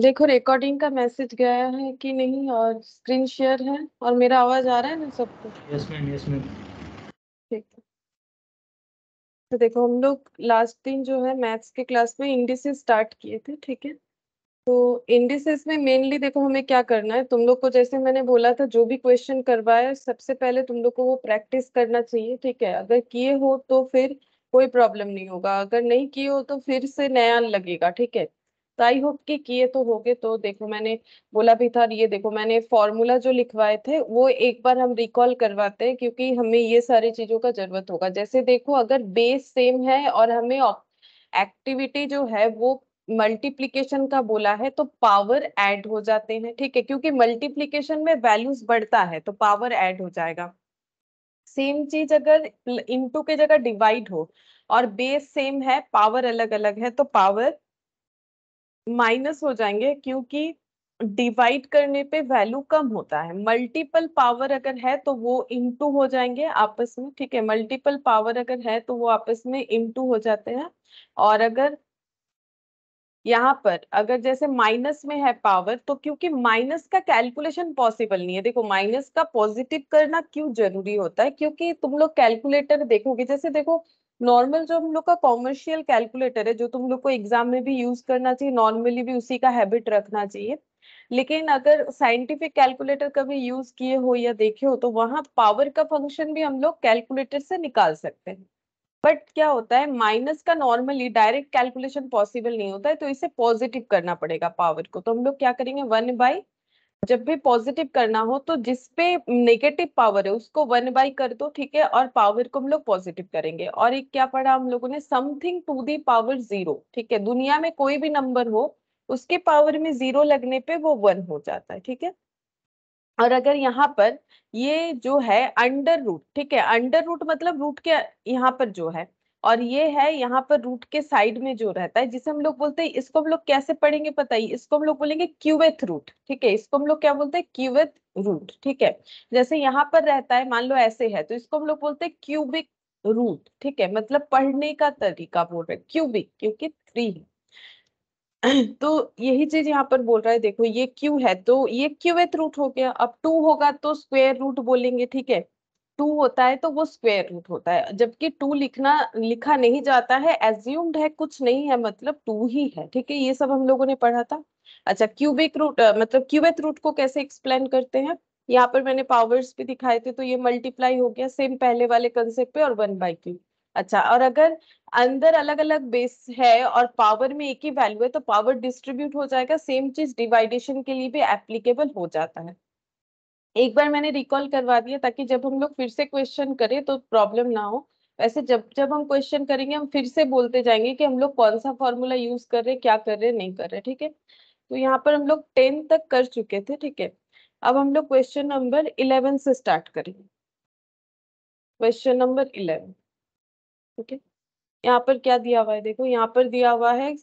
देखो रिकॉर्डिंग का मैसेज गया है कि नहीं और स्क्रीन शेयर है और मेरा आवाज आ रहा है ना सबको यस मैम यस मैम ठीक तो देखो हम लोग लास्ट दिन जो है मैथ्स के क्लास में इंडिसेस स्टार्ट किए थे ठीक है तो इंडिसेस में मेनली देखो हमें क्या करना है तुम लोग को जैसे मैंने बोला था जो भी क्वेश्चन करवाया सबसे पहले तुम लोग को वो प्रैक्टिस करना चाहिए ठीक है अगर किए हो तो फिर कोई प्रॉब्लम नहीं होगा अगर नहीं किए हो तो फिर से नया लगेगा ठीक है तो आई होप कि किए तो गए तो देखो मैंने बोला भी था ये देखो मैंने फॉर्मूला जो लिखवाए थे वो एक बार हम रिकॉल करवाते हैं क्योंकि हमें ये सारी चीजों का जरूरत होगा जैसे देखो अगर बेस सेम है और हमें एक्टिविटी जो है वो मल्टीप्लीकेशन का बोला है तो पावर एड हो जाते हैं ठीक है क्योंकि मल्टीप्लीकेशन में वैल्यूज बढ़ता है तो पावर एड हो जाएगा सेम चीज अगर इनटू के जगह डिवाइड हो और बेस सेम है पावर अलग अलग है तो पावर माइनस हो जाएंगे क्योंकि डिवाइड करने पे वैल्यू कम होता है मल्टीपल पावर अगर है तो वो इनटू हो जाएंगे आपस में ठीक है मल्टीपल पावर अगर है तो वो आपस में इनटू हो जाते हैं और अगर यहाँ पर अगर जैसे माइनस में है पावर तो क्योंकि माइनस का कैलकुलेशन पॉसिबल नहीं है देखो माइनस का पॉजिटिव करना क्यों जरूरी होता है क्योंकि तुम लोग कैलकुलेटर देखोगे जैसे देखो नॉर्मल जो हम लोग का कॉमर्शियल कैलकुलेटर है जो तुम लोग को एग्जाम में भी यूज करना चाहिए नॉर्मली भी उसी का हैबिट रखना चाहिए लेकिन अगर साइंटिफिक कैलकुलेटर कभी यूज किए हो या देखे हो तो वहां पावर का फंक्शन भी हम लोग कैलकुलेटर से निकाल सकते हैं बट क्या होता है माइनस का नॉर्मली डायरेक्ट कैलकुलेशन पॉसिबल नहीं होता है तो इसे पॉजिटिव करना पड़ेगा पावर को तो हम लोग क्या करेंगे वन बाई जब भी पॉजिटिव करना हो तो जिसपे नेगेटिव पावर है उसको वन बाई कर दो ठीक है और पावर को हम लोग पॉजिटिव करेंगे और एक क्या पढ़ा हम लोगों ने something to the power zero ठीक है दुनिया में कोई भी नंबर हो उसके पावर में जीरो लगने पे वो वन हो जाता है ठीक है और अगर यहाँ पर ये जो है अंडर रूट ठीक है अंडर रूट मतलब रूट के यहाँ पर जो है और ये है यहाँ पर रूट के साइड में जो रहता है जिसे हम लोग बोलते हैं इसको हम लोग कैसे पढ़ेंगे पता ही इसको हम लोग बोलेंगे क्यूवेथ रूट ठीक है इसको हम लोग क्या बोलते हैं क्यूवेथ रूट ठीक है जैसे यहाँ पर रहता है मान लो ऐसे है तो इसको हम लोग बोलते हैं क्यूबिक रूट ठीक है मतलब पढ़ने का तरीका बोल रहे क्यूबिक क्योंकि थ्री तो यही चीज यहाँ पर बोल रहा है देखो ये क्यू है तो ये क्यूवेथ रूट हो गया अब टू होगा तो स्क्वेयर रूट बोलेंगे ठीक है टू होता है तो वो स्क्वेयर रूट होता है जबकि टू लिखना लिखा नहीं जाता है एज्यूम्ड है कुछ नहीं है मतलब टू ही है ठीक है ये सब हम लोगों ने पढ़ा था अच्छा क्यूबिक रूट मतलब क्यूबिक रूट को कैसे एक्सप्लेन करते हैं यहाँ पर मैंने पावर्स भी दिखाए थे तो ये मल्टीप्लाई हो गया सेम पहले वाले कंसेप्ट पे और वन बाई क्यू अच्छा और अगर अंदर अलग अलग बेस है और पावर में एक ही वैल्यू है तो पावर डिस्ट्रीब्यूट हो जाएगा सेम चीज डिवाइडेशन के लिए भी एप्लीकेबल हो जाता है एक बार मैंने रिकॉल करवा दिया ताकि जब हम लोग फिर से क्वेश्चन करें तो प्रॉब्लम ना हो वैसे जब जब हम क्वेश्चन करेंगे हम फिर से बोलते जाएंगे कि हम लोग कौन सा फॉर्मूला यूज कर रहे क्या कर रहे नहीं कर रहे ठीक है तो यहाँ पर हम लोग टेन तक कर चुके थे ठीक है अब हम लोग क्वेश्चन नंबर इलेवन से स्टार्ट करेंगे क्वेश्चन नंबर इलेवन ठीक है यहाँ पर क्या दिया हुआ है देखो यहाँ पर दिया हुआ है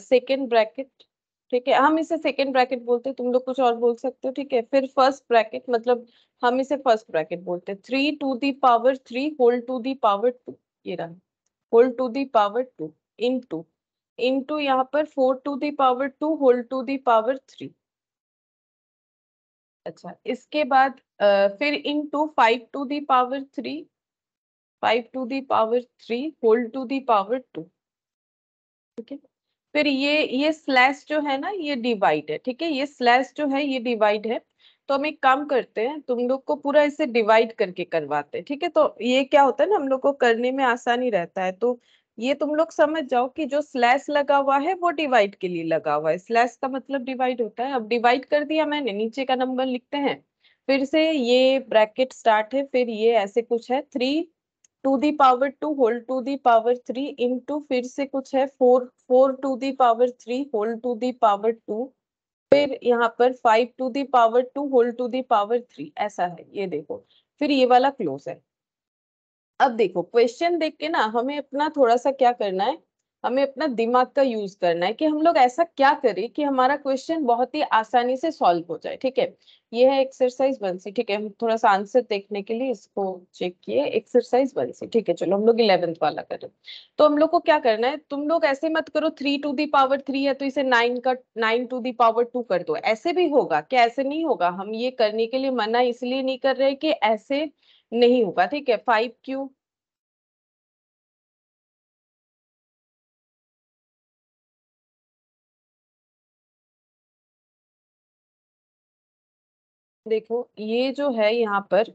सेकेंड ब्रैकेट ठीक है हम इसे सेकेंड ब्रैकेट बोलते तुम लोग कुछ और बोल सकते हो ठीक है फिर फर्स्ट ब्रैकेट मतलब हम इसे फर्स्ट ब्रैकेट बोलते हैं three to the power three whole to the power two ये रहा whole to the power two into into यहाँ पर four to the power two whole to the power three अच्छा इसके बाद फिर into five to the power three five to the power three whole to the power two ठीक है फिर ये ये स्लैश जो है ना ये डिवाइड है ठीक है ये स्लैश जो है ये डिवाइड है तो हम एक काम करते हैं तुम लोग को पूरा इसे डिवाइड करके करवाते हैं ठीक है तो ये क्या होता है ना हम लोग को करने में आसानी रहता है तो ये तुम लोग समझ जाओ कि जो स्लैश लगा हुआ है वो डिवाइड के लिए लगा हुआ है स्लैश का मतलब डिवाइड होता है अब डिवाइड कर दिया मैंने नीचे का नंबर लिखते हैं फिर से ये ब्रैकेट स्टार्ट है फिर ये ऐसे कुछ है three to the power two whole to the power three into फिर से कुछ है four four to the power three whole to the power two फिर यहाँ पर five to the power two whole to the power three ऐसा है ये देखो फिर ये वाला क्लोज है अब देखो क्वेश्चन देख के ना हमें अपना थोड़ा सा क्या करना है हमें अपना दिमाग का यूज करना है कि हम लोग ऐसा क्या करें कि हमारा क्वेश्चन बहुत ही आसानी से सॉल्व हो जाए ठीक है ये है एक्सरसाइज वन सी ठीक है हम थोड़ा सा आंसर देखने के लिए इसको चेक किए एक्सरसाइज वन ठीक है चलो हम लोग इलेवेंथ वाला करें तो हम लोग को क्या करना है तुम लोग ऐसे मत करो three to the power three है तो इसे नाइन का nine to the power two कर दो ऐसे भी होगा क्या ऐसे नहीं होगा हम ये करने के लिए मना इसलिए नहीं कर रहे कि ऐसे नहीं होगा ठीक है फाइव क्यू देखो ये जो है यहाँ पर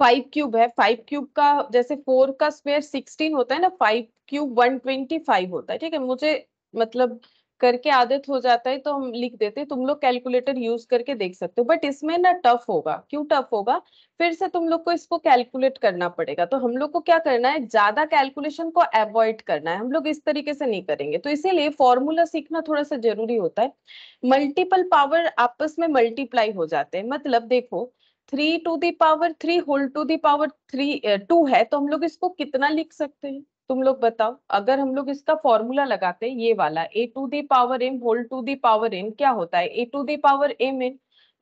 फाइव क्यूब है फाइव क्यूब का जैसे फोर का स्क्वायर सिक्सटीन होता है ना five cube one twenty five होता है ठीक है मुझे मतलब करके आदत हो जाता है तो हम लिख देते तुम लोग कैलकुलेटर यूज करके देख सकते हो बट इसमें ना टफ होगा क्यों टफ होगा फिर से तुम लोग को इसको कैलकुलेट करना पड़ेगा तो हम लोग को क्या करना है ज्यादा कैलकुलेशन को अवॉइड करना है हम लोग इस तरीके से नहीं करेंगे तो इसीलिए फॉर्मूला सीखना थोड़ा सा जरूरी होता है मल्टीपल पावर आपस में मल्टीप्लाई हो जाते हैं मतलब देखो three to the power three whole to the power three two है तो हम लोग इसको कितना लिख सकते हैं तुम लोग बताओ अगर हम लोग इसका फॉर्मूला लगाते हैं ये वाला a to the power m whole to the power m क्या होता है a to the power m n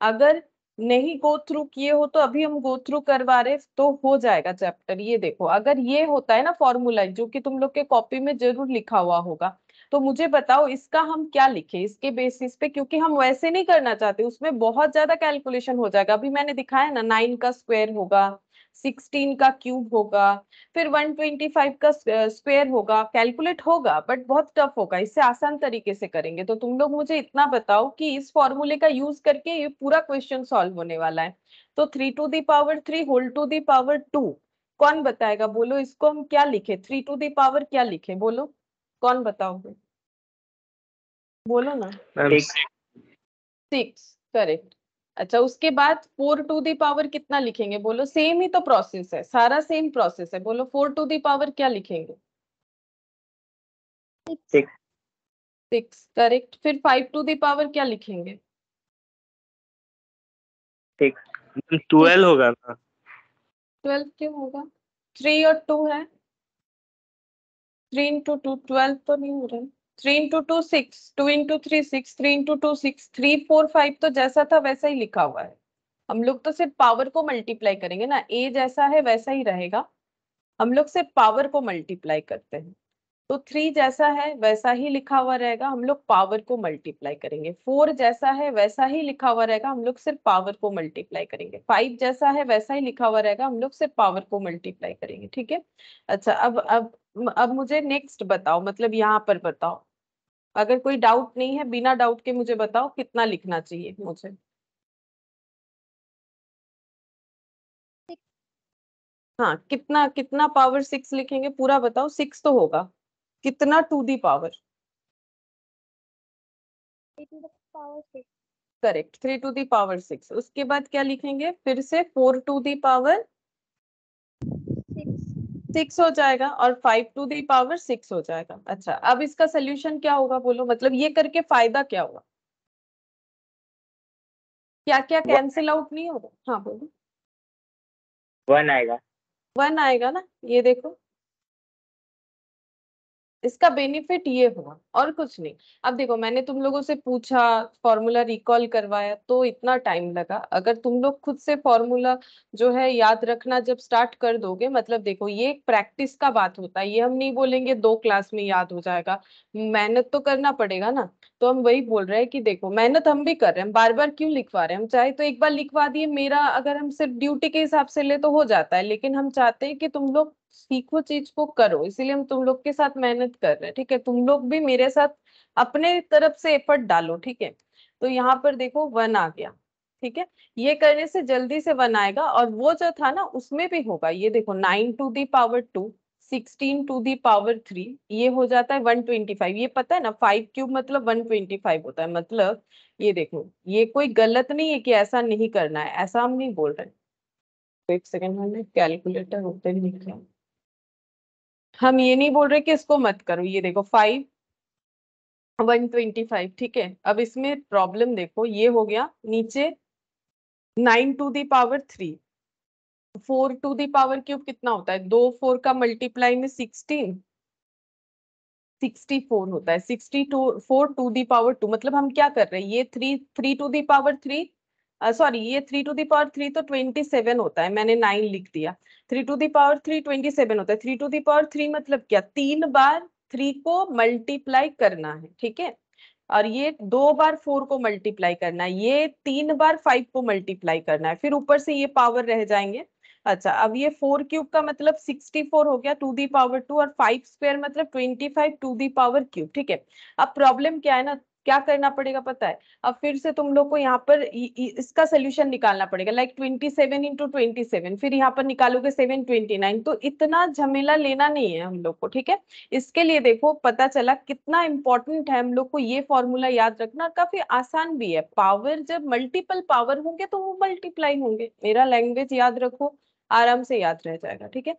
अगर नहीं गो थ्रू किए हो तो अभी हम गो थ्रू करवा रहे तो हो जाएगा चैप्टर ये देखो अगर ये होता है ना फॉर्मूला जो कि तुम लोग के कॉपी में जरूर लिखा हुआ होगा तो मुझे बताओ इसका हम क्या लिखे इसके बेसिस पे क्योंकि हम वैसे नहीं करना चाहते उसमें बहुत ज्यादा कैलकुलेशन हो जाएगा अभी मैंने दिखाया ना नाइन का स्क्वायर होगा सिक्सटीन का क्यूब होगा फिर वन ट्वेंटी फाइव का स्क्वेयर होगा कैलकुलेट होगा बट बहुत टफ होगा इससे आसान तरीके से करेंगे तो तुम लोग मुझे इतना बताओ कि इस फॉर्मूले का यूज करके ये पूरा क्वेश्चन सॉल्व होने वाला है तो three to the power three whole to the power two कौन बताएगा बोलो इसको हम क्या लिखे थ्री टू दावर क्या लिखे बोलो कौन बताओगे बोलो ना सिक्स करेक्ट अच्छा उसके बाद फोर टू दी पावर कितना लिखेंगे बोलो सेम ही तो प्रोसेस है सारा सेम प्रोसेस है बोलो फोर टू दी पावर क्या लिखेंगे सिक्स करेक्ट फिर फाइव टू दी पावर क्या लिखेंगे ट्वेल्व मतलब होगा ना ट्वेल्व क्यों होगा थ्री और टू है थ्री इंटू टू ट्वेल्व तो नहीं हो रहा है three into two six two into three six three into two six three four five तो जैसा था वैसा ही लिखा हुआ है हम लोग तो सिर्फ पावर को मल्टीप्लाई करेंगे ना ए जैसा है वैसा ही रहेगा हम लोग सिर्फ पावर को मल्टीप्लाई करते हैं तो थ्री जैसा है वैसा ही लिखा हुआ रहेगा हम लोग पावर को मल्टीप्लाई करेंगे फोर जैसा है वैसा ही लिखा हुआ रहेगा हम लोग सिर्फ पावर को मल्टीप्लाई करेंगे फाइव जैसा है वैसा ही लिखा हुआ रहेगा हम लोग सिर्फ पावर को मल्टीप्लाई करेंगे ठीक है अच्छा अब अब अब मुझे नेक्स्ट बताओ मतलब यहाँ पर बताओ अगर कोई डाउट नहीं है बिना डाउट के मुझे बताओ कितना लिखना चाहिए मुझे हाँ कितना कितना पावर सिक्स लिखेंगे पूरा बताओ सिक्स तो होगा कितना to the power six correct three to the power six उसके बाद क्या लिखेंगे फिर से four to the power six हो जाएगा और five to the power six हो जाएगा अच्छा अब इसका सोल्यूशन क्या होगा बोलो मतलब ये करके फायदा क्या होगा क्या क्या कैंसिल आउट नहीं होगा हाँ बोलो वन आएगा वन आएगा ना ये देखो इसका बेनिफिट ये हुआ और कुछ नहीं अब देखो मैंने तुम लोगों से पूछा फॉर्मूला रिकॉल करवाया तो इतना टाइम लगा अगर तुम लोग खुद से फॉर्मूला जो है याद रखना जब स्टार्ट कर दोगे मतलब देखो ये एक प्रैक्टिस का बात होता है ये हम नहीं बोलेंगे दो क्लास में याद हो जाएगा मेहनत तो करना पड़ेगा ना तो हम वही बोल रहे हैं कि देखो मेहनत हम भी कर रहे हैं हम बार बार क्यों लिखवा रहे हैं हम चाहे तो एक बार लिखवा दिए मेरा अगर हम सिर्फ ड्यूटी के हिसाब से ले तो हो जाता है लेकिन हम चाहते हैं कि तुम लोग सीखो चीज को करो इसीलिए हम तुम लोग के साथ मेहनत कर रहे हैं ठीक है तुम लोग भी मेरे साथ अपने तरफ से एफर्ट डालो ठीक है तो यहाँ पर देखो वन आ गया ठीक है ये करने से जल्दी से वन आएगा और वो जो था ना उसमें भी होगा ये देखो nine to the power two sixteen to the power three ये हो जाता है वन ट्वेंटी फाइव ये पता है ना फाइव क्यूब मतलब वन ट्वेंटी फाइव होता है मतलब ये देखो ये कोई गलत नहीं है कि ऐसा नहीं करना है ऐसा हम नहीं बोल रहे एक सेकेंड हमने कैलकुलेटर होते नहीं किया हम ये नहीं बोल रहे कि इसको मत करो ये देखो फाइव वन ट्वेंटी फाइव ठीक है अब इसमें प्रॉब्लम देखो ये हो गया नीचे nine to the power three four to the power cube कितना होता है दो फोर का मल्टीप्लाई में सिक्सटीन सिक्सटी फोर होता है sixty two four to the power two मतलब हम क्या कर रहे हैं ये three three to the power three sorry uh, ये थ्री टू दावर थ्री तो ट्वेंटी सेवन होता है मैंने नाइन लिख दिया three to the power three twenty seven होता है थ्री टू दावर थ्री मतलब क्या तीन बार थ्री को मल्टीप्लाई करना है ठीक है और ये दो बार फोर को मल्टीप्लाई करना है ये तीन बार फाइव को मल्टीप्लाई करना है फिर ऊपर से ये पावर रह जाएंगे अच्छा अब ये फोर क्यूब का मतलब सिक्सटी फोर हो गया टू दी पावर टू और फाइव स्क्वायर मतलब twenty five to the power cube ठीक है अब प्रॉब्लम क्या है ना क्या करना पड़ेगा पता है अब फिर से तुम लोग को यहाँ पर इसका सोल्यूशन निकालना पड़ेगा like twenty seven into twenty seven फिर यहाँ पर निकालोगे सेवन ट्वेंटी नाइन तो इतना झमेला लेना नहीं है हम लोग को ठीक है इसके लिए देखो पता चला कितना इंपॉर्टेंट है हम लोग को ये फॉर्मूला याद रखना काफी आसान भी है पावर जब मल्टीपल पावर होंगे तो वो मल्टीप्लाई होंगे मेरा लैंग्वेज याद रखो आराम से याद रह जाएगा ठीक है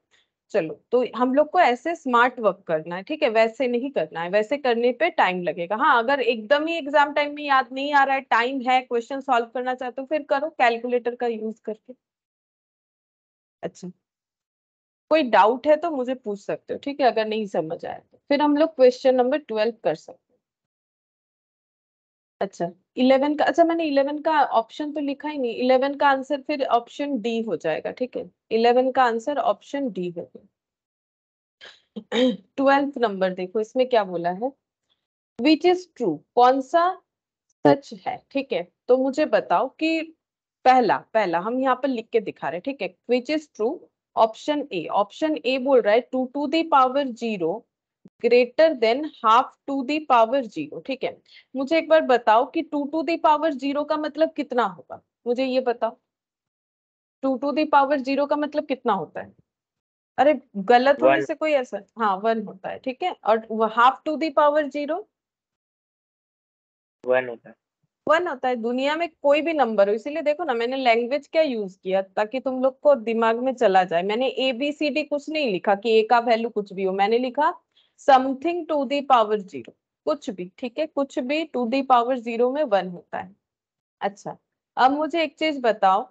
चलो तो हम लोग को ऐसे स्मार्ट वर्क करना है ठीक है वैसे नहीं करना है वैसे करने पे टाइम लगेगा हाँ अगर एकदम ही एग्जाम टाइम में याद नहीं आ रहा है टाइम है क्वेश्चन सॉल्व करना चाहते हो तो फिर करो कैलकुलेटर का यूज करके अच्छा कोई डाउट है तो मुझे पूछ सकते हो ठीक है अगर नहीं समझ आया तो फिर हम लोग क्वेश्चन नंबर ट्वेल्व कर सकते अच्छा इलेवन का अच्छा मैंने इलेवन का ऑप्शन तो लिखा ही नहीं इलेवन का आंसर फिर ऑप्शन डी हो जाएगा ठीक है इलेवन का आंसर ऑप्शन डी है ट्वेल्थ नंबर देखो इसमें क्या बोला है विच इज ट्रू कौन सा सच है ठीक है तो मुझे बताओ कि पहला पहला हम यहाँ पर लिख के दिखा रहे ठीक है which is true option A option A बोल रहा है two to the power zero greater than half to the power zero ठीक है मुझे एक बार बताओ कि two to the power zero का मतलब कितना होगा मुझे ये बताओ two to the power zero का मतलब कितना होता है अरे गलत होने से कोई ऐसा हाँ वन होता है ठीक है और half to the power zero one होता है दुनिया में कोई भी नंबर हो इसीलिए देखो ना मैंने लैंग्वेज क्या यूज किया ताकि तुम लोग को दिमाग में चला जाए मैंने ए बी सी डी कुछ नहीं लिखा कि ए का वैल्यू कुछ भी हो मैंने लिखा something to the power zero कुछ भी ठीक है कुछ भी टू दी पावर जीरो में वन होता है अच्छा अब मुझे एक चीज बताओ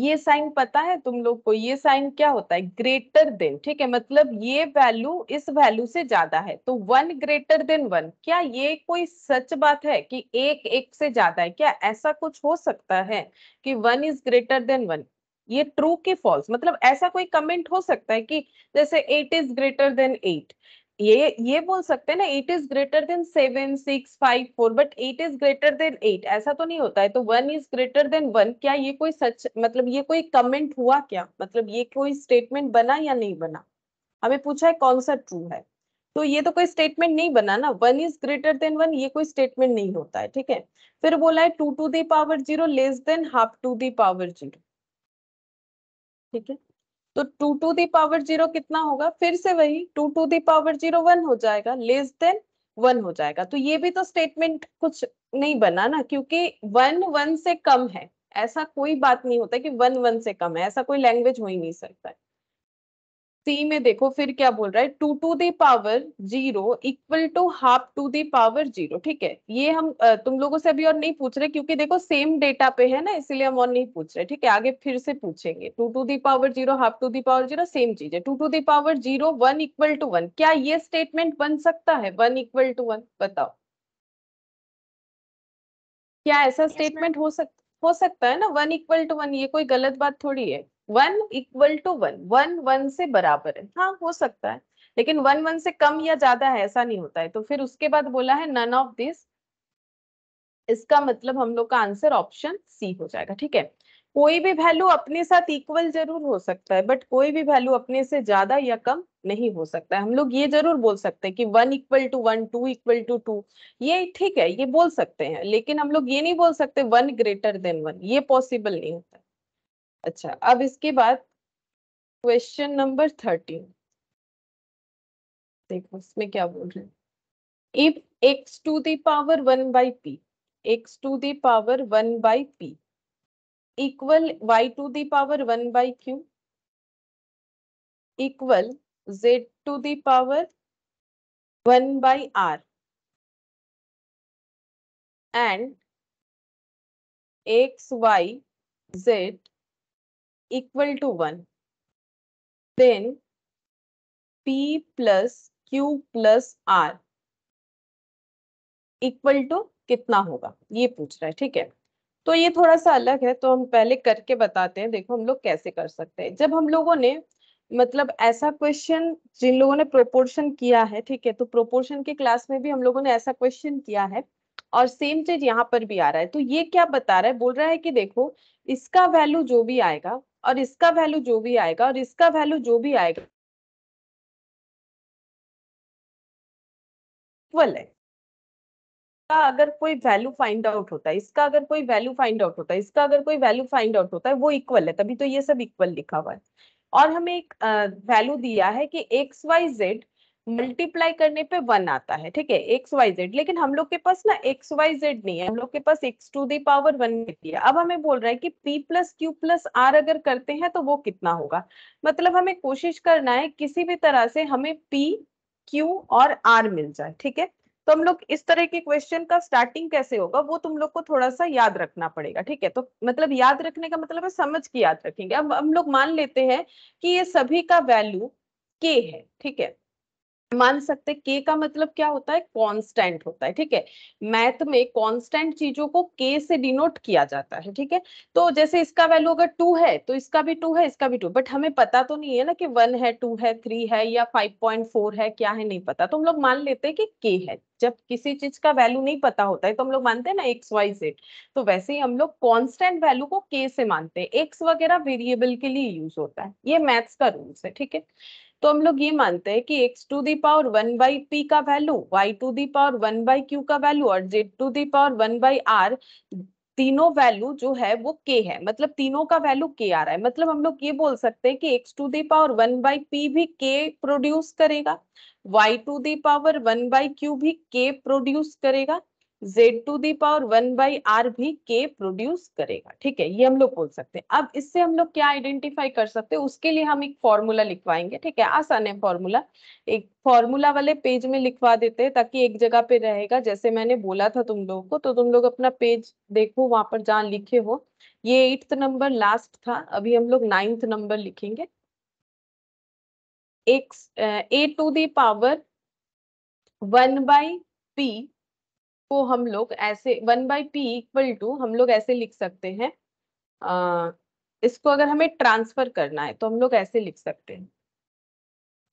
ये साइन पता है तुम लोग को ये साइन क्या होता है ग्रेटर देन ठीक है मतलब ये वैल्यू इस वैल्यू से ज्यादा है तो वन ग्रेटर देन वन क्या ये कोई सच बात है कि एक एक से ज्यादा है क्या ऐसा कुछ हो सकता है कि one is greater than one ये ट्रू के फॉल्स मतलब ऐसा कोई कमेंट हो सकता है कि जैसे eight is greater than eight ये ये बोल सकते हैं ना eight is greater than seven six five four but eight is greater than eight ऐसा तो नहीं होता है तो one is greater than one क्या ये कोई सच मतलब ये कोई कमेंट हुआ क्या मतलब ये कोई स्टेटमेंट बना या नहीं बना हमें पूछा है कौन सा ट्रू है तो ये तो कोई स्टेटमेंट नहीं बना ना one is greater than one ये कोई स्टेटमेंट नहीं होता है ठीक है फिर बोला है two to the power zero less than half to the power zero ठीक है तो टू टू दावर जीरो कितना होगा फिर से वही two to the power zero one हो जाएगा लेस देन वन हो जाएगा तो ये भी तो स्टेटमेंट कुछ नहीं बना ना क्योंकि वन वन से कम है ऐसा कोई बात नहीं होता कि वन वन से कम है ऐसा कोई लैंग्वेज हो ही नहीं सकता है सी में देखो फिर क्या बोल रहा है two to the power zero equal to half to the power zero ठीक है ये हम तुम लोगों से अभी और नहीं पूछ रहे क्योंकि देखो सेम डेटा पे है ना इसीलिए हम और नहीं पूछ रहे ठीक है आगे फिर से पूछेंगे two to the power zero half to the power zero same चीज है two to the power zero one equal to one क्या ये स्टेटमेंट बन सकता है वन इक्वल टू वन बताओ क्या ऐसा स्टेटमेंट yes, हो सकता हो सकता है ना वन इक्वल टू वन ये कोई गलत बात थोड़ी है one equal to one one one से बराबर है हाँ हो सकता है लेकिन वन वन से कम या ज्यादा है ऐसा नहीं होता है तो फिर उसके बाद बोला है नन ऑफ दिस इसका मतलब हम लोग का आंसर ऑप्शन सी हो जाएगा ठीक है कोई भी वैल्यू अपने साथ इक्वल जरूर हो सकता है बट कोई भी वैल्यू अपने से ज्यादा या कम नहीं हो सकता है हम लोग ये जरूर बोल सकते हैं कि one equal to one two equal to two ये ठीक है ये बोल सकते हैं लेकिन हम लोग ये नहीं बोल सकते वन ग्रेटर देन वन ये पॉसिबल नहीं होता अच्छा अब इसके बाद क्वेश्चन नंबर थर्टीन देखो इसमें क्या बोल रहे if x to the power one by p x to the power one by p equal y to the power one by q equal z to the power one by r and x y z equal to 1 then p plus q plus r equal to कितना होगा ये पूछ रहा है ठीक है तो ये थोड़ा सा अलग है तो हम पहले करके बताते हैं देखो हम लोग कैसे कर सकते हैं जब हम लोगों ने मतलब ऐसा क्वेश्चन जिन लोगों ने प्रोपोर्शन किया है ठीक है तो प्रोपोर्शन के क्लास में भी हम लोगों ने ऐसा क्वेश्चन किया है और सेम चीज यहाँ पर भी आ रहा है तो ये क्या बता रहा है बोल रहा है कि देखो इसका वैल्यू जो भी आएगा और इसका वैल्यू जो भी आएगा और इसका वैल्यू जो भी आएगा इक्वल है अगर कोई वैल्यू फाइंड आउट होता है इसका अगर कोई वैल्यू फाइंड आउट होता है इसका अगर कोई वैल्यू फाइंड आउट होता है वो इक्वल है तभी तो ये सब इक्वल लिखा हुआ है और हमें एक वैल्यू दिया है कि एक्स वाई जेड मल्टीप्लाई करने पे वन आता है ठीक है एक्स वाई जेड लेकिन हम लोग के पास ना एक्स वाई जेड नहीं है हम लोग के पास x to the power one मिलती है अब हमें बोल रहा है कि p plus q plus r अगर करते हैं तो वो कितना होगा मतलब हमें कोशिश करना है किसी भी तरह से हमें पी क्यू और आर मिल जाए ठीक है तो हम लोग इस तरह के क्वेश्चन का स्टार्टिंग कैसे होगा वो तुम लोग को थोड़ा सा याद रखना पड़ेगा ठीक है तो मतलब याद रखने का मतलब है समझ के याद रखेंगे अब हम लोग मान लेते हैं कि ये सभी का वैल्यू के है ठीक है मान सकते के का मतलब क्या होता है कांस्टेंट होता है ठीक है मैथ में कांस्टेंट चीजों को के से डिनोट किया जाता है ठीक है तो जैसे इसका वैल्यू अगर टू है तो इसका भी टू है इसका भी टू बट हमें पता तो नहीं है ना कि वन है टू है थ्री है या फाइव पॉइंट फोर है क्या है नहीं पता तो हम लोग मान लेते हैं कि के है जब किसी चीज का वैल्यू नहीं पता होता है तो हम लोग मानते हैं ना एक्स वाई जेड तो वैसे ही हम लोग कॉन्स्टेंट वैल्यू को के से मानते हैं एक्स वगैरह वेरिएबल के लिए यूज होता है ये मैथ्स का रूल्स है ठीक है तो हम लोग ये मानते हैं कि x to power one by p का value y to power one by q का वैल्यू और z to the power one by r तीनों वैल्यू जो है वो के है मतलब तीनों का वैल्यू के आ रहा है मतलब हम लोग ये बोल सकते हैं कि x to the power one by p भी के प्रोड्यूस करेगा y to the power one by q भी के प्रोड्यूस करेगा z to the power one by r भी k प्रोड्यूस करेगा ठीक है ये हम लोग बोल सकते हैं अब इससे हम लोग क्या आइडेंटिफाई कर सकते हैं उसके लिए हम एक फॉर्मूला लिखवाएंगे ठीक है आसान है फॉर्मूला एक फॉर्मूला वाले पेज में लिखवा देते हैं ताकि एक जगह पे रहेगा जैसे मैंने बोला था तुम लोगों को तो तुम लोग अपना पेज देखो वहां पर जहाँ लिखे हो ये एट्थ नंबर लास्ट था अभी हम लोग नाइन्थ नंबर लिखेंगे x a to the power one by p को हम लोग ऐसे one by p equal to हम लोग ऐसे लिख सकते हैं आ, इसको अगर हमें ट्रांसफर करना है तो हम लोग ऐसे लिख सकते हैं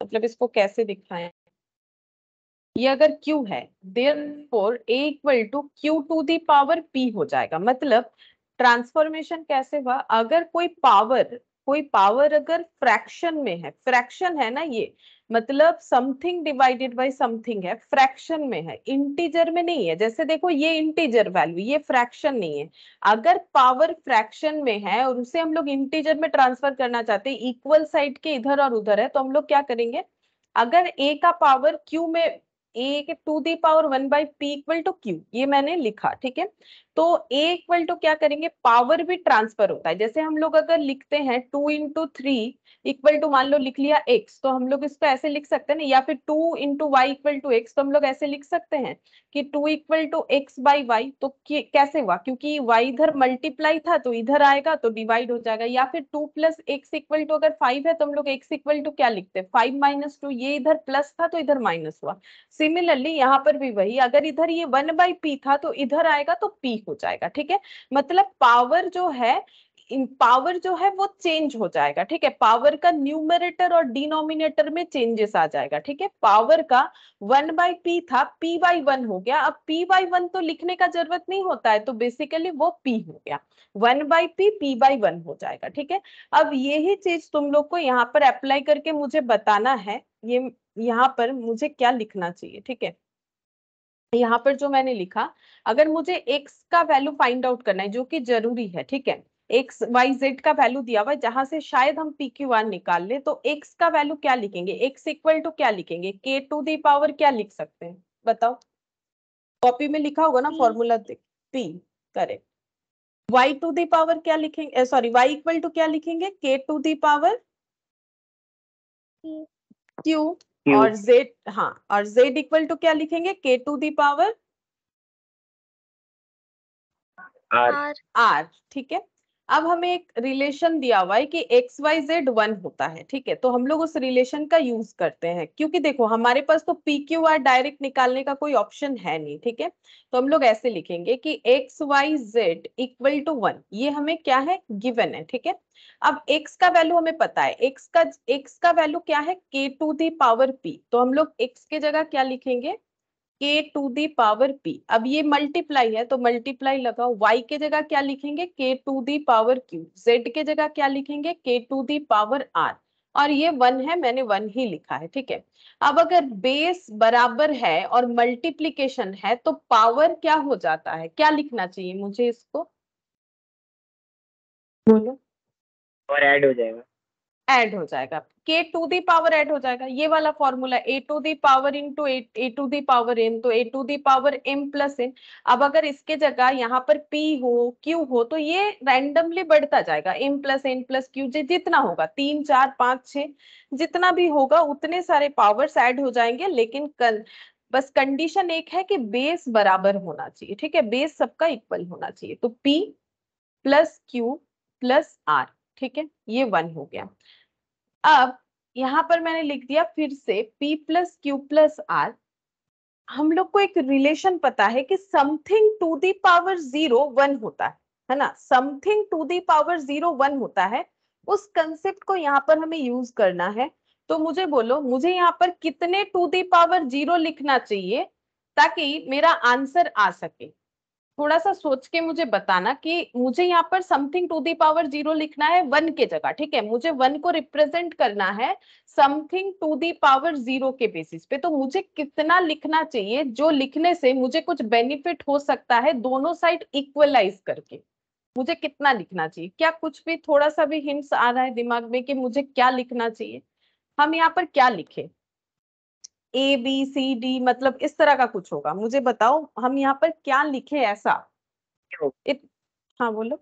मतलब इसको कैसे दिखाए ये अगर Q है therefore a equal to q to the power P हो जाएगा मतलब ट्रांसफॉर्मेशन कैसे हुआ अगर कोई पावर कोई पावर अगर फ्रैक्शन में है फ्रैक्शन है ना ये मतलब समथिंग डिवाइडेड बाय समथिंग है फ्रैक्शन में है इंटीजर में नहीं है जैसे देखो ये इंटीजर वैल्यू ये फ्रैक्शन नहीं है अगर पावर फ्रैक्शन में है और उसे हम लोग इंटीजर में ट्रांसफर करना चाहते हैं इक्वल साइड के इधर और उधर है तो हम लोग क्या करेंगे अगर ए का पावर क्यू में a k to the power one by p equal to q ये मैंने लिखा ठीक है तो ए इक्वल टू क्या करेंगे पावर भी ट्रांसफर होता है जैसे हम लोग अगर लिखते हैं two into three equal to मान लो लिख लिया x तो हम लोग इसको ऐसे लिख सकते हैं ना या फिर two into y equal to x तो हम लोग ऐसे लिख सकते हैं कि two equal to x by y तो कैसे हुआ क्योंकि y इधर मल्टीप्लाई था तो इधर आएगा तो डिवाइड हो जाएगा या फिर two plus x equal to अगर फाइव है तो हम लोग एक्स इक्वल टू क्या लिखते हैं फाइव माइनस टू ये इधर प्लस था तो इधर माइनस हुआ सिमिलरली यहाँ पर भी वही अगर इधर ये वन बाई पी था तो इधर आएगा तो पी हो जाएगा ठीक है मतलब पावर जो है पावर जो है वो चेंज हो जाएगा ठीक है पावर का न्यूमरेटर और डिनोमिनेटर में चेंजेस आ जाएगा ठीक है पावर का वन बाई पी था पी बाई वन हो गया अब पी बाई वन तो लिखने का जरूरत नहीं होता है तो बेसिकली वो पी हो गया one by p p by one हो जाएगा ठीक है अब यही चीज तुम लोग को यहाँ पर अप्लाई करके मुझे बताना है ये यहाँ पर मुझे क्या लिखना चाहिए ठीक है यहाँ पर जो मैंने लिखा अगर मुझे एक्स का वैल्यू फाइंड आउट करना है जो कि जरूरी है ठीक है एक्स वाई जेड का वैल्यू दिया हुआ है जहां से शायद हम पी क्यू आर निकाल ले तो एक्स का वैल्यू क्या लिखेंगे एक्स इक्वल टू क्या लिखेंगे के टू दी पावर क्या लिख सकते हैं बताओ कॉपी में लिखा होगा ना formula p correct y to the power क्या लिखेंगे सॉरी वाई इक्वल टू क्या लिखेंगे k to the power q और z हाँ और z इक्वल टू क्या लिखेंगे k to the power r r ठीक है अब हमें एक रिलेशन दिया हुआ है कि एक्स वाई जेड वन होता है ठीक है तो हम लोग उस रिलेशन का यूज करते हैं क्योंकि देखो हमारे पास तो पी क्यू आर डायरेक्ट निकालने का कोई ऑप्शन है नहीं ठीक है तो हम लोग ऐसे लिखेंगे कि x y z equal to one ये हमें क्या है गिवन है ठीक है अब x का वैल्यू हमें पता है x का x का वैल्यू क्या है के टू दी पावर पी तो हम लोग x के जगह क्या लिखेंगे k to the power P अब ये मल्टीप्लाई है तो मल्टीप्लाई लगाओ वाई के जगह क्या लिखेंगे k to the power q z के जगह क्या लिखेंगे k to the power are और ये वन है मैंने वन ही लिखा है ठीक है अब अगर बेस बराबर है और मल्टीप्लीकेशन है तो पावर क्या हो जाता है क्या लिखना चाहिए मुझे इसको बोलो और ऐड हो जाएगा एड हो जाएगा के टू दी पावर एड हो जाएगा ये वाला formula a to the power into a to the power n तो a to the power m plus n अब अगर इसके जगह यहाँ पर पी हो क्यू हो तो ये रैंडमली बढ़ता जाएगा m plus n plus q जी जितना होगा तीन चार पांच छ जितना भी होगा उतने सारे पावर्स एड हो जाएंगे लेकिन कल बस कंडीशन एक है कि बेस बराबर होना चाहिए ठीक है बेस सबका इक्वल होना चाहिए तो p plus q plus r ठीक है ये वन हो गया अब यहां पर मैंने लिख दिया फिर से p plus q plus r हम लोग को एक रिलेशन पता है कि something to the power zero one होता है है ना something to the power zero one होता है उस कंसेप्ट को यहाँ पर हमें यूज करना है तो मुझे बोलो मुझे यहाँ पर कितने टू दी पावर जीरो लिखना चाहिए ताकि मेरा आंसर आ सके थोड़ा सा सोच के मुझे बताना कि मुझे यहाँ पर something to the power zero लिखना है वन के जगह ठीक है मुझे वन को रिप्रेजेंट करना है something to the power zero के बेसिस पे तो मुझे कितना लिखना चाहिए जो लिखने से मुझे कुछ बेनिफिट हो सकता है दोनों साइड इक्वलाइज करके मुझे कितना लिखना चाहिए क्या कुछ भी थोड़ा सा भी हिंट्स आ रहा है दिमाग में कि मुझे क्या लिखना चाहिए हम यहाँ पर क्या लिखे ए बी सी डी मतलब इस तरह का कुछ होगा मुझे बताओ हम यहाँ पर क्या लिखे ऐसा इत, हाँ बोलो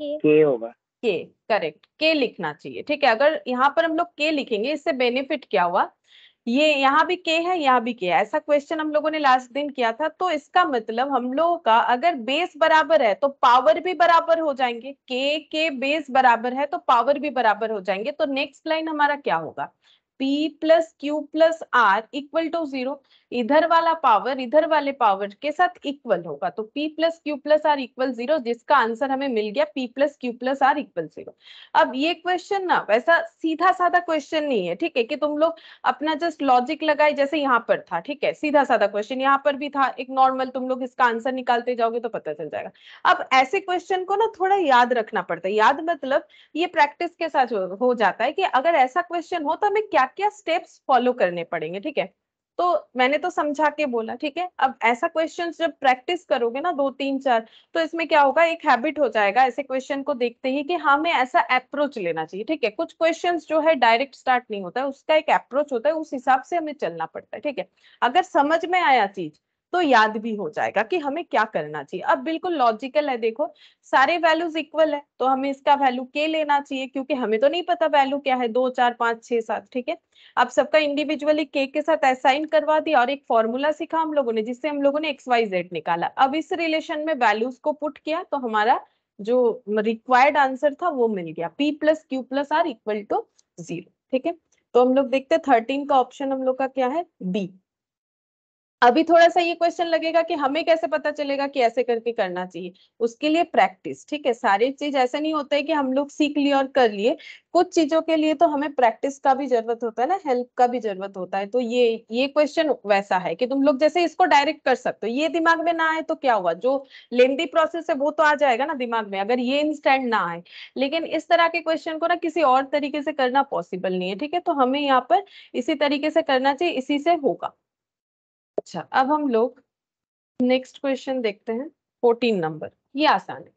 के होगा के करेक्ट के लिखना चाहिए ठीक है अगर यहाँ पर हम लोग के लिखेंगे इससे बेनिफिट क्या हुआ ये यहाँ भी के है यहाँ भी के है ऐसा क्वेश्चन हम लोगों ने लास्ट दिन किया था तो इसका मतलब हम लोगों का अगर बेस बराबर है तो पावर भी बराबर हो जाएंगे के के बेस बराबर है तो पावर भी बराबर हो जाएंगे तो नेक्स्ट लाइन हमारा क्या होगा p plus q plus r equal to zero इधर वाला पावर इधर वाले पावर के साथ इक्वल होगा तो p plus q plus r equal zero जिसका आंसर हमें मिल गया p plus q plus r equal zero अब ये क्वेश्चन ना वैसा सीधा साधा क्वेश्चन नहीं है ठीक है कि तुम लोग अपना जस्ट लॉजिक लगाए जैसे यहाँ पर था ठीक है सीधा साधा क्वेश्चन यहाँ पर भी था एक नॉर्मल तुम लोग इसका आंसर निकालते जाओगे तो पता चल जाएगा अब ऐसे क्वेश्चन को ना थोड़ा याद रखना पड़ता है याद मतलब ये प्रैक्टिस के साथ हो जाता है कि अगर ऐसा क्वेश्चन हो तो हमें क्या क्या क्या स्टेप्स फॉलो करने पड़ेंगे ठीक है तो मैंने तो समझा के बोला ठीक है अब ऐसा क्वेश्चन जब प्रैक्टिस करोगे ना दो तीन चार तो इसमें क्या होगा एक हैबिट हो जाएगा ऐसे क्वेश्चन को देखते ही कि हमें हाँ, ऐसा अप्रोच लेना चाहिए ठीक है कुछ क्वेश्चन जो है डायरेक्ट स्टार्ट नहीं होता है उसका एक अप्रोच होता है उस हिसाब से हमें चलना पड़ता है ठीक है अगर समझ में आया चीज तो याद भी हो जाएगा कि हमें क्या करना चाहिए अब बिल्कुल लॉजिकल है देखो सारे वैल्यूज इक्वल है तो हमें इसका वैल्यू के लेना चाहिए क्योंकि हमें तो नहीं पता वैल्यू क्या है दो चार पांच छह सात ठीक है अब सबका इंडिविजुअली के के साथ असाइन करवा दिया और एक फॉर्मूला सीखा हम लोगों ने जिससे हम लोगों ने एक्स वाई जेड निकाला अब इस रिलेशन में वैल्यूज को पुट किया तो हमारा जो रिक्वायर्ड आंसर था वो मिल गया p plus q plus r equal to zero ठीक है तो हम लोग देखते हैं थर्टीन का ऑप्शन हम लोग का क्या है बी अभी थोड़ा सा ये क्वेश्चन लगेगा कि हमें कैसे पता चलेगा कि ऐसे करके करना चाहिए उसके लिए प्रैक्टिस ठीक है सारी चीज ऐसे नहीं होता है कि हम लोग सीख लिए और कर लिए कुछ चीजों के लिए तो हमें प्रैक्टिस का भी जरूरत होता है ना हेल्प का भी जरूरत होता है तो ये ये क्वेश्चन वैसा है कि तुम लोग जैसे इसको डायरेक्ट कर सकते हो ये दिमाग में ना आए तो क्या हुआ जो लेंदी प्रोसेस है वो तो आ जाएगा ना दिमाग में अगर ये इंस्टेंट ना आए लेकिन इस तरह के क्वेश्चन को ना किसी और तरीके से करना पॉसिबल नहीं है ठीक है तो हमें यहाँ पर इसी तरीके से करना चाहिए इसी से होगा अच्छा अब हम लोग नेक्स्ट क्वेश्चन देखते हैं फोर्टीन नंबर ये आसान है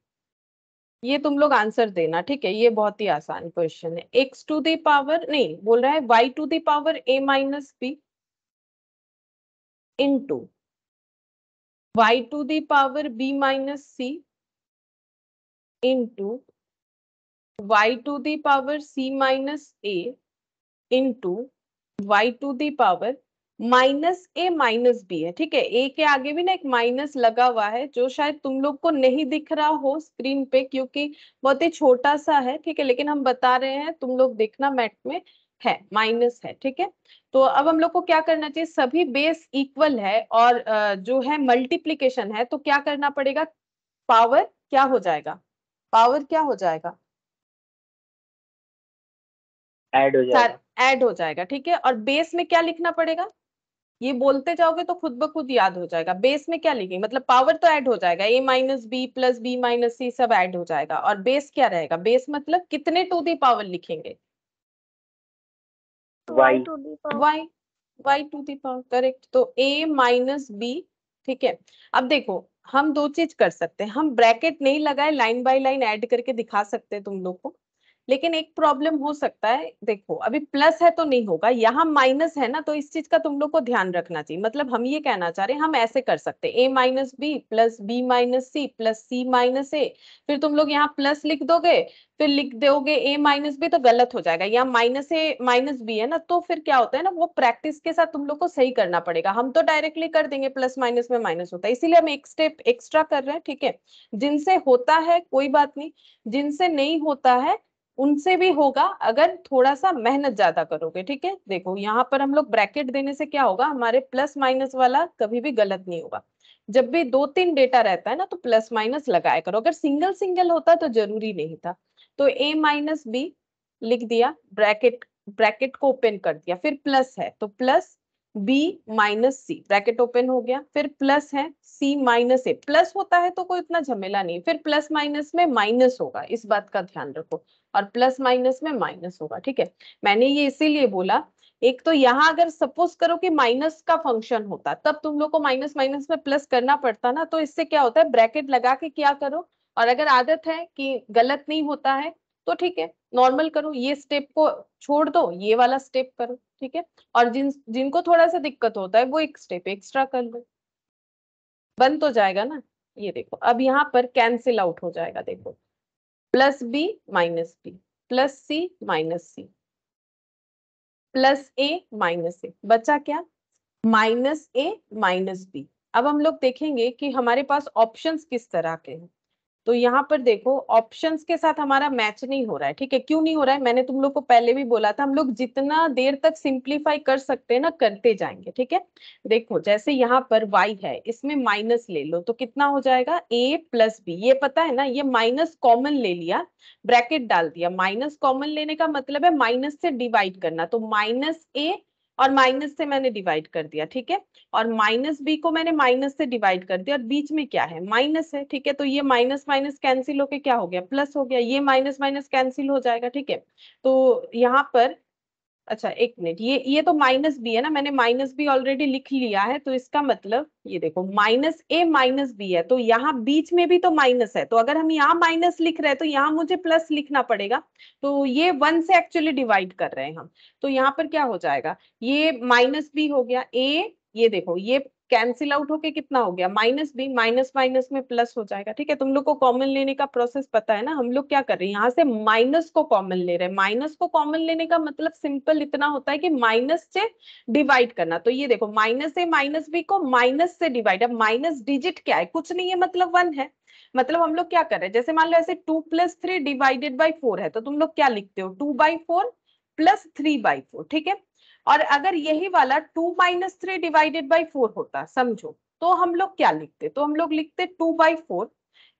ये तुम लोग आंसर देना ठीक है ये बहुत ही आसान क्वेश्चन है एक्स टू दावर नहीं बोल रहा है y to the power a minus b into y to the power b minus c into y to the power c minus a to y to the power minus a minus b है ठीक है ए के आगे भी ना एक माइनस लगा हुआ है जो शायद तुम लोग को नहीं दिख रहा हो स्क्रीन पे क्योंकि बहुत ही छोटा सा है ठीक है लेकिन हम बता रहे हैं तुम लोग देखना मैट में है माइनस है ठीक है तो अब हम लोग को क्या करना चाहिए सभी बेस इक्वल है और जो है मल्टीप्लीकेशन है तो क्या करना पड़ेगा पावर क्या हो जाएगा पावर क्या हो जाएगा एड हो जाएगा हो जाएगा ठीक है और बेस में क्या लिखना पड़ेगा ये बोलते जाओगे तो खुद ब खुद याद हो जाएगा बेस में क्या लिखेंगे मतलब पावर तो ऐड हो जाएगा a minus b plus b minus c सब ऐड हो जाएगा और बेस क्या रहेगा बेस मतलब कितने टू दी पावर लिखेंगे y to the power correct तो ए माइनस बी ठीक है अब देखो हम दो चीज कर सकते हैं हम ब्रैकेट नहीं लगाए लाइन बाय लाइन ऐड करके दिखा सकते हैं तुम लोग को लेकिन एक प्रॉब्लम हो सकता है देखो अभी प्लस है तो नहीं होगा यहाँ माइनस है ना तो इस चीज का तुम लोग को ध्यान रखना चाहिए मतलब हम ये कहना चाह रहे हैं हम ऐसे कर सकते a minus b plus b minus c plus c minus a फिर तुम लोग यहाँ प्लस लिख दोगे फिर लिख दोगे ए माइनस बी तो गलत हो जाएगा यहाँ माइनस ए माइनस बी है ना तो फिर क्या होता है ना वो प्रैक्टिस के साथ तुम लोग को सही करना पड़ेगा हम तो डायरेक्टली कर देंगे प्लस माइनस में माइनस होता है इसीलिए हम एक स्टेप एक्स्ट्रा कर रहे हैं ठीक है जिनसे होता है कोई बात नहीं जिनसे नहीं होता है उनसे भी होगा अगर थोड़ा सा मेहनत ज्यादा करोगे ठीक है देखो यहाँ पर हम लोग ब्रैकेट देने से क्या होगा हमारे प्लस माइनस वाला कभी भी गलत नहीं होगा जब भी दो तीन डेटा रहता है ना तो प्लस माइनस लगाया करो अगर सिंगल सिंगल होता तो जरूरी नहीं था तो ए माइनस बी लिख दिया ब्रैकेट ब्रैकेट को ओपन कर दिया फिर प्लस है तो plus b minus c bracket open हो गया फिर प्लस है सी माइनस ए प्लस होता है तो कोई इतना झमेला नहीं फिर प्लस माइनस में माइनस होगा इस बात का ध्यान रखो और प्लस माइनस में माइनस होगा ठीक है मैंने ये इसीलिए बोला एक तो यहाँ अगर सपोज करो कि माइनस का फंक्शन होता तब तुम लोग को माइनस माइनस में प्लस करना पड़ता ना तो इससे क्या होता है ब्रैकेट लगा के क्या करो और अगर आदत है कि गलत नहीं होता है तो ठीक है नॉर्मल करो ये स्टेप को छोड़ दो ये वाला स्टेप करो ठीक है और जिन जिनको थोड़ा सा दिक्कत होता है वो एक स्टेप एक्स्ट्रा कर लो बन तो जाएगा ना ये देखो अब यहाँ पर कैंसिल आउट हो जाएगा देखो plus b minus b plus c minus c plus a minus a बचा क्या माइनस ए माइनस बी अब हम लोग देखेंगे कि हमारे पास ऑप्शंस किस तरह के हैं तो यहाँ पर देखो ऑप्शंस के साथ हमारा मैच नहीं हो रहा है ठीक है क्यों नहीं हो रहा है मैंने तुम लोग को पहले भी बोला था हम लोग जितना देर तक सिंप्लीफाई कर सकते हैं ना करते जाएंगे ठीक है देखो जैसे यहाँ पर वाई है इसमें माइनस ले लो तो कितना हो जाएगा ए प्लस बी ये पता है ना ये माइनस कॉमन ले लिया ब्रैकेट डाल दिया माइनस कॉमन लेने का मतलब है माइनस से डिवाइड करना तो माइनस ए और माइनस से मैंने डिवाइड कर दिया ठीक है और माइनस बी को मैंने माइनस से डिवाइड कर दिया और बीच में क्या है माइनस है ठीक है तो ये माइनस माइनस कैंसिल होके क्या हो गया प्लस हो गया ये माइनस माइनस कैंसिल हो जाएगा ठीक है तो यहाँ पर अच्छा एक मिनट ये ये तो माइनस बी है ना मैंने माइनस बी ऑलरेडी लिख लिया है तो इसका मतलब ये देखो माइनस ए माइनस बी है तो यहाँ बीच में भी तो माइनस है तो अगर हम यहाँ माइनस लिख रहे हैं तो यहाँ मुझे प्लस लिखना पड़ेगा तो ये वन से एक्चुअली डिवाइड कर रहे हैं हम तो यहाँ पर क्या हो जाएगा ये माइनस बी हो गया ए ये देखो ये कैंसिल आउट होके कितना हो गया माइनस बी माइनस माइनस में प्लस हो जाएगा ठीक है तुम लोग को कॉमन लेने का प्रोसेस पता है ना हम लोग क्या कर रहे हैं यहाँ से माइनस को कॉमन ले रहे हैं माइनस को कॉमन लेने का मतलब सिंपल इतना होता है कि माइनस से डिवाइड करना तो ये देखो माइनस ए माइनस बी को माइनस से डिवाइड अब माइनस डिजिट क्या है कुछ नहीं है मतलब वन है मतलब हम लोग क्या कर रहे हैं जैसे मान लो ऐसे two plus three divided by four है तो तुम लोग क्या लिखते हो two by four plus three by four ठीक है और अगर यही वाला two minus three divided by four होता समझो तो हम लोग क्या लिखते तो हम लोग लिखते टू बाई फोर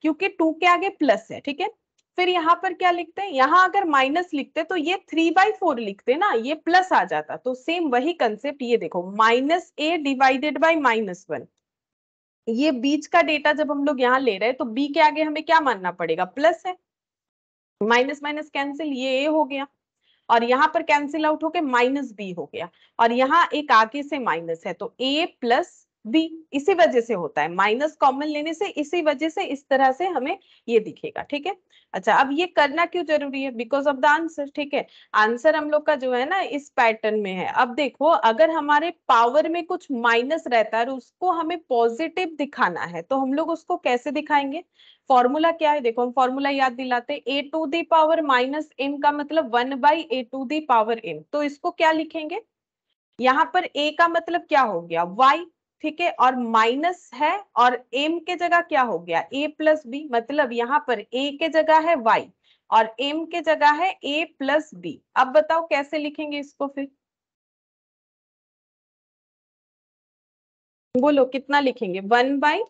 क्योंकि टू के आगे प्लस है ठीक है फिर यहाँ पर क्या लिखते हैं यहाँ अगर माइनस लिखते तो ये थ्री बाई फोर लिखते ना ये प्लस आ जाता तो सेम वही कंसेप्ट ये देखो minus a divided by minus one ये बीच का डेटा जब हम लोग यहाँ ले रहे हैं तो बी के आगे हमें क्या मानना पड़ेगा प्लस है माइनस माइनस कैंसिल ये ए हो गया और यहाँ पर कैंसिल आउट होके माइनस बी हो गया और यहाँ एक आगे से माइनस है तो ए प्लस बी इसी वजह से होता है माइनस कॉमन लेने से इसी वजह से इस तरह से हमें ये दिखेगा ठीक है अच्छा अब ये करना क्यों जरूरी है बिकॉज ऑफ द आंसर ठीक है आंसर हम लोग का जो है ना इस पैटर्न में है अब देखो अगर हमारे पावर में कुछ माइनस रहता है और उसको हमें पॉजिटिव दिखाना है तो हम लोग उसको कैसे दिखाएंगे फॉर्मूला क्या है देखो हम फॉर्मूला याद दिलाते a to the power minus m का मतलब one by a to the power m तो इसको क्या लिखेंगे यहाँ पर ए का मतलब क्या हो गया वाई ठीक है और माइनस है और एम के जगह क्या हो गया ए प्लस बी मतलब यहाँ पर ए के जगह है वाई और एम के जगह है ए प्लस बी अब बताओ कैसे लिखेंगे इसको फिर बोलो कितना लिखेंगे one by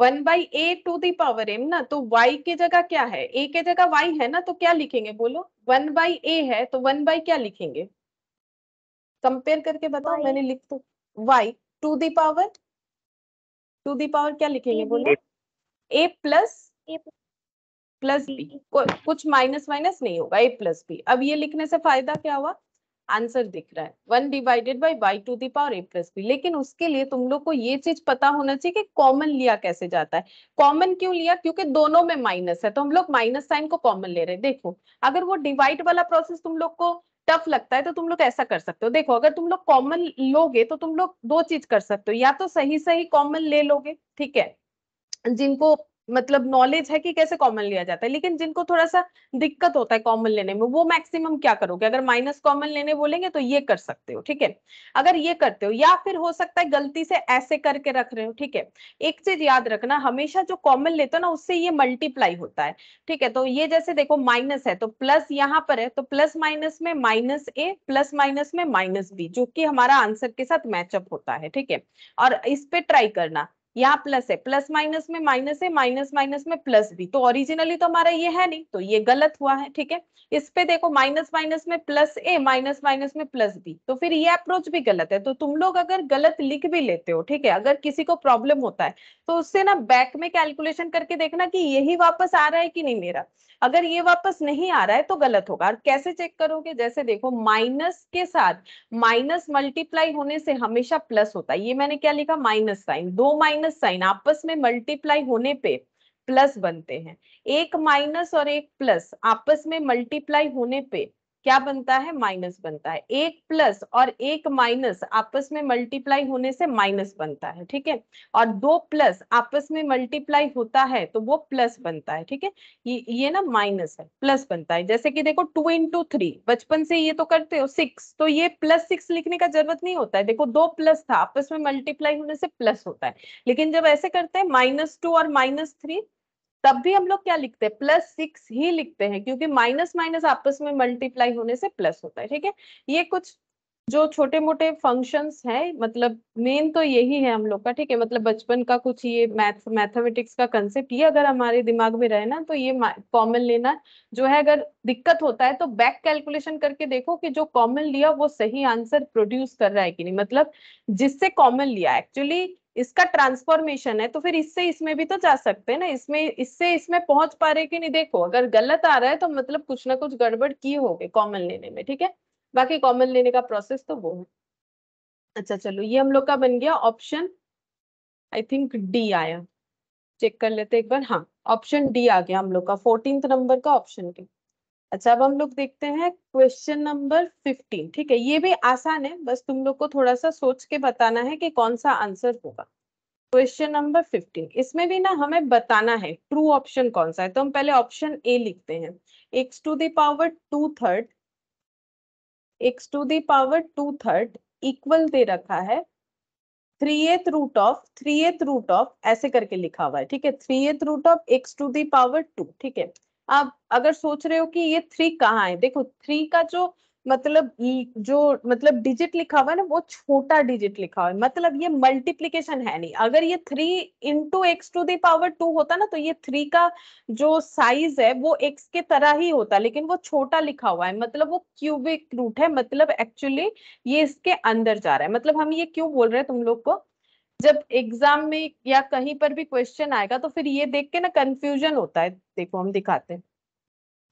one by a to the power m ना तो वाई के जगह क्या है ए के जगह वाई है ना तो क्या लिखेंगे बोलो वन बाई ए है तो वन बाई क्या लिखेंगे कंपेयर करके बताओ मैंने लिख तो y to power to power क्या लिखेंगे बोलो ए प्लस प्लस बी कुछ माइनस माइनस नहीं होगा ए प्लस बी अब ये लिखने से फायदा क्या हुआ आंसर दिख रहा है one divided by y to the power a plus b लेकिन उसके लिए तुम लोग को ये चीज पता होना चाहिए कि कॉमन लिया कैसे जाता है कॉमन क्यों लिया क्योंकि दोनों में माइनस है तो हम लोग माइनस साइन को कॉमन ले रहे हैं देखो अगर वो डिवाइड वाला प्रोसेस तुम लोग को टफ लगता है तो तुम लोग ऐसा कर सकते हो देखो अगर तुम लोग कॉमन लोगे तो तुम लोग दो चीज कर सकते हो या तो सही सही कॉमन ले लोगे ठीक है जिनको मतलब नॉलेज है कि कैसे कॉमन लिया जाता है लेकिन जिनको थोड़ा सा दिक्कत होता है कॉमन लेने में वो मैक्सिमम क्या करोगे अगर माइनस कॉमन लेने बोलेंगे तो ये कर सकते हो ठीक है अगर ये करते हो या फिर हो सकता है गलती से ऐसे करके रख रहे हो ठीक है एक चीज याद रखना हमेशा जो कॉमन लेते हो ना उससे ये मल्टीप्लाई होता है ठीक है तो ये जैसे देखो माइनस है तो प्लस यहाँ पर है तो प्लस माइनस में माइनस ए प्लस माइनस में माइनस बी जो कि हमारा आंसर के साथ मैचअप होता है ठीक है और इस पे ट्राई करना यहाँ प्लस है प्लस माइनस में माइनस है माइनस माइनस में प्लस भी तो ओरिजिनली तो हमारा ये है नहीं तो ये गलत हुआ है ठीक है इस पे देखो माइनस माइनस में प्लस ए माइनस माइनस में प्लस बी तो फिर ये अप्रोच भी गलत है तो तुम लोग अगर गलत लिख भी लेते हो ठीक है अगर किसी को प्रॉब्लम होता है तो उससे ना बैक में कैलकुलेशन करके देखना की यही वापस आ रहा है कि नहीं मेरा अगर ये वापस नहीं आ रहा है तो गलत होगा और कैसे चेक करोगे जैसे देखो माइनस के साथ माइनस मल्टीप्लाई होने से हमेशा प्लस होता है ये मैंने क्या लिखा माइनस साइन दो माइनस माइनस साइन आपस में मल्टीप्लाई होने पे प्लस बनते हैं एक माइनस और एक प्लस आपस में मल्टीप्लाई होने पे क्या बनता है माइनस बनता है एक प्लस और एक माइनस आपस में मल्टीप्लाई होने से माइनस बनता है ठीक है और दो प्लस आपस में मल्टीप्लाई होता है तो वो प्लस बनता है ठीक है ये ये ना माइनस है प्लस बनता है जैसे कि देखो टू इंटू थ्री बचपन से ये तो करते हो सिक्स तो ये प्लस सिक्स लिखने का जरूरत नहीं होता है देखो दो प्लस था आपस में मल्टीप्लाई होने से प्लस होता है लेकिन जब ऐसे करते हैं माइनस टू और माइनस थ्री तब भी हम लोग क्या लिखते हैं प्लस सिक्स ही लिखते हैं क्योंकि माइनस माइनस आपस में मल्टीप्लाई होने से प्लस होता है ठीक है ये कुछ जो छोटे मोटे फंक्शंस हैं मतलब मेन तो यही है हम लोग का ठीक है मतलब बचपन का कुछ ये मैथ मैथमेटिक्स का कंसेप्ट ये अगर हमारे दिमाग में रहे ना तो ये कॉमन लेना जो है अगर दिक्कत होता है तो बैक कैलकुलेशन करके देखो कि जो कॉमन लिया वो सही आंसर प्रोड्यूस कर रहा है कि नहीं मतलब जिससे कॉमन लिया एक्चुअली इसका ट्रांसफॉर्मेशन है तो फिर इससे इसमें भी तो जा सकते हैं ना इसमें इससे इसमें पहुंच पा रहे कि नहीं देखो अगर गलत आ रहा है तो मतलब कुछ ना कुछ गड़बड़ की होगी कॉमन लेने में ठीक है बाकी कॉमन लेने का प्रोसेस तो वो है अच्छा चलो ये हम लोग का बन गया ऑप्शन आई थिंक डी आया चेक कर लेते एक बार हाँ ऑप्शन डी आ गया हम लोग का फोर्टींथ नंबर का ऑप्शन के अच्छा अब हम लोग देखते हैं क्वेश्चन नंबर फिफ्टीन ठीक है ये भी आसान है बस तुम लोग को थोड़ा सा सोच के बताना है कि कौन सा आंसर होगा क्वेश्चन नंबर फिफ्टीन इसमें भी ना हमें बताना है ट्रू ऑप्शन कौन सा है तो हम पहले ऑप्शन ए लिखते हैं x to the power two third x to the power two third equal दे रखा है three eighth root of three eighth root of ऐसे करके लिखा हुआ है ठीक है three eighth root of x to the power two ठीक है आप अगर सोच रहे हो कि ये थ्री कहाँ है देखो थ्री का जो मतलब जो मतलब डिजिट लिखा हुआ है ना वो छोटा डिजिट लिखा हुआ है मतलब ये मल्टीप्लीकेशन है नहीं अगर ये three into x to the power two होता ना तो ये थ्री का जो साइज है वो एक्स के तरह ही होता लेकिन वो छोटा लिखा हुआ है मतलब वो क्यूबिक रूट है मतलब एक्चुअली ये इसके अंदर जा रहा है मतलब हम ये क्यों बोल रहे हैं तुम लोग को जब एग्जाम में या कहीं पर भी क्वेश्चन आएगा तो फिर ये देख के ना कंफ्यूजन होता है देखो हम दिखाते हैं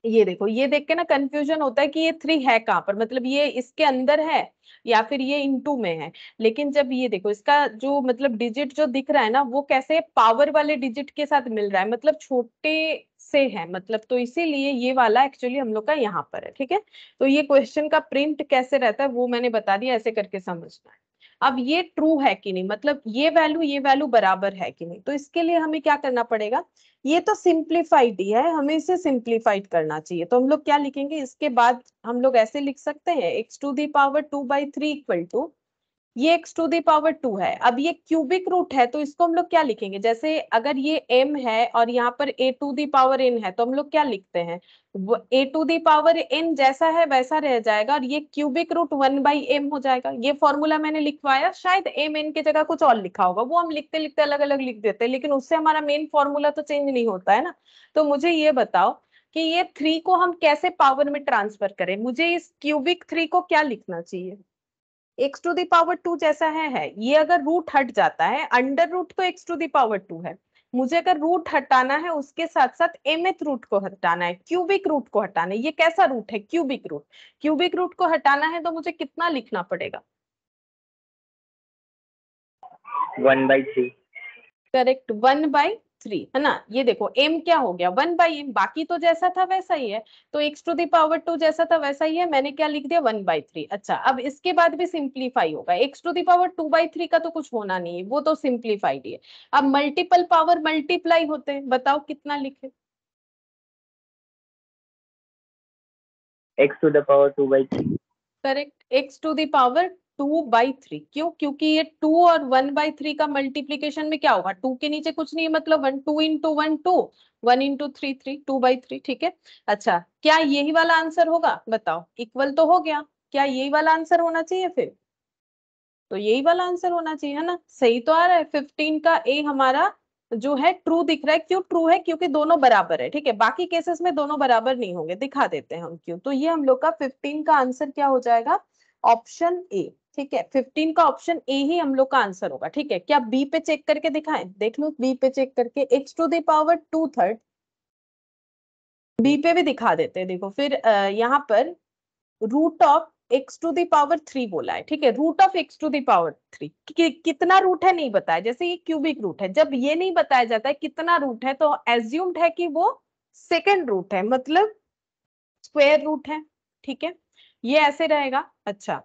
ये देखो ये देख के ना कंफ्यूजन होता है कि ये थ्री है कहाँ पर मतलब ये इसके अंदर है या फिर ये इनटू में है लेकिन जब ये देखो इसका जो मतलब डिजिट जो दिख रहा है ना वो कैसे पावर वाले डिजिट के साथ मिल रहा है मतलब छोटे से है मतलब तो इसीलिए ये वाला एक्चुअली हम लोग का यहाँ पर है ठीक है तो ये क्वेश्चन का प्रिंट कैसे रहता है वो मैंने बता दिया ऐसे करके समझना है अब ये ट्रू है कि नहीं मतलब ये वैल्यू ये वैल्यू बराबर है कि नहीं तो इसके लिए हमें क्या करना पड़ेगा ये तो सिंप्लीफाइड ही है हमें इसे सिंप्लीफाइड करना चाहिए तो हम लोग क्या लिखेंगे इसके बाद हम लोग ऐसे लिख सकते हैं x to the power two by three equal to ये x to the power two है अब ये क्यूबिक रूट है तो इसको हम लोग क्या लिखेंगे जैसे अगर ये एम है और यहाँ पर a to the power n है तो हम लोग क्या लिखते हैं a टू पावर n जैसा है वैसा रह जाएगा और ये cubic root one by m हो जाएगा ये फॉर्मूला मैंने लिखवाया शायद एम एन की जगह कुछ और लिखा होगा वो हम लिखते लिखते अलग अलग लिख देते हैं लेकिन उससे हमारा मेन फॉर्मूला तो चेंज नहीं होता है ना तो मुझे ये बताओ कि ये थ्री को हम कैसे पावर में ट्रांसफर करें मुझे इस क्यूबिक थ्री को क्या लिखना चाहिए एक्स टू दावर टू जैसा है, है ये अगर रूट हट जाता है अंडर रूट तो एक्स टू दावर टू है मुझे अगर रूट हटाना है उसके साथ साथ एमित रूट को हटाना है क्यूबिक रूट को हटाना है ये कैसा रूट है क्यूबिक रूट क्यूबिक रूट को हटाना है तो मुझे कितना लिखना पड़ेगा करेक्ट वन बाई थ्री है ना ये देखो एम क्या हो गया वन बाई एम बाकी तो जैसा था वैसा ही है तो एक्स टू दावर टू जैसा था वैसा ही है मैंने क्या लिख दिया वन बाई थ्री अच्छा अब इसके बाद भी सिंप्लीफाई होगा x to the power two by three का तो कुछ होना नहीं है वो तो सिंप्लीफाइड ही है अब मल्टीपल पावर मल्टीप्लाई होते हैं बताओ कितना लिखे x to the power two by three correct x to the power two by three क्यों क्योंकि ये टू और वन बाई थ्री का मल्टीप्लीकेशन में क्या होगा टू के नीचे कुछ नहीं है मतलब one two into one two one into three three two by three ठीक है अच्छा क्या यही वाला आंसर होगा बताओ इक्वल तो हो गया क्या यही वाला आंसर होना चाहिए फिर तो यही वाला आंसर होना चाहिए है ना सही तो आ रहा है फिफ्टीन का ए हमारा जो है ट्रू दिख रहा है क्यों ट्रू है क्योंकि दोनों बराबर है ठीक है बाकी केसेस में दोनों बराबर नहीं होंगे दिखा देते हैं हम क्यों तो ये हम लोग का फिफ्टीन का आंसर क्या हो जाएगा ऑप्शन ए ठीक है फिफ्टीन का ऑप्शन ए ही हम लोग का आंसर होगा ठीक है क्या बी पे चेक करके दिखाएं देख लो बी पे चेक करके x to the power two third B पे भी दिखा देते हैं देखो फिर यहाँ पर root of x to the power three बोला है ठीक है root of x to the power three कितना रूट है नहीं बताया जैसे ये क्यूबिक रूट है जब ये नहीं बताया जाता है कितना रूट है तो एज्यूम्ड है कि वो सेकेंड रूट है मतलब स्क्वेयर रूट है ठीक है ये ऐसे रहेगा अच्छा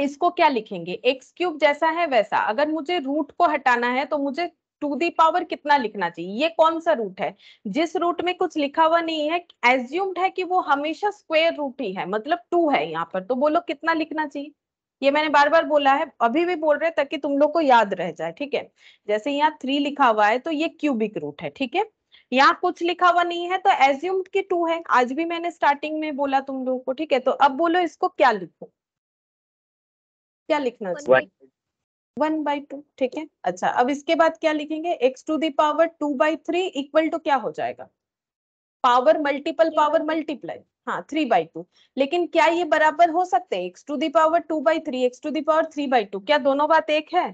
इसको क्या लिखेंगे एक्स क्यूब जैसा है वैसा अगर मुझे रूट को हटाना है तो मुझे टू दी पावर कितना लिखना चाहिए ये कौन सा रूट है जिस रूट में कुछ लिखा हुआ नहीं है एज्यूम्ड है कि वो हमेशा स्क्वेयर रूट ही है मतलब टू है यहाँ पर तो बोलो कितना लिखना चाहिए ये मैंने बार बार बोला है अभी भी बोल रहे ताकि तुम लोग को याद रह जाए ठीक है जैसे यहाँ थ्री लिखा हुआ है तो ये क्यूबिक रूट है ठीक है यहाँ कुछ लिखा हुआ नहीं है तो एज्यूम्ड की टू है आज भी मैंने स्टार्टिंग में बोला तुम लोगों को ठीक है तो अब बोलो इसको क्या लिखो क्या लिखना चाहिए वन बाई टू ठीक है अच्छा अब इसके बाद क्या लिखेंगे x to the power two by three equal to क्या हो जाएगा पावर मल्टीपल पावर मल्टीप्लाई हाँ थ्री बाई टू लेकिन क्या ये बराबर हो सकते हैं x to the power two by three x to the power three by two क्या दोनों बात एक है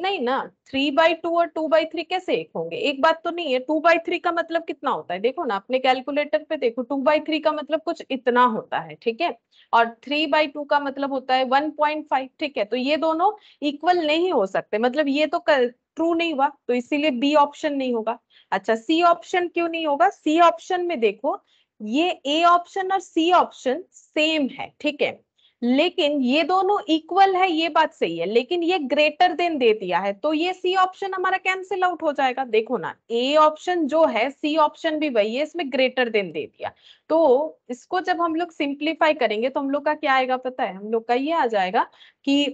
नहीं ना थ्री बाई टू और टू बाई थ्री कैसे एक होंगे एक बात तो नहीं है टू बाई थ्री का मतलब कितना होता है देखो ना अपने कैलकुलेटर पे देखो टू बाई थ्री का मतलब कुछ इतना होता है ठीक है और थ्री बाई टू का मतलब होता है वन पॉइंट फाइव ठीक है तो ये दोनों इक्वल नहीं हो सकते मतलब ये तो ट्रू नहीं हुआ तो इसीलिए बी ऑप्शन नहीं होगा अच्छा सी ऑप्शन क्यों नहीं होगा सी ऑप्शन में देखो ये ए ऑप्शन और सी ऑप्शन सेम है ठीक है लेकिन ये दोनों इक्वल है ये बात सही है लेकिन ये ग्रेटर देन दे दिया है तो ये सी ऑप्शन हमारा कैंसिल आउट हो जाएगा देखो ना ए ऑप्शन जो है सी ऑप्शन भी वही है इसमें ग्रेटर देन दे दिया तो इसको जब हम लोग सिंप्लीफाई करेंगे तो हम लोग का क्या आएगा पता है हम लोग का ये आ जाएगा कि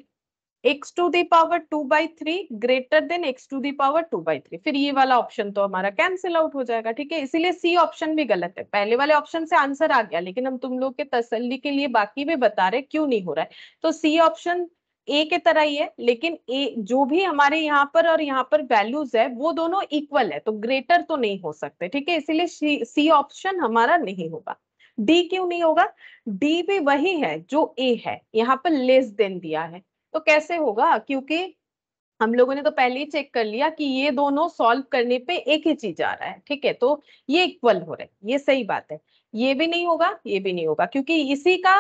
x to power two by three greater than x to power two by three फिर ये वाला ऑप्शन तो हमारा कैंसिल आउट हो जाएगा ठीक है इसीलिए सी ऑप्शन भी गलत है पहले वाले ऑप्शन से आंसर आ गया लेकिन हम तुम लोग के तसल्ली के लिए बाकी भी बता रहे क्यों नहीं हो रहा है तो सी ऑप्शन ए के तरह ही है लेकिन ए जो भी हमारे यहाँ पर और यहाँ पर वैल्यूज है वो दोनों इक्वल है तो ग्रेटर तो नहीं हो सकते ठीक है इसीलिए सी ऑप्शन हमारा नहीं होगा डी क्यों नहीं होगा डी भी वही है जो ए है यहाँ पर लेस देन दिया है तो कैसे होगा क्योंकि हम लोगों ने तो पहले ही चेक कर लिया कि ये दोनों सॉल्व करने पे एक ही चीज आ रहा है ठीक है तो ये इक्वल हो रहा है ये सही बात है ये भी नहीं होगा ये भी नहीं होगा क्योंकि इसी का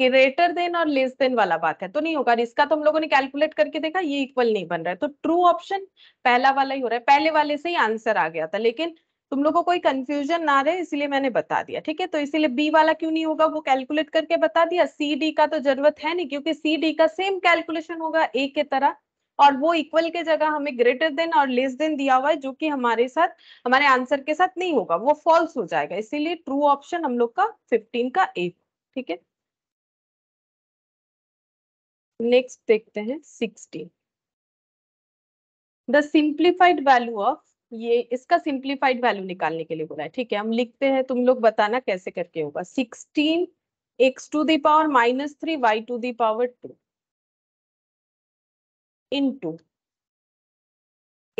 ग्रेटर देन और लेस देन वाला बात है तो नहीं होगा इसका तो हम लोगों ने कैलकुलेट करके देखा ये इक्वल नहीं बन रहा है तो ट्रू ऑप्शन पहला वाला ही हो रहा है पहले वाले से ही आंसर आ गया था लेकिन तुम लोगों को कोई कंफ्यूजन ना रहे इसीलिए मैंने बता दिया ठीक है तो इसीलिए बी वाला क्यों नहीं होगा वो कैलकुलेट करके बता दिया सी डी का तो जरूरत है नहीं क्योंकि सी डी का सेम कैलकुलेशन होगा ए के तरह और वो इक्वल के जगह हमें ग्रेटर देन और लेस देन दिया हुआ है जो कि हमारे साथ हमारे आंसर के साथ नहीं होगा वो फॉल्स हो जाएगा इसीलिए ट्रू ऑप्शन हम लोग का फिफ्टीन का ए ठीक है नेक्स्ट देखते हैं sixteen the simplified value of ये इसका सिंप्लीफाइड वैल्यू निकालने के लिए बोला है ठीक है हम लिखते हैं तुम लोग बताना कैसे करके होगा sixteen x to the power minus three y to the power two into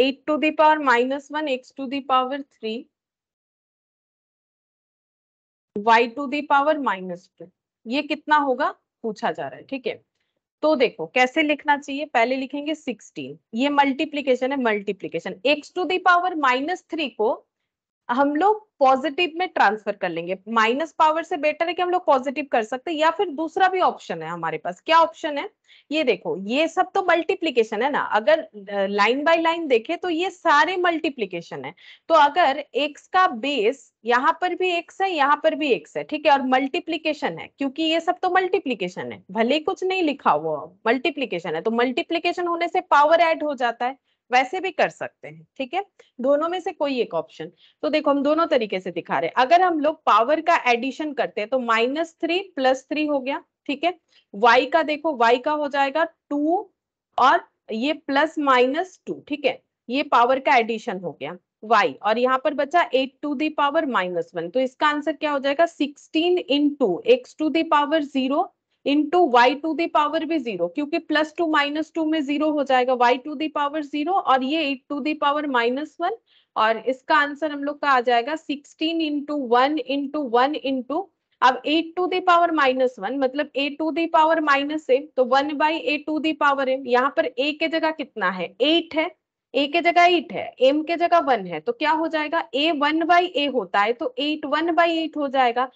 eight to the power minus one x to the power three y to the power minus two ये कितना होगा पूछा जा रहा है ठीक है तो देखो कैसे लिखना चाहिए पहले लिखेंगे सिक्सटीन ये मल्टीप्लीकेशन है multiplication x to the power minus three को हम लोग पॉजिटिव में ट्रांसफर कर लेंगे माइनस पावर से बेटर है कि हम लोग पॉजिटिव कर सकते हैं या फिर दूसरा भी ऑप्शन है हमारे पास क्या ऑप्शन है ये देखो ये सब तो मल्टीप्लीकेशन है ना अगर लाइन बाय लाइन देखे तो ये सारे मल्टीप्लीकेशन है तो अगर एक्स का बेस यहाँ पर भी एक्स है यहाँ पर भी एक्स है ठीक है और मल्टीप्लीकेशन है क्योंकि ये सब तो मल्टीप्लीकेशन है भले कुछ नहीं लिखा हुआ मल्टीप्लीकेशन है तो मल्टीप्लीकेशन होने से पावर एड हो जाता है वैसे भी कर सकते हैं ठीक है दोनों में से कोई एक ऑप्शन तो देखो हम दोनों तरीके से दिखा रहे हैं अगर हम लोग पावर का एडिशन करते हैं तो माइनस थ्री प्लस थ्री हो गया ठीक है वाई का देखो वाई का हो जाएगा टू और ये प्लस माइनस टू ठीक है ये पावर का एडिशन हो गया वाई और यहाँ पर बचा eight to the power minus one तो इसका आंसर क्या हो जाएगा sixteen into x to the power zero into y to the power भी जीरो क्योंकि प्लस टू माइनस टू में जीरो हो जाएगा वाई टू दावर जीरो और ये eight to the power minus one और इसका आंसर हम लोग का आ जाएगा sixteen into one into one into अब eight to the power minus one मतलब a to the power minus a तो one by a to the power m यहाँ पर ए के जगह कितना है एट है ए के जगह एट है एम के जगह वन है तो क्या हो जाएगा ए वन बाई ए होता है तो एट वन बाई एट हो जाएगा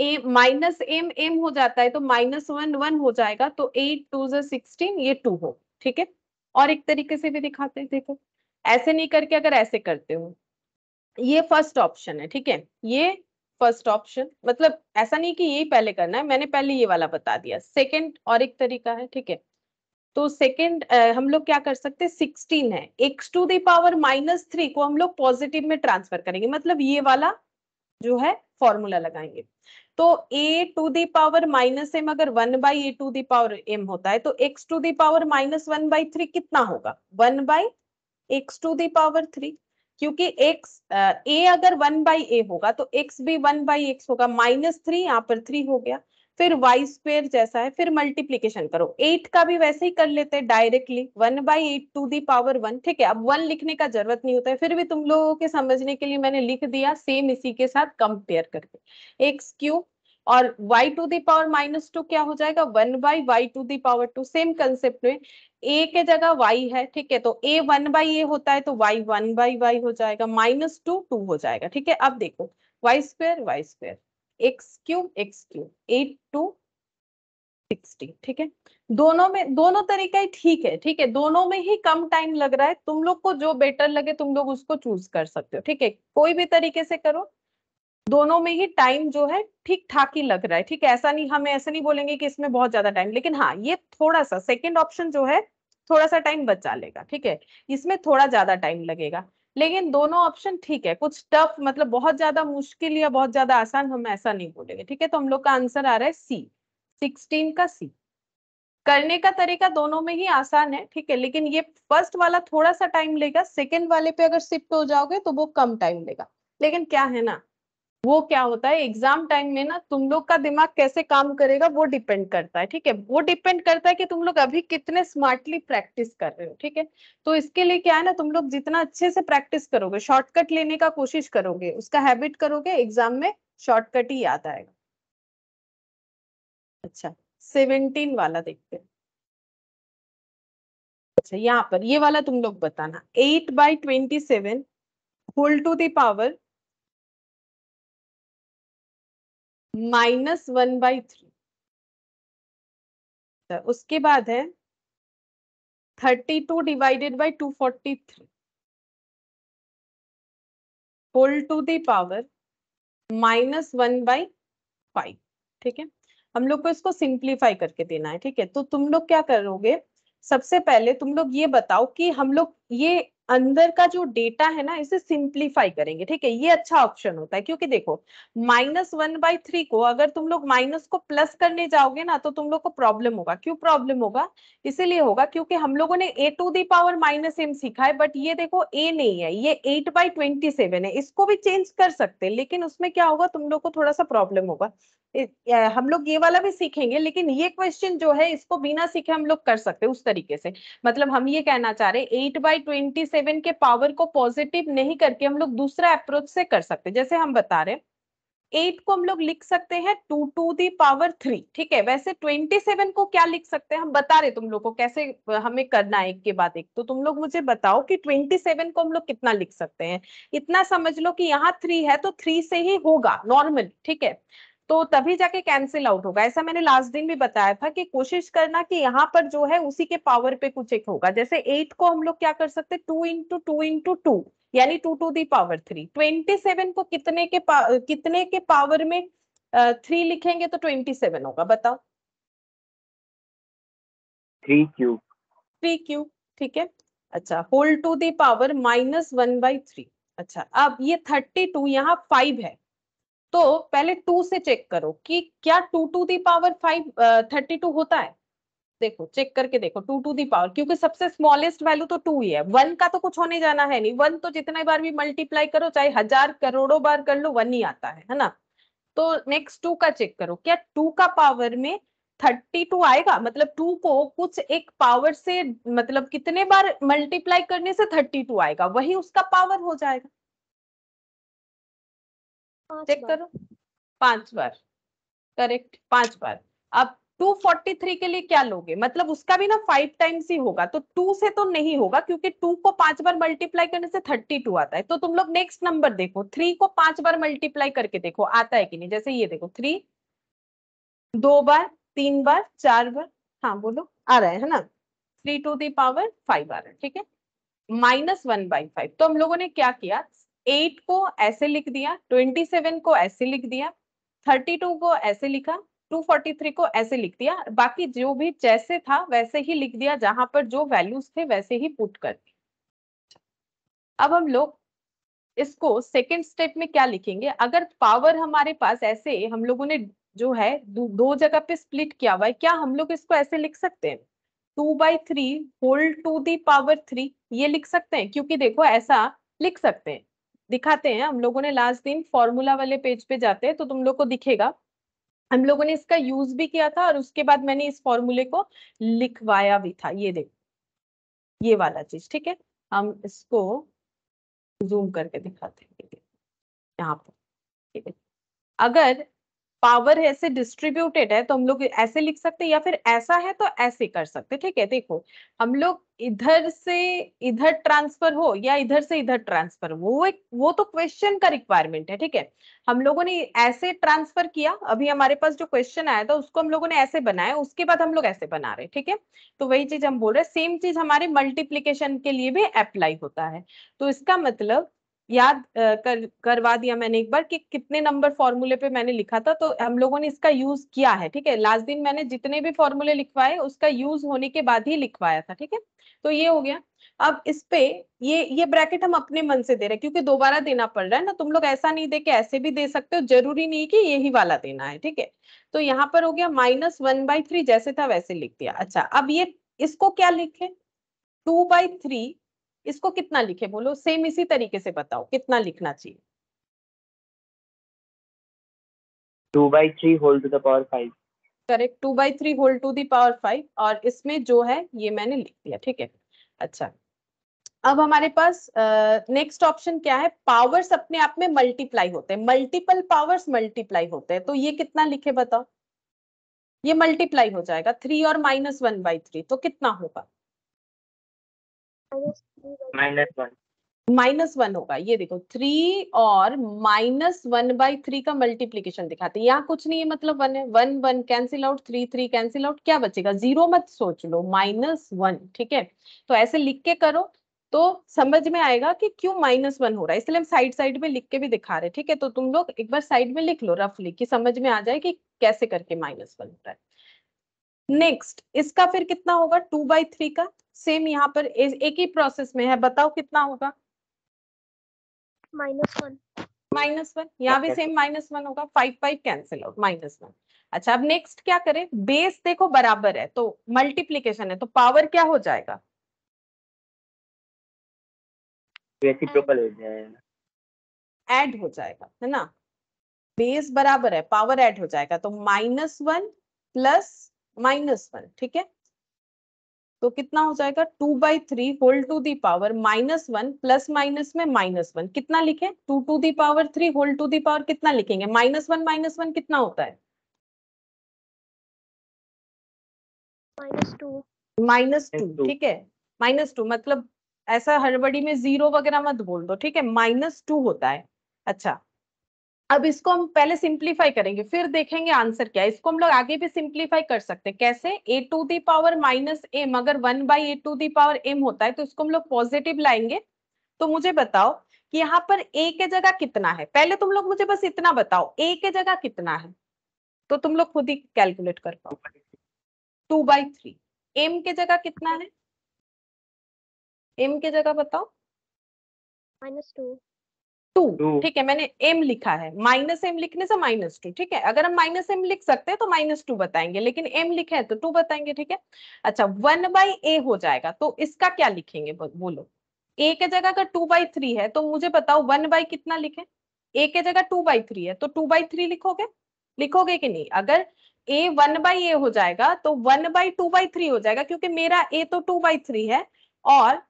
ए माइनस एम एम हो जाता है तो माइनस वन वन हो जाएगा तो एट टू जो सिक्सटीन ये टू हो ठीक है और एक तरीके से भी दिखाते हैं देखो ऐसे नहीं करके अगर ऐसे करते हो ये फर्स्ट ऑप्शन है ठीक है ये फर्स्ट ऑप्शन मतलब ऐसा नहीं कि यही पहले करना है मैंने पहले ये वाला बता दिया सेकंड और एक तरीका है ठीक है तो सेकंड हम लोग क्या कर सकते हैं सिक्सटीन है x to the power minus three को हम लोग पॉजिटिव में ट्रांसफर करेंगे मतलब ये वाला जो है फॉर्मूला लगाएंगे तो a to the power minus m अगर one by a to the power m होता है तो x to the power minus one by three कितना होगा one by x to the power three क्योंकि x a अगर वन बाई ए होगा तो x भी वन बाई एक्स होगा माइनस थ्री यहाँ पर थ्री हो गया फिर वाई स्क्वेयर जैसा है फिर मल्टीप्लीकेशन करो एट का भी वैसे ही कर लेते हैं directly one by eight to the power one ठीक है अब वन लिखने का जरूरत नहीं होता है फिर भी तुम लोगों के समझने के लिए मैंने लिख दिया सेम इसी के साथ कंपेयर करके एक्स क्यूब और y to the power minus two क्या हो जाएगा one by y to the power two same concept में a के जगह y है ठीक है तो a वन बाई ए होता है तो y वन बाई वाई हो जाएगा माइनस टू टू हो जाएगा ठीक है अब देखो y square y square x cube x cube eight to sixty ठीक है दोनों में दोनों तरीका ही ठीक है ठीक है दोनों में ही कम टाइम लग रहा है तुम लोग को जो बेटर लगे तुम लोग उसको चूज कर सकते हो ठीक है कोई भी तरीके से करो दोनों में ही टाइम जो है ठीक ठाक ही लग रहा है ठीक है ऐसा नहीं हमें ऐसा नहीं बोलेंगे कि इसमें बहुत ज्यादा टाइम लेकिन हाँ ये थोड़ा सा सेकेंड ऑप्शन जो है थोड़ा सा टाइम बचा लेगा ठीक है इसमें थोड़ा ज्यादा टाइम लगेगा लेकिन दोनों ऑप्शन ठीक है कुछ टफ मतलब बहुत ज्यादा मुश्किल या बहुत ज्यादा आसान हम ऐसा नहीं बोलेंगे ठीक है तो हम लोग का आंसर आ रहा है सी सिक्सटीन का सी करने का तरीका दोनों में ही आसान है ठीक है लेकिन ये फर्स्ट वाला थोड़ा सा टाइम लेगा सेकेंड वाले पे अगर शिफ्ट हो जाओगे तो वो कम टाइम लेगा लेकिन क्या है ना वो क्या होता है एग्जाम टाइम में ना तुम लोग का दिमाग कैसे काम करेगा वो डिपेंड करता है ठीक है वो डिपेंड करता है कि तुम लोग अभी कितने स्मार्टली प्रैक्टिस कर रहे हो ठीक है तो इसके लिए क्या है ना तुम लोग जितना अच्छे से प्रैक्टिस करोगे शॉर्टकट लेने का कोशिश करोगे उसका हैबिट करोगे एग्जाम में शॉर्टकट ही याद आएगा अच्छा सेवेंटीन वाला देखते हैं अच्छा यहाँ पर ये वाला तुम लोग बताना eight by twenty seven whole to the power minus one by three तो उसके बाद है thirty two divided by two forty three whole to the power minus one by five ठीक है हम लोग को इसको सिंप्लीफाई करके देना है ठीक है तो तुम लोग क्या करोगे सबसे पहले तुम लोग ये बताओ कि हम लोग ये अंदर का जो डेटा है ना इसे सिंप्लीफाई करेंगे ठीक है ये अच्छा ऑप्शन होता है क्योंकि देखो माइनस वन बाई थ्री को अगर तुम लोग माइनस को प्लस करने जाओगे ना तो तुम लोग को प्रॉब्लम होगा क्यों प्रॉब्लम होगा इसीलिए होगा क्योंकि हम लोगों ने a to the power minus m सीखा है बट ये देखो ए नहीं है ये एट बाई ट्वेंटी सेवन है इसको भी चेंज कर सकते हैं लेकिन उसमें क्या होगा तुम लोग को थोड़ा सा प्रॉब्लम होगा हम लोग ये वाला भी सीखेंगे लेकिन ये क्वेश्चन जो है इसको बिना सीखे हम लोग कर सकते हैं उस तरीके से मतलब हम ये कहना चाह रहे एट बाई ट्वेंटी सेवन के पावर को पॉजिटिव नहीं करके हम लोग दूसरा अप्रोच से कर सकते जैसे हम बता रहे एट को हम लोग लिख सकते हैं two to the power three ठीक है वैसे ट्वेंटी सेवन को क्या लिख सकते हैं हम बता रहे तुम लोग को कैसे हमें करना है एक के बाद एक तो तुम लोग मुझे बताओ कि ट्वेंटी सेवन को हम लोग कितना लिख सकते हैं इतना समझ लो कि यहाँ थ्री है तो थ्री से ही होगा नॉर्मल ठीक है तो तभी जाके कैंसिल आउट होगा ऐसा मैंने लास्ट दिन भी बताया था कि कोशिश करना कि यहाँ पर जो है उसी के पावर पे कुछ एक होगा जैसे एट को हम लोग क्या कर सकते हैं two into two into two यानी two to the power three twenty seven को कितने के कितने के पावर में थ्री लिखेंगे तो ट्वेंटी सेवन होगा बताओ थ्री क्यू थ्री क्यू ठीक है अच्छा whole to the power minus one by three अच्छा अब ये थर्टी टू यहाँ फाइव है तो पहले टू से चेक करो कि क्या two to the power five thirty two होता है देखो चेक करके देखो टू टू दी पावर क्योंकि सबसे स्मॉलेस्ट वैल्यू तो टू ही है वन का तो कुछ होने जाना है नहीं वन तो जितना बार भी मल्टीप्लाई करो चाहे हजार करोड़ों बार कर लो वन ही आता है है ना तो नेक्स्ट टू का चेक करो क्या टू का पावर में थर्टी टू आएगा मतलब टू को कुछ एक पावर से मतलब कितने बार मल्टीप्लाई करने से थर्टी टू आएगा वही उसका पावर हो जाएगा चेक करो पांच बार करेक्ट पांच बार अब 243 के लिए क्या लोगे मतलब उसका भी ना फाइव टाइम्स ही होगा तो टू से तो नहीं होगा क्योंकि टू को पांच बार मल्टीप्लाई करने से 32 आता है तो तुम लोग नेक्स्ट नंबर देखो थ्री को पांच बार मल्टीप्लाई करके देखो आता है कि नहीं जैसे ये देखो थ्री दो बार तीन बार चार बार हाँ बोलो आ रहा है ना three to the power five आ रहा है ठीक है माइनस वन बाई फाइव तो हम लोगों ने क्या किया एट को ऐसे लिख दिया ट्वेंटी सेवन को ऐसे लिख दिया थर्टी टू को ऐसे लिखा टू फोर्टी थ्री को ऐसे लिख दिया बाकी जो भी जैसे था वैसे ही लिख दिया जहां पर जो वैल्यूज थे वैसे ही पुट कर दिया अब हम लोग इसको सेकेंड स्टेप में क्या लिखेंगे अगर पावर हमारे पास ऐसे हम लोगों ने जो है दो जगह पे स्प्लिट किया हुआ है क्या हम लोग इसको ऐसे लिख सकते हैं two by three whole to the power three ये लिख सकते हैं क्योंकि देखो ऐसा लिख सकते हैं दिखाते हैं हम लोगों ने लास्ट दिन फॉर्मूला वाले पेज पे जाते हैं तो तुम लोग को दिखेगा हम लोगों ने इसका यूज भी किया था और उसके बाद मैंने इस फॉर्मूले को लिखवाया भी था ये देखो ये वाला चीज ठीक है हम इसको जूम करके दिखाते हैं यहाँ पर ठीक है अगर पावर ऐसे डिस्ट्रीब्यूटेड है तो हम लोग ऐसे लिख सकते हैं या फिर ऐसा है तो ऐसे कर सकते ठीक है देखो हम लोग इधर से इधर ट्रांसफर हो या इधर से इधर ट्रांसफर वो एक वो तो क्वेश्चन का रिक्वायरमेंट है ठीक है हम लोगों ने ऐसे ट्रांसफर किया अभी हमारे पास जो क्वेश्चन आया था उसको हम लोगों ने ऐसे बनाया उसके बाद हम लोग ऐसे बना रहे ठीक है तो वही चीज हम बोल रहे हैं सेम चीज हमारे मल्टीप्लीकेशन के लिए भी अप्लाई होता है तो इसका मतलब याद कर करवा दिया मैंने एक बार कि कितने नंबर फॉर्मूले पे मैंने लिखा था तो हम लोगों ने इसका यूज किया है ठीक है लास्ट दिन मैंने जितने भी फॉर्मूले लिखवाए उसका यूज होने के बाद ही लिखवाया था ठीक है तो ये हो गया अब इस पे ये ये ब्रैकेट हम अपने मन से दे रहे हैं क्योंकि दोबारा देना पड़ रहा है ना तुम लोग ऐसा नहीं दे के ऐसे भी दे सकते हो जरूरी नहीं कि यही वाला देना है ठीक है तो यहाँ पर हो गया माइनस वन बाई थ्री जैसे था वैसे लिख दिया अच्छा अब ये इसको क्या लिखे टू बाई थ्री इसको कितना लिखे बोलो सेम इसी तरीके से बताओ कितना लिखना चाहिए two by three whole to the power five correct two by three whole to the power five और इसमें जो है ये मैंने लिख दिया ठीक है अच्छा अब हमारे पास नेक्स्ट uh, ऑप्शन क्या है पावर्स अपने आप में मल्टीप्लाई होते हैं मल्टीपल पावर्स मल्टीप्लाई होते हैं तो ये कितना लिखे बताओ ये मल्टीप्लाई हो जाएगा थ्री और माइनस वन बाई थ्री तो कितना होगा माइनस वन माइनस वन होगा ये देखो थ्री और माइनस वन बाई थ्री का मल्टीप्लीकेशन दिखाते हैं यहाँ कुछ नहीं है मतलब वन है one one cancel out three three cancel out क्या बचेगा जीरो मत सोच लो माइनस वन ठीक है तो ऐसे लिख के करो तो समझ में आएगा कि क्यों माइनस वन हो रहा है इसलिए हम साइड साइड में लिख के भी दिखा रहे हैं ठीक है तो तुम लोग एक बार साइड में लिख लो रफली कि समझ में आ जाए कि कैसे करके माइनस वन हो रहा है नेक्स्ट इसका फिर कितना होगा टू बाई थ्री का सेम यहाँ पर ए, एक ही प्रोसेस में है बताओ कितना होगा माइनस वन माइनस वन यहाँ भी सेम माइनस वन होगा five five cancel out minus one अच्छा अब नेक्स्ट क्या करें बेस देखो बराबर है तो मल्टीप्लीकेशन है तो पावर क्या हो जाएगा एड हो जाएगा है ना बेस बराबर है पावर एड हो जाएगा तो minus one plus minus one ठीक है तो कितना हो जाएगा two by three whole to the power minus one plus minus में माइनस वन कितना लिखे two to the power three whole to the power कितना लिखेंगे माइनस वन माइनस वन कितना होता है माइनस टू माइनस टू ठीक है माइनस टू मतलब ऐसा हड़बड़ी में जीरो वगैरह मत बोल दो ठीक है माइनस टू होता है अच्छा अब इसको हम पहले सिंप्लीफाई करेंगे फिर देखेंगे आंसर क्या है इसको हम लोग आगे भी सिंप्लीफाई कर सकते हैं कैसे a to the power minus m अगर one by a to the power m होता है तो इसको हम लोग पॉजिटिव लाएंगे तो मुझे बताओ कि यहाँ पर ए के जगह कितना है पहले तुम लोग मुझे बस इतना बताओ ए के जगह कितना है तो तुम लोग खुद ही कैलकुलेट कर पाओ टू बाई थ्री एम के जगह कितना है एम के जगह बताओ माइनस टू टू ठीक है मैंने एम लिखा है माइनस एम लिखने से माइनस टू ठीक है अगर हम माइनस एम लिख सकते हैं तो माइनस टू बताएंगे लेकिन एम लिखा है तो टू बताएंगे ठीक है अच्छा वन बाई ए हो जाएगा तो इसका क्या लिखेंगे बोलो ए के जगह अगर टू बाई थ्री है तो मुझे बताओ वन बाई कितना लिखे ए के जगह टू बाई थ्री है तो टू बाई थ्री लिखोगे लिखोगे कि नहीं अगर ए वन बाई ए हो जाएगा तो one by two by three हो जाएगा क्योंकि मेरा ए तो टू बाई थ्री है और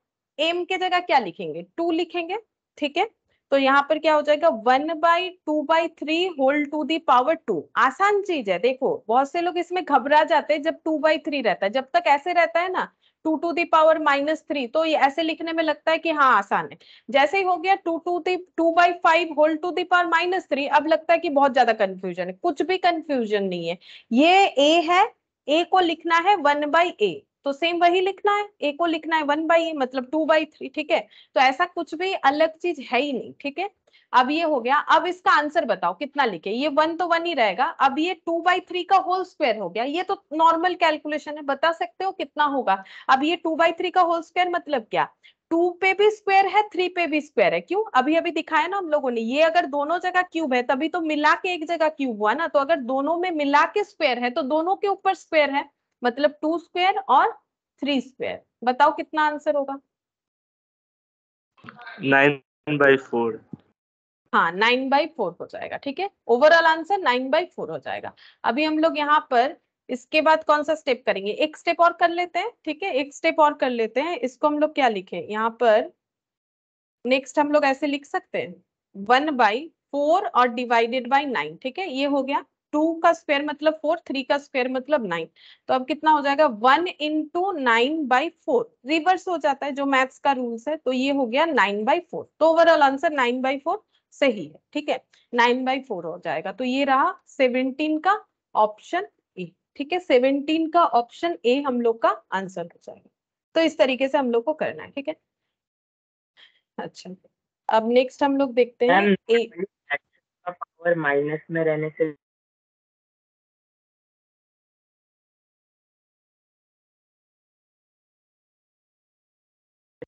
एम के जगह क्या लिखेंगे टू लिखेंगे ठीक है तो यहाँ पर क्या हो जाएगा one by two by three whole to the power two आसान चीज है देखो बहुत से लोग इसमें घबरा जाते हैं जब टू बाई थ्री रहता है जब तक ऐसे रहता है ना two to the power minus three तो ये ऐसे लिखने में लगता है कि हाँ आसान है जैसे ही हो गया two to the two by five whole to the power minus three अब लगता है कि बहुत ज्यादा कंफ्यूजन है कुछ भी कंफ्यूजन नहीं है ये ए है ए को लिखना है वन बाई ए तो सेम वही लिखना है ए को लिखना है वन बाई e, मतलब टू बाई थ्री ठीक है तो ऐसा कुछ भी अलग चीज है ही नहीं ठीक है अब ये हो गया अब इसका आंसर बताओ कितना लिखे ये वन तो वन ही रहेगा अब ये टू बाई थ्री का होल स्क्वायर हो गया ये तो नॉर्मल कैलकुलेशन है बता सकते हो कितना होगा अब ये टू बाई थ्री का होल स्क्वायर मतलब क्या टू पे भी स्क्वायर है थ्री पे भी स्क्वायर है क्यों अभी अभी दिखाया ना हम लोगों ने ये अगर दोनों जगह क्यूब है तभी तो मिला के एक जगह क्यूब हुआ ना तो अगर दोनों में मिला के स्क्वायर है तो दोनों के ऊपर स्क्वायर है मतलब टू स्क्वेयर और थ्री स्क्वेयर बताओ कितना आंसर होगा नाइन बाई फोर हाँ नाइन बाई फोर हो जाएगा ठीक है overall answer nine by four हो जाएगा अभी हम लोग यहाँ पर इसके बाद कौन सा स्टेप करेंगे एक स्टेप और कर लेते हैं ठीक है एक स्टेप और कर लेते हैं इसको हम लोग क्या लिखे यहाँ पर नेक्स्ट हम लोग ऐसे लिख सकते हैं वन बाई फोर और डिवाइडेड बाई नाइन ठीक है ये हो गया टू का स्क्वायर मतलब फोर थ्री का स्क्वायर मतलब नाइन तो अब कितना हो जाएगा one into nine by four reverse हो जाता है जो मैथ्स का रूल्स है तो ये हो गया नाइन बाई फोर तो overall answer nine by four सही है ठीक है नाइन बाई फोर हो जाएगा तो ये रहा सेवनटीन का ऑप्शन ए ठीक है सेवनटीन का ऑप्शन ए हम लोग का आंसर हो जाएगा तो इस तरीके से हम लोग को करना है ठीक है अच्छा अब नेक्स्ट हम लोग देखते हैं ए पावर माइनस में रहने से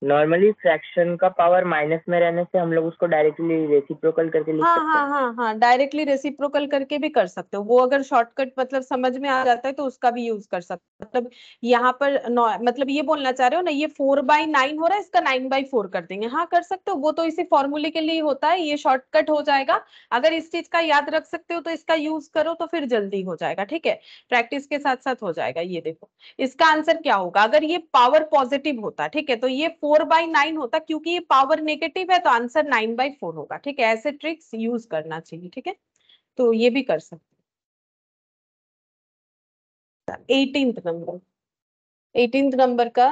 नॉर्मली फ्रैक्शन का पावर माइनस में रहने से हम लोग उसको डायरेक्टली रेसिप्रोकल करके लिख हाँ, सकते हाँ हाँ हाँ डायरेक्टली रेसिप्रोकल करके भी कर सकते हो वो अगर शॉर्टकट मतलब समझ में आ जाता है तो उसका भी यूज कर सकते हो मतलब यहाँ पर मतलब ये बोलना चाह रहे हो ना ये फोर बाई नाइन हो रहा है इसका नाइन बाई फोर कर देंगे हाँ कर सकते हो वो तो इसी फॉर्मूले के लिए होता है ये शॉर्टकट हो जाएगा अगर इस चीज का याद रख सकते हो तो इसका यूज करो तो फिर जल्दी हो जाएगा ठीक है प्रैक्टिस के साथ साथ हो जाएगा ये देखो इसका आंसर क्या होगा अगर ये पावर पॉजिटिव होता ठीक है तो ये फोर फोर बाई नाइन होता क्योंकि ये पावर नेगेटिव है तो आंसर नाइन बाई फोर होगा ठीक है ऐसे ट्रिक्स यूज करना चाहिए ठीक है तो ये भी कर सकते एटींथ नंबर एटींथ नंबर का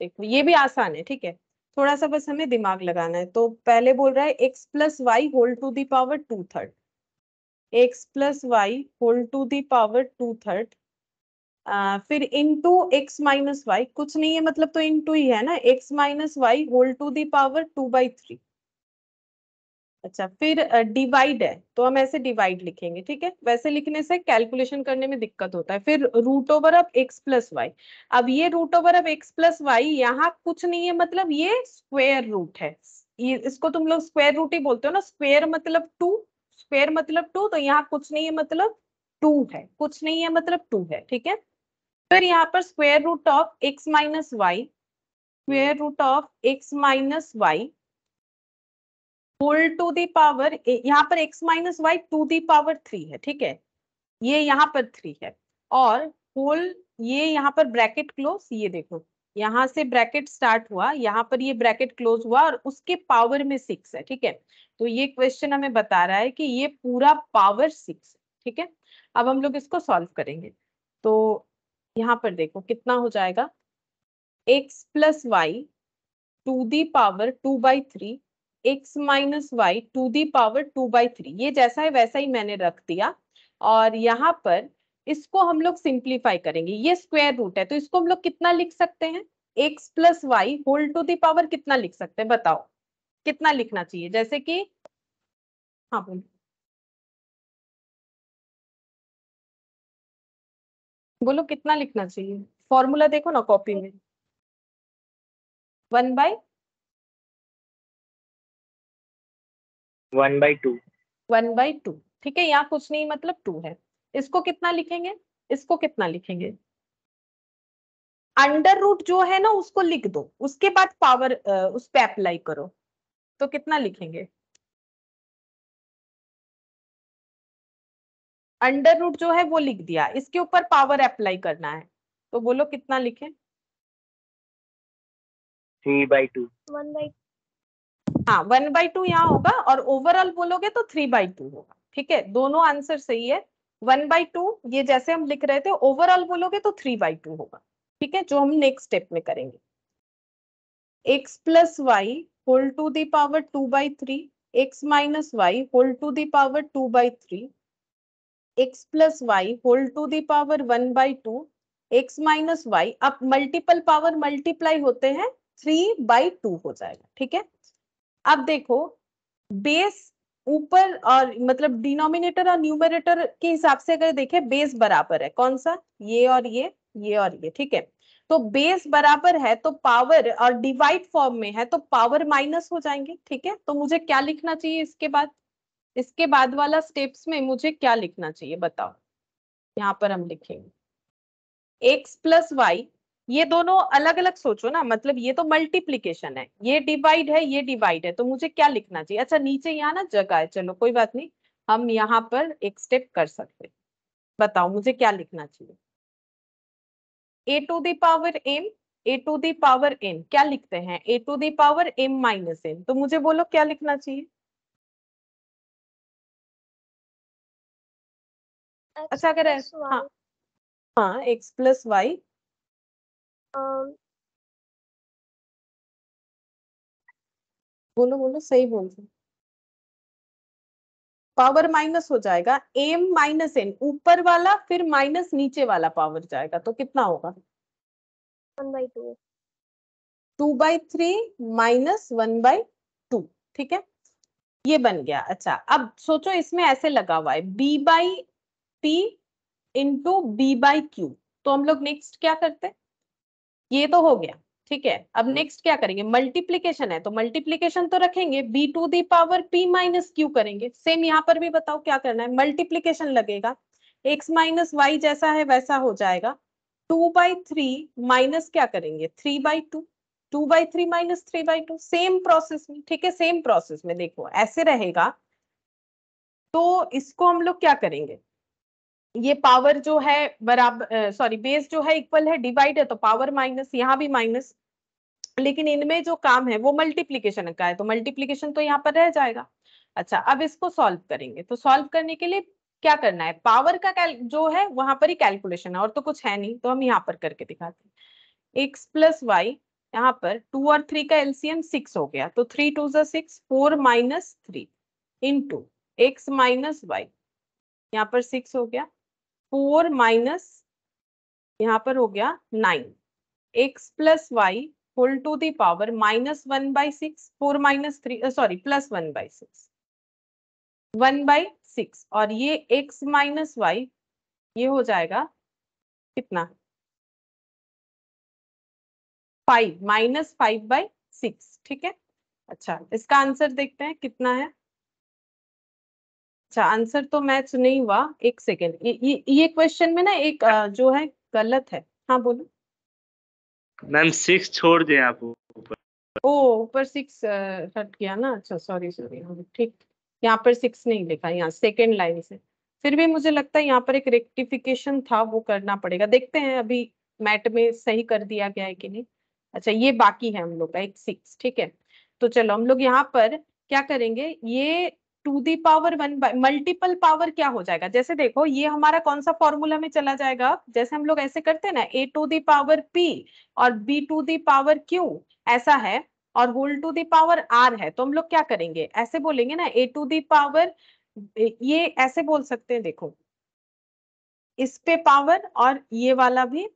देखो ये भी आसान है ठीक है थोड़ा सा बस हमें दिमाग लगाना है तो पहले बोल रहा है x plus y whole to the power two third x plus y whole to the power two third फिर into x minus y कुछ नहीं है मतलब तो इन टू ही है ना x minus y whole to the power two by three अच्छा फिर डिवाइड है तो हम ऐसे डिवाइड लिखेंगे ठीक है वैसे लिखने से कैलकुलेशन करने में दिक्कत होता है फिर रूट ओवर अब एक्स प्लस वाई अब ये रूट ओवर अब एक्स प्लस वाई यहाँ कुछ नहीं है मतलब ये स्क्वेयर रूट है ये इसको तुम लोग स्क्वेयर रूट ही बोलते हो ना स्क्वेयर मतलब टू स्क्वेयर मतलब टू तो यहाँ कुछ नहीं है मतलब टू है कुछ नहीं है मतलब टू है ठीक है फिर तो यहाँ पर square root of x minus y square root of x minus y whole to the power यहाँ पर x minus y to the power three है ठीक है ये यहाँ पर थ्री है और होल ये यहाँ पर ब्रैकेट क्लोज ये देखो यहाँ से ब्रैकेट स्टार्ट हुआ यहाँ पर ये ब्रैकेट क्लोज हुआ और उसके पावर में सिक्स है ठीक है तो ये क्वेश्चन हमें बता रहा है कि ये पूरा पावर सिक्स ठीक है अब हम लोग इसको सॉल्व करेंगे तो यहाँ पर देखो कितना हो जाएगा x plus y to the power two by three x minus y to the power two by three ये जैसा है वैसा ही मैंने रख दिया और यहाँ पर इसको हम लोग सिंप्लीफाई करेंगे ये स्क्वायर रूट है तो इसको हम लोग कितना लिख सकते हैं x plus y whole to the power कितना लिख सकते हैं बताओ कितना लिखना चाहिए जैसे कि हाँ बोलो बोलो कितना लिखना चाहिए फॉर्मूला देखो ना कॉपी में one by one by two one by two ठीक है यहाँ कुछ नहीं मतलब टू है इसको कितना लिखेंगे इसको कितना लिखेंगे अंडर रूट जो है ना उसको लिख दो उसके बाद पावर उस पे अप्लाई करो तो कितना लिखेंगे अंडर रूट जो है वो लिख दिया इसके ऊपर पावर अप्लाई करना है तो बोलो कितना लिखे three by two one by हाँ वन बाई टू यहाँ होगा और ओवरऑल बोलोगे तो थ्री बाई टू होगा ठीक है दोनों आंसर सही है वन बाई टू ये जैसे हम लिख रहे थे ओवरऑल बोलोगे तो थ्री बाई टू होगा ठीक है जो हम नेक्स्ट स्टेप में करेंगे x plus y whole to the power two by three x minus y whole to the power two by three x plus y whole to the power one by two x minus y अब multiple power multiply होते हैं three by two हो जाएगा ठीक है अब देखो base ऊपर और मतलब डिनोमिनेटर और न्यूमरेटर के हिसाब से अगर देखें बेस बराबर है कौन सा ये और ये ये और ये ठीक है तो बेस बराबर है तो पावर और डिवाइड फॉर्म में है तो पावर माइनस हो जाएंगे ठीक है तो मुझे क्या लिखना चाहिए इसके बाद इसके बाद वाला स्टेप्स में मुझे क्या लिखना चाहिए बताओ यहाँ पर हम लिखेंगे एक्स प्लस वाई ये दोनों अलग अलग सोचो ना मतलब ये तो मल्टीप्लीकेशन है ये डिवाइड है ये डिवाइड है तो मुझे क्या लिखना चाहिए अच्छा नीचे यहाँ ना जगह है चलो कोई बात नहीं हम यहाँ पर एक स्टेप कर सकते बताओ मुझे क्या लिखना चाहिए a to the power m a to the power n क्या लिखते हैं a to the power m minus n तो मुझे बोलो क्या लिखना चाहिए अच्छा करें हाँ हाँ एक्स प्लस वाई बोलो बोलो सही बोल रहे पावर माइनस हो जाएगा एम माइनस एन ऊपर वाला फिर माइनस नीचे वाला पावर जाएगा तो कितना होगा two two by three minus one by two ठीक है ये बन गया अच्छा अब सोचो इसमें ऐसे लगा हुआ है b by p into b by q तो हम लोग नेक्स्ट क्या करते हैं ये तो हो गया ठीक है अब नेक्स्ट हम्म। क्या करेंगे मल्टीप्लीकेशन है तो मल्टीप्लीकेशन तो रखेंगे b to the power p minus q करेंगे सेम यहाँ पर भी बताओ क्या करना है मल्टीप्लीकेशन लगेगा एक्स माइनस वाई जैसा है वैसा हो जाएगा टू बाई थ्री माइनस क्या करेंगे three by two two by three minus three by two same process में ठीक है सेम प्रोसेस में देखो ऐसे रहेगा तो इसको हम लोग क्या करेंगे ये पावर जो है बराबर सॉरी बेस जो है इक्वल है डिवाइड है तो पावर माइनस यहाँ भी माइनस लेकिन इनमें जो काम है वो मल्टीप्लीकेशन का है तो मल्टीप्लीकेशन तो यहाँ पर रह जाएगा अच्छा अब इसको सॉल्व करेंगे तो सॉल्व करने के लिए क्या करना है पावर का जो है वहां पर ही कैलकुलेशन है और तो कुछ है नहीं तो हम यहाँ पर करके दिखाते हैं एक्स प्लस वाई यहाँ पर टू और थ्री का एलसीएम सिक्स हो गया तो थ्री टू जो six four minus three into x minus y यहाँ पर सिक्स हो गया फोर माइनस यहाँ पर हो गया nine x plus y whole to the power minus one by six four minus three sorry plus one by six one by six और ये एक्स माइनस वाई ये हो जाएगा कितना five minus five by six ठीक है अच्छा इसका आंसर देखते हैं कितना है अच्छा आंसर तो मैच नहीं हुआ एक सेकेंड ये ये क्वेश्चन में ना एक जो है गलत है हाँ बोलो मैम सिक्स छोड़ दें आप ओ ऊपर सिक्स हट गया ना अच्छा सॉरी सॉरी हाँ, ठीक यहाँ पर सिक्स नहीं लिखा यहाँ सेकेंड लाइन से फिर भी मुझे लगता है यहाँ पर एक रेक्टिफिकेशन था वो करना पड़ेगा देखते हैं अभी मैट में सही कर दिया गया है कि नहीं अच्छा ये बाकी है हम लोग का एक सिक्स ठीक है तो चलो हम लोग यहाँ पर क्या करेंगे ये to the power one by multiple power क्या हो जाएगा जैसे देखो ये हमारा कौन सा फॉर्मूला में चला जाएगा जैसे हम लोग ऐसे करते हैं ना a to the power p और b to the power q ऐसा है और whole to the power r है तो हम लोग क्या करेंगे ऐसे बोलेंगे ना ए टू दी पावर ये ऐसे बोल सकते हैं देखो इस पे पावर और ये वाला भी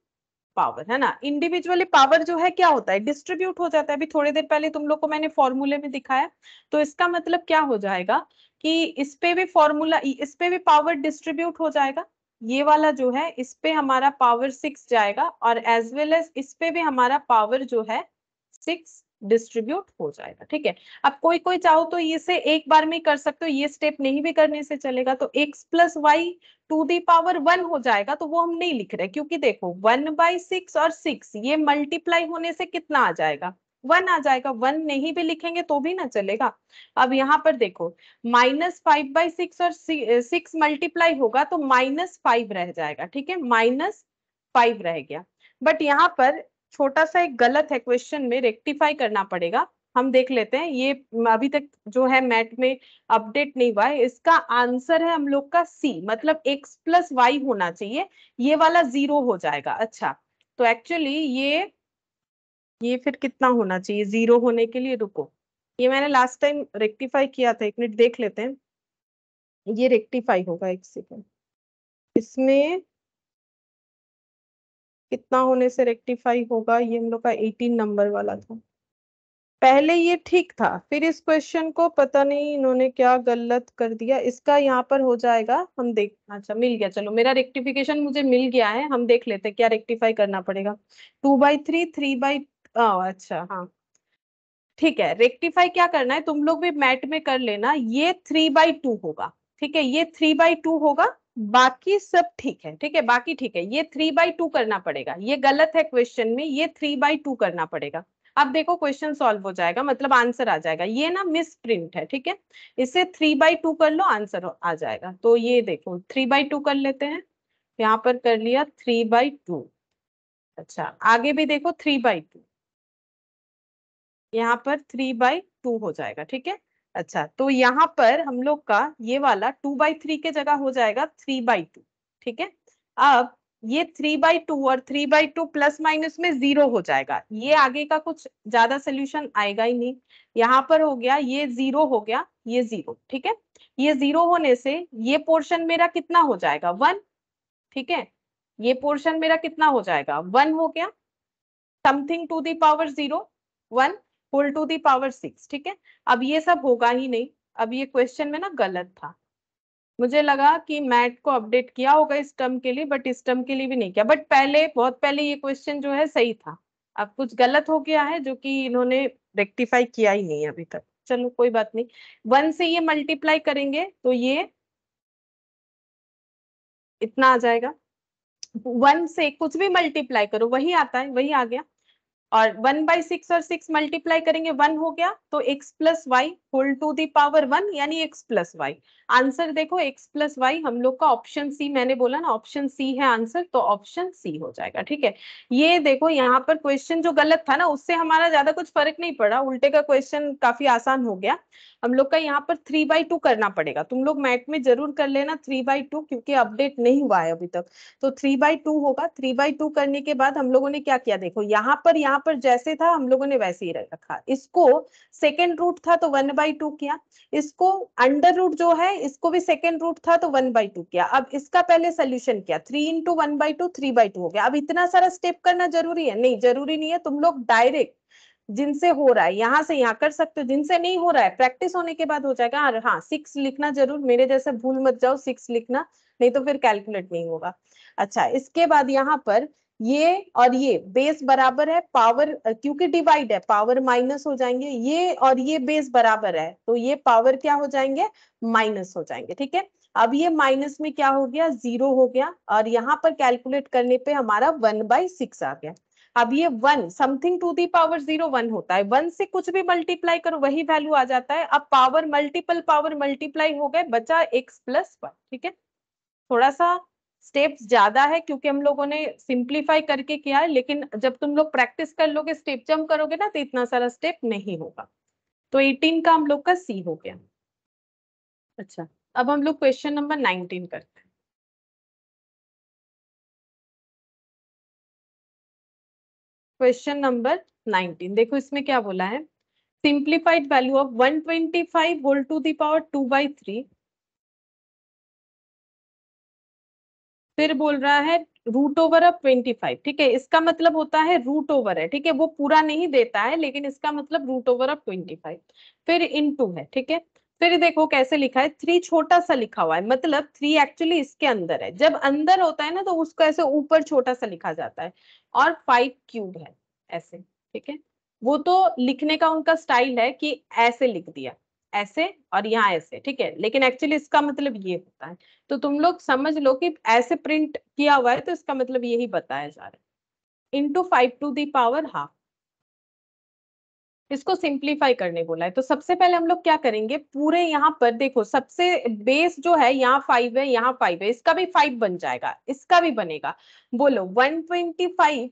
पावर है ना इंडिविजुअली पावर जो है क्या होता है डिस्ट्रीब्यूट हो जाता है अभी थोड़ी देर पहले तुम लोग को मैंने फॉर्मूले में दिखाया तो इसका मतलब क्या हो जाएगा कि इस पे भी फॉर्मूला इस पे भी पावर डिस्ट्रीब्यूट हो जाएगा ये वाला जो है इस पे हमारा पावर सिक्स जाएगा और एज वेल एज इस पे भी हमारा पावर जो है सिक्स डिस्ट्रीब्यूट हो जाएगा ठीक है अब कोई कोई चाहो तो इसे एक बार में कर सकते हो ये स्टेप नहीं भी करने से चलेगा तो x plus y to the power one हो जाएगा तो वो हम नहीं लिख रहे क्योंकि देखो वन बाई सिक्स और सिक्स ये मल्टीप्लाई होने से कितना आ जाएगा वन आ जाएगा वन नहीं भी लिखेंगे तो भी ना चलेगा अब यहाँ पर देखो माइनस फाइव बाई सिक्स और सिक्स मल्टीप्लाई होगा तो माइनस फाइव रह जाएगा ठीक है माइनस फाइव रह गया बट यहाँ पर छोटा सा एक गलत है क्वेश्चन में रेक्टिफाई करना पड़ेगा हम देख लेते हैं ये अभी तक जो है मैट में अपडेट नहीं हुआ है इसका आंसर है हम लोग का सी मतलब एक्स प्लस वाई होना चाहिए ये वाला जीरो हो जाएगा अच्छा तो एक्चुअली ये ये फिर कितना होना चाहिए जीरो होने के लिए रुको ये मैंने लास्ट टाइम रेक्टिफाई किया था एक मिनट देख लेते हैं ये रेक्टिफाई होगा एक सेकेंड इसमें कितना होने से रेक्टिफाई होगा ये हम लोग का 18 नंबर वाला था पहले ये ठीक था फिर इस क्वेश्चन को पता नहीं इन्होंने क्या गलत कर दिया इसका यहाँ पर हो जाएगा हम देख अच्छा मिल गया चलो मेरा रेक्टिफिकेशन मुझे मिल गया है हम देख लेते क्या रेक्टिफाई करना पड़ेगा two by three three by अच्छा हाँ ठीक है रेक्टिफाई क्या करना है तुम लोग भी मैट में कर लेना ये थ्री बाई टू होगा ठीक है ये थ्री बाई टू होगा बाकी सब ठीक है ठीक है बाकी ठीक है ये थ्री बाई टू करना पड़ेगा ये गलत है क्वेश्चन में ये थ्री बाई टू करना पड़ेगा अब देखो क्वेश्चन सॉल्व हो जाएगा मतलब आंसर आ जाएगा ये ना मिस प्रिंट है ठीक है इसे थ्री बाई टू कर लो आंसर आ जाएगा तो ये देखो थ्री बाई टू कर लेते हैं यहाँ पर कर लिया थ्री बाई टू अच्छा आगे भी देखो थ्री बाई टू यहाँ पर थ्री बाई टू हो जाएगा ठीक है अच्छा तो यहाँ पर हम लोग का ये वाला टू बाई थ्री के जगह हो जाएगा थ्री बाई टू ठीक है अब ये थ्री बाई टू और three by two plus minus में जीरो हो जाएगा ये आगे का कुछ ज्यादा सोल्यूशन आएगा ही नहीं यहाँ पर हो गया ये जीरो हो गया ये जीरो ठीक है ये जीरो होने से ये पोर्शन मेरा कितना हो जाएगा वन ठीक है ये पोर्शन मेरा कितना हो जाएगा वन हो गया something to the power zero one whole to the power six ठीक है अब ये सब होगा ही नहीं अब ये क्वेश्चन में ना गलत था मुझे लगा कि मैट को अपडेट किया होगा इस टर्म के लिए बट इस टर्म के लिए भी नहीं किया बट पहले बहुत पहले ये क्वेश्चन जो है सही था अब कुछ गलत हो गया है जो कि इन्होंने रेक्टिफाई किया ही नहीं अभी तक चलो कोई बात नहीं वन से ये मल्टीप्लाई करेंगे तो ये इतना आ जाएगा वन से कुछ भी मल्टीप्लाई करो वही आता है वही आ गया और वन बाई सिक्स और सिक्स मल्टीप्लाई करेंगे वन हो गया तो x plus y whole to the power one यानी एक्स प्लस वाई आंसर देखो एक्स प्लस वाई हम लोग का ऑप्शन सी मैंने बोला ना ऑप्शन सी है आंसर तो ऑप्शन सी हो जाएगा ठीक है ये देखो यहाँ पर क्वेश्चन जो गलत था ना उससे हमारा ज्यादा कुछ फर्क नहीं पड़ा उल्टे का क्वेश्चन काफी आसान हो गया हम लोग का यहाँ पर थ्री बाई टू करना पड़ेगा तुम लोग मैट में जरूर कर लेना थ्री बाई टू क्योंकि अपडेट नहीं हुआ है अभी तक तो थ्री बाई टू होगा थ्री बाई टू करने के बाद हम लोगों ने क्या किया देखो यहाँ पर यहाँ पर जैसे था हम लोगों ने वैसे ही रखा इसको सेकेंड रूट था तो वन बाई टू किया इसको अंडर रूट जो है इसको भी सेकेंड रूट था तो वन बाई टू किया अब इसका पहले सोल्यूशन किया three into one by two three by two हो गया अब इतना सारा स्टेप करना जरूरी है नहीं जरूरी नहीं है तुम लोग डायरेक्ट जिनसे हो रहा है यहाँ से यहाँ कर सकते हो जिनसे नहीं हो रहा है प्रैक्टिस होने के बाद हो जाएगा और हाँ सिक्स हाँ, लिखना जरूर मेरे जैसे भूल मत जाओ सिक्स लिखना नहीं तो फिर कैलकुलेट नहीं होगा अच्छा इसके बाद यहाँ पर ये और ये बेस बराबर है पावर क्योंकि डिवाइड है पावर माइनस हो जाएंगे ये और ये बेस बराबर है तो ये पावर क्या हो जाएंगे माइनस हो जाएंगे ठीक है अब ये माइनस में क्या हो गया जीरो हो गया और यहाँ पर कैलकुलेट करने पे हमारा वन बाई सिक्स आ गया अब ये one something to the power zero one होता है वन से कुछ भी मल्टीप्लाई करो वही वैल्यू आ जाता है अब पावर मल्टीपल पावर मल्टीप्लाई हो गए बचा एक्स प्लस वन ठीक है थोड़ा सा स्टेप्स ज्यादा है क्योंकि हम लोगों ने सिंप्लीफाई करके किया है लेकिन जब तुम लोग प्रैक्टिस कर लोगे स्टेप जम करोगे ना तो इतना सारा स्टेप नहीं होगा तो 18 का हम लोग का सी हो गया अच्छा अब हम लोग क्वेश्चन नंबर 19 करते हैं क्वेश्चन नंबर 19 देखो इसमें क्या बोला है simplified value of 125 whole to the power two by three फिर बोल रहा है root over uh twenty five ठीक है इसका मतलब होता है रूट ओवर है ठीक है वो पूरा नहीं देता है लेकिन इसका मतलब root over of twenty five फिर इन टू है ठीक है फिर देखो कैसे लिखा है थ्री छोटा सा लिखा हुआ है मतलब थ्री एक्चुअली इसके अंदर है जब अंदर होता है ना तो उसको ऐसे ऊपर छोटा सा लिखा जाता है और फाइव क्यूब है ऐसे ठीक है वो तो लिखने का उनका स्टाइल है कि ऐसे लिख दिया ऐसे और यहाँ ऐसे ठीक है लेकिन एक्चुअली इसका मतलब ये होता है तो तुम लोग समझ लो कि ऐसे प्रिंट किया हुआ है तो इसका मतलब यही बताया जा रहा है into five to the power half इसको सिंप्लीफाई करने बोला है तो सबसे पहले हम लोग क्या करेंगे पूरे यहाँ पर देखो सबसे बेस जो है यहाँ फाइव है यहाँ फाइव है इसका भी फाइव बन जाएगा इसका भी बनेगा बोलो वन ट्वेंटी फाइव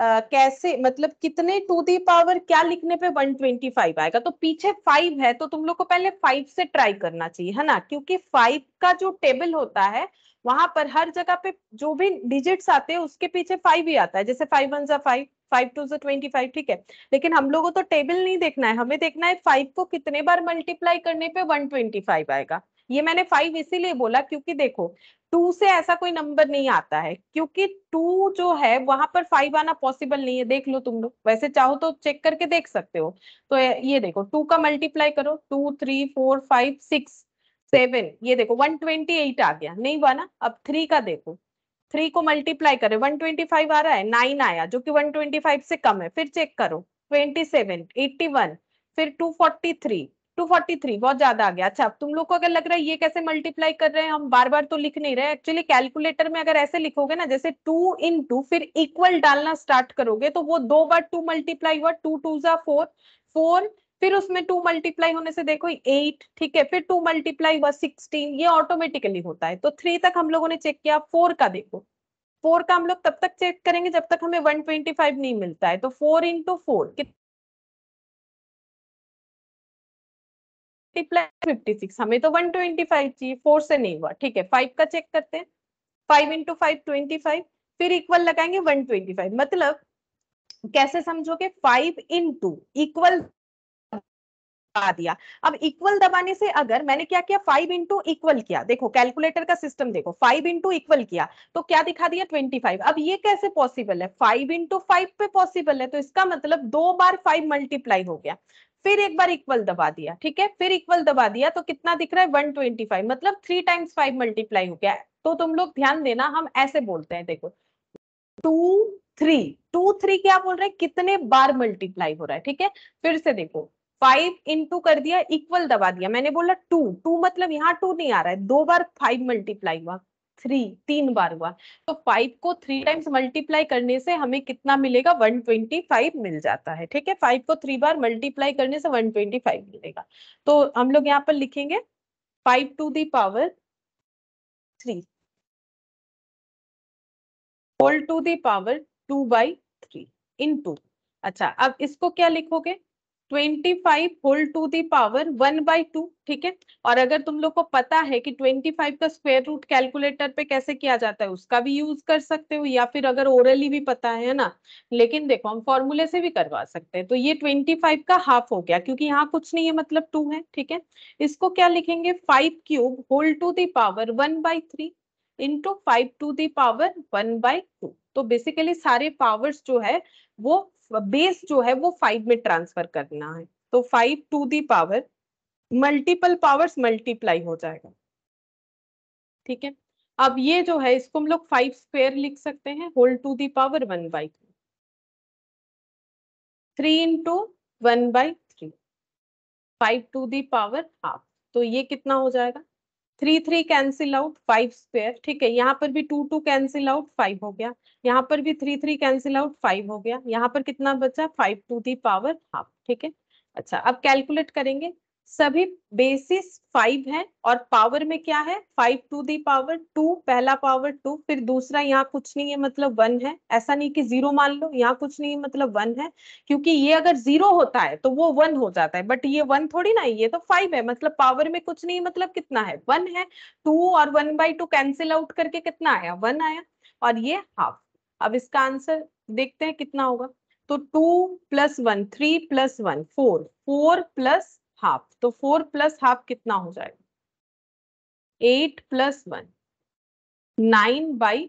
कैसे मतलब कितने टू दी पावर क्या लिखने पे 125 आएगा तो पीछे फाइव है तो तुम लोग को पहले फाइव से ट्राई करना चाहिए है ना क्योंकि फाइव का जो टेबल होता है वहां पर हर जगह पे जो भी डिजिट्स आते हैं उसके पीछे फाइव ही आता है जैसे फाइव वन जो फाइव फाइव टू जो ट्वेंटी फाइव ठीक है लेकिन हम लोगों को तो टेबल नहीं देखना है हमें देखना है फाइव को कितने बार मल्टीप्लाई करने पे वन ट्वेंटी फाइव आएगा ये मैंने फाइव इसीलिए बोला क्योंकि देखो टू से ऐसा कोई नंबर नहीं आता है क्योंकि टू जो है वहां पर फाइव आना पॉसिबल नहीं है देख लो तुम लोग वैसे चाहो तो चेक करके देख सकते हो तो ये देखो टू का मल्टीप्लाई करो two three four five six seven ये देखो वन ट्वेंटी एट आ गया नहीं हुआ ना अब थ्री का देखो थ्री को मल्टीप्लाई करे वन ट्वेंटी फाइव आ रहा है नाइन आया जो कि वन ट्वेंटी फाइव से कम है फिर चेक करो ट्वेंटी सेवन एट्टी वन फिर two forty three two forty three बहुत ज्यादा आ गया अच्छा अब तुम लोग को अगर लग रहा है ये कैसे मल्टीप्लाई कर रहे हैं हम बार बार तो लिख नहीं रहे एक्चुअली कैलकुलेटर में अगर ऐसे लिखोगे ना जैसे टू इन टू फिर इक्वल डालना स्टार्ट करोगे तो वो दो बार टू मल्टीप्लाई हुआ टू टू जा फोर फोर फिर उसमें टू मल्टीप्लाई होने से देखो एट ठीक है फिर टू मल्टीप्लाई हुआ सिक्सटीन ये ऑटोमेटिकली होता है तो थ्री तक हम लोगों ने चेक किया फोर का देखो फोर का हम लोग तब तक चेक करेंगे जब तक हमें 125 नहीं मिलता है तो four into four fifty plus fifty six हमें तो वन ट्वेंटी फाइव चाहिए फोर से नहीं हुआ ठीक है फाइव का चेक करते हैं five into five twenty five फिर इक्वल लगाएंगे वन ट्वेंटी फाइव मतलब कैसे समझोगे फाइव इंटू इक्वल दिया अब इक्वल दबाने से अगर मैंने क्या किया फाइव इंटू इक्वल किया देखो कैलकुलेटर का सिस्टम देखो फाइव इंटू इक्वल किया तो क्या दिखा दिया ट्वेंटी फाइव अब ये कैसे पॉसिबल है फाइव इंटू फाइव पे पॉसिबल है तो इसका मतलब दो बार फाइव मल्टीप्लाई हो गया फिर एक बार इक्वल दबा दिया ठीक है फिर इक्वल दबा दिया तो कितना दिख रहा है 125 मतलब थ्री टाइम्स फाइव मल्टीप्लाई हो गया तो तुम लोग ध्यान देना हम ऐसे बोलते हैं देखो टू थ्री टू थ्री क्या बोल रहे हैं कितने बार मल्टीप्लाई हो रहा है ठीक है फिर से देखो फाइव इंटू कर दिया इक्वल दबा दिया मैंने बोला टू टू मतलब यहाँ टू नहीं आ रहा है दो बार फाइव मल्टीप्लाई हुआ थ्री तीन बार हुआ तो फाइव को थ्री टाइम्स मल्टीप्लाई करने से हमें कितना मिलेगा वन ट्वेंटी फाइव मिल जाता है ठीक है फाइव को थ्री बार मल्टीप्लाई करने से वन ट्वेंटी फाइव मिलेगा तो हम लोग यहाँ पर लिखेंगे five to the power three whole to the power two by three into अच्छा अब इसको क्या लिखोगे 25 whole to the power one by two ठीक है और अगर तुम लोग को पता है कि 25 का स्क्वेयर रूट कैलकुलेटर पे कैसे किया जाता है उसका भी यूज कर सकते हो या फिर अगर ओरली भी पता है ना लेकिन देखो हम फॉर्मूले से भी करवा सकते हैं तो ये 25 का हाफ हो गया क्योंकि यहाँ कुछ नहीं है मतलब टू है ठीक है इसको क्या लिखेंगे five cube whole to the power one by three into five to the power one by two तो बेसिकली सारे पावर्स जो है वो बेस जो है वो फाइव में ट्रांसफर करना है तो five to the power multiple powers multiply हो जाएगा ठीक है अब ये जो है इसको हम लोग फाइव स्क्वेयर लिख सकते हैं whole to the power one by three three into one by three five to the power half तो ये कितना हो जाएगा three three cancel out five square ठीक है यहाँ पर भी two two cancel out five हो गया यहाँ पर भी three three cancel out five हो गया यहाँ पर कितना बचा five to the power half ठीक है अच्छा अब कैलकुलेट करेंगे सभी बेसिस फाइव है और पावर में क्या है five to the power two पहला पावर टू फिर दूसरा यहाँ कुछ नहीं है मतलब वन है ऐसा नहीं कि जीरो मान लो यहाँ कुछ नहीं है मतलब वन है क्योंकि ये अगर जीरो होता है तो वो वन हो जाता है बट ये वन थोड़ी ना ये तो फाइव है मतलब पावर में कुछ नहीं मतलब कितना है वन है टू और one by two cancel out करके कितना आया वन आया और ये हाफ अब इसका आंसर देखते हैं कितना होगा तो two plus one three plus one four four plus half तो फोर प्लस हाफ कितना हो जाएगा eight plus one nine by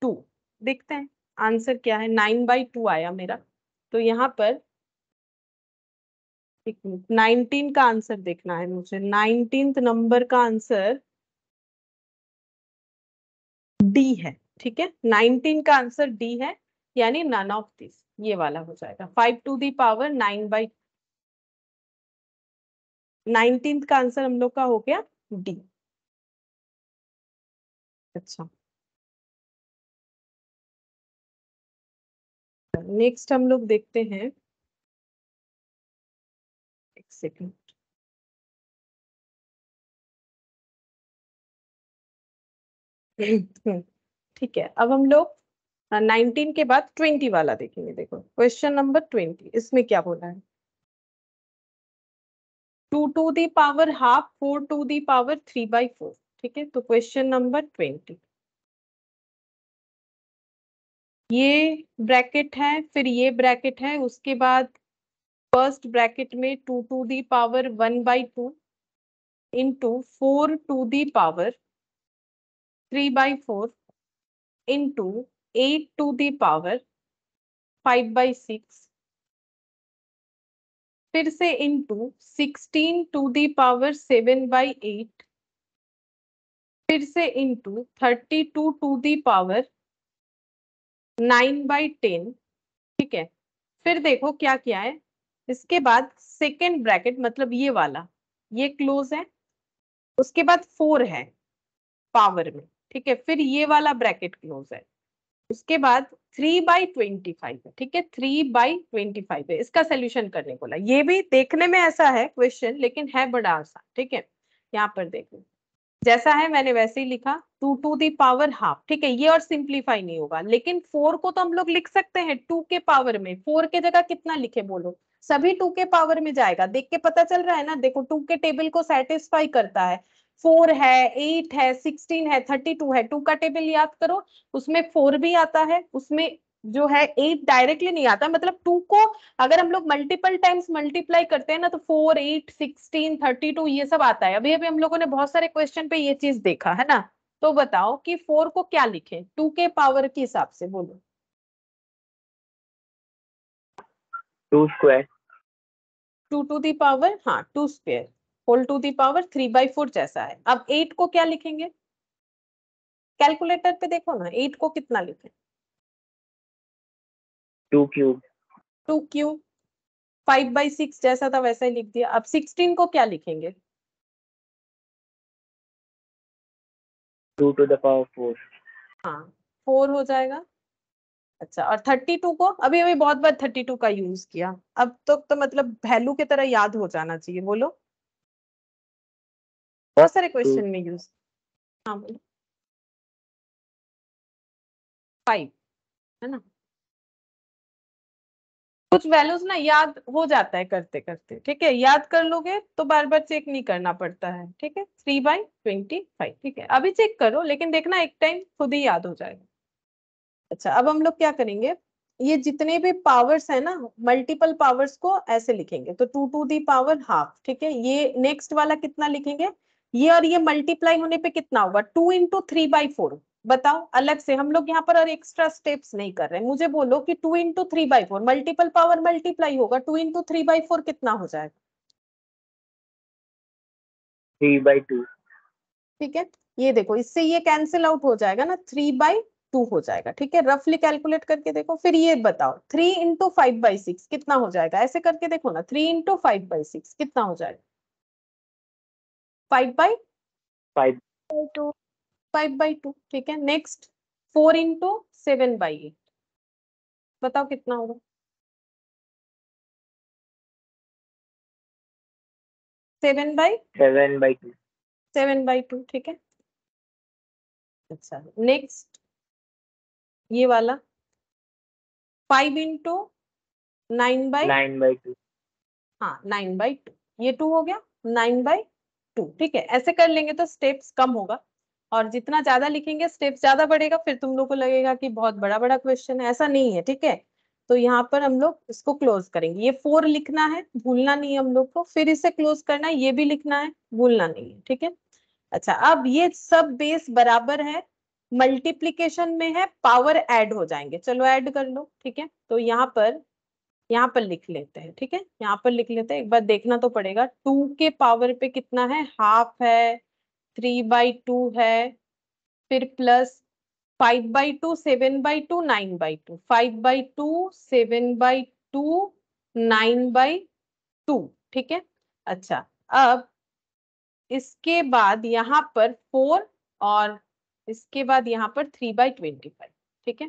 two देखते हैं आंसर क्या है नाइन बाई टू आया मेरा तो यहाँ पर एक मिनट नाइनटीन का आंसर देखना है मुझे नाइनटीन नंबर का आंसर डी है ठीक है नाइनटीन का आंसर डी है यानी नन ऑफ दिस ये वाला हो जाएगा five to the power nine by nineteen का आंसर हम लोग का हो गया डी अच्छा नेक्स्ट हम लोग देखते हैं एक सेकंड हम्म, ठीक है अब हम लोग 19 के बाद 20 वाला देखेंगे देखो क्वेश्चन नंबर 20 इसमें क्या बोला है two to the power half four to the power three by four ठीक है तो क्वेश्चन नंबर ट्वेंटी ये ब्रैकेट है फिर ये ब्रैकेट है उसके बाद फर्स्ट ब्रैकेट में two to the power one by two into four to the power three by four into eight to the power five by six फिर से into 16 to the power 7 by eight फिर से into 32 to the power 9 by ten ठीक है फिर देखो क्या क्या है इसके बाद सेकेंड ब्रैकेट मतलब ये वाला ये क्लोज है उसके बाद फोर है पावर में ठीक है फिर ये वाला ब्रैकेट क्लोज है उसके बाद थ्री बाई ट्वेंटी फाइव है ठीक है थ्री बाई ट्वेंटी फाइव है इसका सोल्यूशन करने बोला ये भी देखने में ऐसा है क्वेश्चन लेकिन है बड़ा आसान ठीक है यहाँ पर देखो जैसा है मैंने वैसे ही लिखा two to the power half ठीक है ये और सिंप्लीफाई नहीं होगा लेकिन फोर को तो हम लोग लिख सकते हैं टू के पावर में फोर के जगह कितना लिखे बोलो सभी टू के पावर में जाएगा देख के पता चल रहा है ना देखो टू के टेबल को सेटिस्फाई करता है फोर है एट है सिक्सटीन है थर्टी टू है टू का टेबल याद करो उसमें फोर भी आता है उसमें जो है एट डायरेक्टली नहीं आता मतलब टू को अगर हम लोग मल्टीपल टाइम्स मल्टीप्लाई करते हैं ना तो four eight sixteen thirty two ये सब आता है अभी अभी हम लोगों ने बहुत सारे क्वेश्चन पे ये चीज देखा है ना तो बताओ कि फोर को क्या लिखे टू के पावर के हिसाब से बोलो two square two to the power हाँ two square whole to the power three by four जैसा है अब एट को क्या लिखेंगे कैलकुलेटर पे देखो ना एट को कितना लिखें two cube two cube five by six जैसा था वैसा ही लिख दिया अब सिक्सटीन को क्या लिखेंगे टू टू दावर फोर हाँ फोर हो जाएगा अच्छा और थर्टी टू को अभी अभी बहुत बार थर्टी टू का यूज किया अब तो, तो मतलब वैल्यू की तरह याद हो जाना चाहिए बोलो बहुत सारे क्वेश्चन में यूज हाँ बोलो फाइव है ना कुछ वैल्यूज ना याद हो जाता है करते करते ठीक है याद कर लोगे तो बार बार चेक नहीं करना पड़ता है ठीक है थ्री बाई ट्वेंटी फाइव ठीक है अभी चेक करो लेकिन देखना एक टाइम खुद ही याद हो जाएगा अच्छा अब हम लोग क्या करेंगे ये जितने भी पावर्स है ना मल्टीपल पावर्स को ऐसे लिखेंगे तो two to the power half ठीक है ये नेक्स्ट वाला कितना लिखेंगे ये और ये मल्टीप्लाई होने पे कितना होगा two into three by four बताओ अलग से हम लोग यहाँ पर और एक्स्ट्रा स्टेप्स नहीं कर रहे मुझे बोलो कि two into three by four multiple power multiply होगा two into three by four कितना हो जाएगा थ्री बाई टू ठीक है ये देखो इससे ये कैंसिल आउट हो जाएगा ना थ्री बाई टू हो जाएगा ठीक है रफली कैलकुलेट करके देखो फिर ये बताओ three into five by six कितना हो जाएगा ऐसे करके देखो ना three into five by six कितना हो जाएगा five by five two five by two ठीक है next four into seven by eight बताओ कितना होगा seven by seven by two seven by two ठीक है अच्छा नेक्स्ट ये वाला five into nine by nine by two हाँ नाइन बाई टू ये टू हो गया नाइन बाई टू ठीक है ऐसे कर लेंगे तो स्टेप्स कम होगा और जितना ज्यादा लिखेंगे स्टेप्स ज्यादा बढ़ेगा फिर तुम लोग को लगेगा कि बहुत बड़ा बड़ा क्वेश्चन है ऐसा नहीं है ठीक है तो यहाँ पर हम लोग इसको क्लोज करेंगे ये फोर लिखना है भूलना नहीं है हम लोग को फिर इसे क्लोज करना है ये भी लिखना है भूलना नहीं है ठीक है अच्छा अब ये सब बेस बराबर है मल्टीप्लीकेशन में है पावर ऐड हो जाएंगे चलो ऐड कर लो ठीक है तो यहाँ पर यहाँ पर लिख लेते हैं ठीक है यहाँ पर लिख लेते हैं एक बार देखना तो पड़ेगा टू के पावर पे कितना है हाफ है थ्री बाई टू है फिर plus five by two seven by two nine by two five by two seven by two nine by two ठीक है अच्छा अब इसके बाद यहाँ पर फोर और इसके बाद यहाँ पर थ्री बाई ट्वेंटी फाइव ठीक है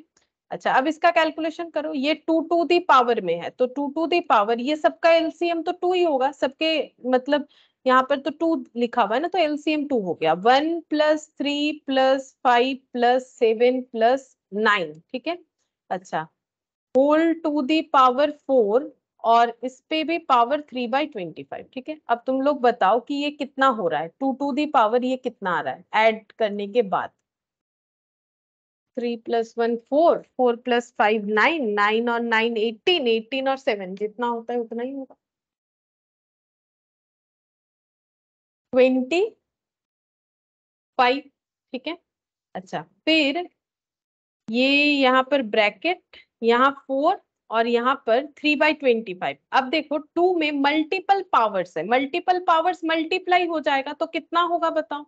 अच्छा अब इसका कैलकुलेशन करो ये टू टू दी पावर में है तो टू टू दी पावर ये सबका एलसीएम तो टू ही होगा सबके मतलब यहाँ पर तो टू लिखा हुआ है ना तो एलसीएम टू हो गया one plus three plus five plus seven plus nine ठीक है अच्छा whole to the power four और इस पे भी power three by twenty five ठीक है अब तुम लोग बताओ कि ये कितना हो रहा है टू टू दी पावर ये कितना आ रहा है एड करने के बाद three plus one four four plus five nine nine और नाइन एटीन एटीन और सेवन जितना होता है उतना ही होगा ट्वेंटी फाइव ठीक है अच्छा फिर ये यहाँ पर ब्रैकेट यहाँ फोर और यहाँ पर थ्री बाई ट्वेंटी फाइव अब देखो टू में मल्टीपल पावर्स है मल्टीपल पावर्स मल्टीप्लाई हो जाएगा तो कितना होगा बताओ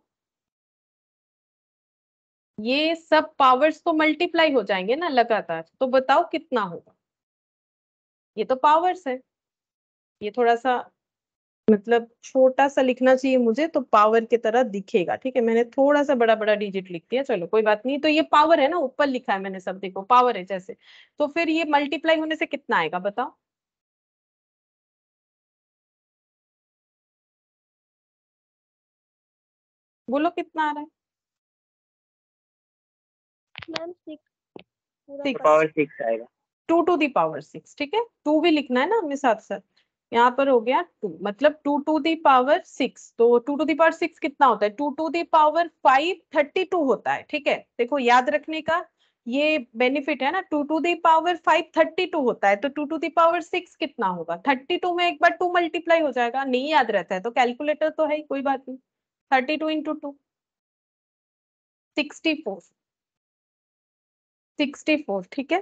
ये सब पावर्स तो मल्टीप्लाई हो जाएंगे ना लगातार तो बताओ कितना होगा ये तो पावर्स है ये थोड़ा सा मतलब छोटा सा लिखना चाहिए मुझे तो पावर की तरह दिखेगा ठीक है मैंने थोड़ा सा बड़ा बड़ा डिजिट लिख दिया चलो कोई बात नहीं तो ये पावर है ना ऊपर लिखा है मैंने सब देखो पावर है जैसे तो फिर ये मल्टीप्लाई होने से कितना आएगा बताओ बोलो कितना आ रहा है मैम पावर सिक्स आएगा टू टू दावर सिक्स ठीक है टू भी लिखना है ना हमने साथ साथ यहाँ पर हो गया टू मतलब two to the power six तो टू टू दावर सिक्स कितना होता है two to power five thirty two होता है ठीक है देखो याद रखने का ये बेनिफिट है ना two to the power five thirty two होता है तो two to the power six कितना होगा थर्टी टू में एक बार टू मल्टीप्लाई हो जाएगा नहीं याद रहता है तो कैलकुलेटर तो है ही कोई बात नहीं thirty two into two sixty four sixty four ठीक है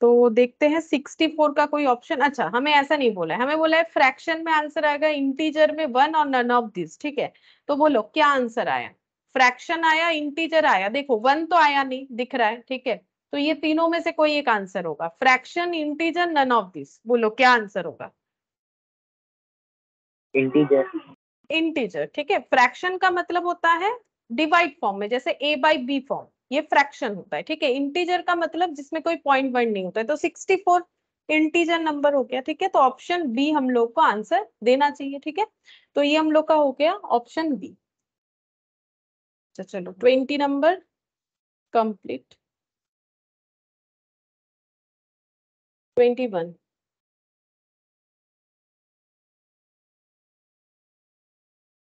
तो देखते हैं सिक्सटी फोर का कोई ऑप्शन अच्छा हमें ऐसा नहीं बोला है हमें बोला है फ्रैक्शन में आंसर आएगा इंटीजर में वन और नन ऑफ दिस ठीक है तो बोलो क्या आंसर आया फ्रैक्शन आया इंटीजर आया देखो वन तो आया नहीं दिख रहा है ठीक है तो ये तीनों में से कोई एक आंसर होगा fraction integer none of this बोलो क्या आंसर होगा इंटीजर इंटीजर ठीक है फ्रैक्शन का मतलब होता है डिवाइड फॉर्म में जैसे ए बाई बी फॉर्म ये फ्रैक्शन होता है ठीक है इंटीजर का मतलब जिसमें कोई पॉइंट पॉइंट नहीं होता है तो सिक्सटी फोर इंटीजर नंबर हो गया ठीक है तो ऑप्शन बी हम लोग को आंसर देना चाहिए ठीक है तो ये हम लोग का हो गया ऑप्शन बी अच्छा चलो twenty number complete twenty one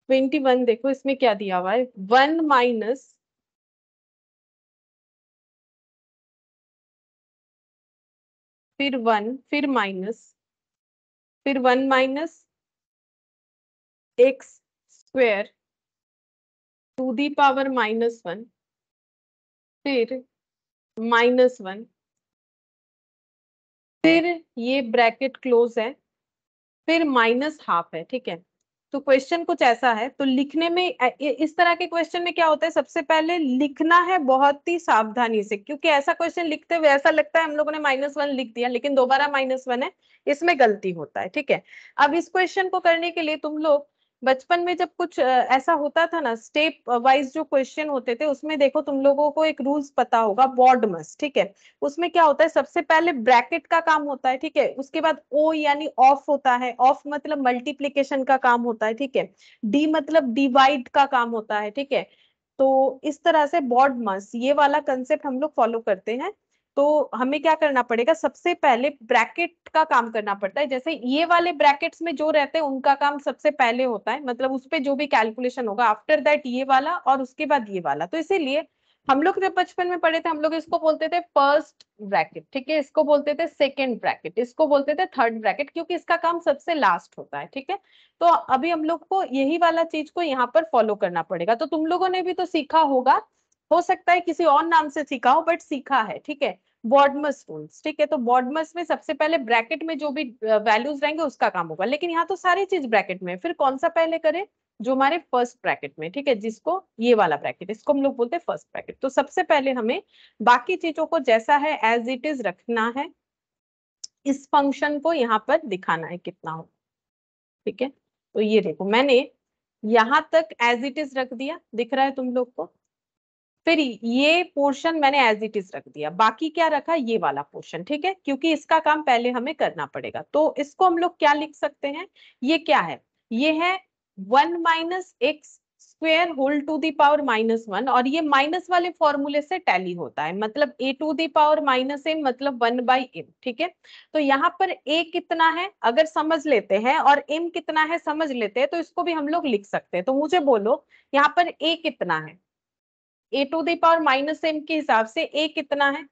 twenty one देखो इसमें क्या दिया हुआ है वन माइनस फिर वन फिर माइनस फिर one minus x square to the power minus one फिर माइनस वन फिर ये ब्रैकेट क्लोज है फिर माइनस हाफ है ठीक है तो क्वेश्चन कुछ ऐसा है तो लिखने में इस तरह के क्वेश्चन में क्या होता है सबसे पहले लिखना है बहुत ही सावधानी से क्योंकि ऐसा क्वेश्चन लिखते हुए ऐसा लगता है हम लोगों ने माइनस वन लिख दिया लेकिन दोबारा माइनस वन है इसमें गलती होता है ठीक है अब इस क्वेश्चन को करने के लिए तुम लोग बचपन में जब कुछ ऐसा होता था ना स्टेप वाइज जो क्वेश्चन होते थे उसमें देखो तुम लोगों को एक रूल्स पता होगा बॉडमस ठीक है उसमें क्या होता है सबसे पहले ब्रैकेट का काम होता है ठीक है उसके बाद ओ यानी ऑफ होता है ऑफ मतलब मल्टीप्लीकेशन का काम होता है ठीक है डी मतलब डिवाइड का काम होता है ठीक है तो इस तरह से बॉडमस ये वाला कंसेप्ट हम लोग फॉलो करते हैं तो हमें क्या करना पड़ेगा सबसे पहले ब्रैकेट का काम करना पड़ता है जैसे ये वाले ब्रैकेट्स में जो रहते हैं उनका काम सबसे पहले होता है मतलब उस पर जो भी कैलकुलेशन होगा आफ्टर दैट ये वाला और उसके बाद ये वाला तो इसीलिए हम लोग जब बचपन में पढ़े थे हम लोग इसको बोलते थे फर्स्ट ब्रैकेट ठीक है इसको बोलते थे सेकेंड ब्रैकेट इसको बोलते थे थर्ड ब्रैकेट क्योंकि इसका काम सबसे लास्ट होता है ठीक है तो अभी हम लोग को यही वाला चीज को यहाँ पर फॉलो करना पड़ेगा तो तुम लोगों ने भी तो सीखा होगा हो सकता है किसी और नाम से सीखा हो बट सीखा है ठीक है बॉडमस रूल्स ठीक है तो बॉडमस में सबसे पहले ब्रैकेट में जो भी वैल्यूज रहेंगे उसका काम होगा लेकिन यहाँ तो सारी चीज ब्रैकेट में फिर कौन सा पहले करें जो हमारे फर्स्ट ब्रैकेट में ठीक है जिसको ये वाला ब्रैकेट इसको हम लोग बोलते हैं फर्स्ट ब्रैकेट तो सबसे पहले हमें बाकी चीजों को जैसा है एज इट इज रखना है इस फंक्शन को यहाँ पर दिखाना है कितना हो ठीक है तो ये देखो मैंने यहां तक एज इट इज रख दिया दिख रहा है तुम लोग को फिर ये पोर्शन मैंने एज इट इज रख दिया बाकी क्या रखा ये वाला पोर्शन ठीक है क्योंकि इसका काम पहले हमें करना पड़ेगा तो इसको हम लोग क्या लिख सकते हैं ये क्या है ये है one minus x square whole to the power minus one और ये माइनस वाले फॉर्मूले से टैली होता है मतलब a to the power minus m मतलब वन बाई एम ठीक है तो यहाँ पर ए कितना है अगर समझ लेते हैं और एम कितना है समझ लेते हैं तो इसको भी हम लोग लिख सकते हैं तो मुझे बोलो यहाँ पर ए कितना है a to the power minus m के हिसाब से ए कितना है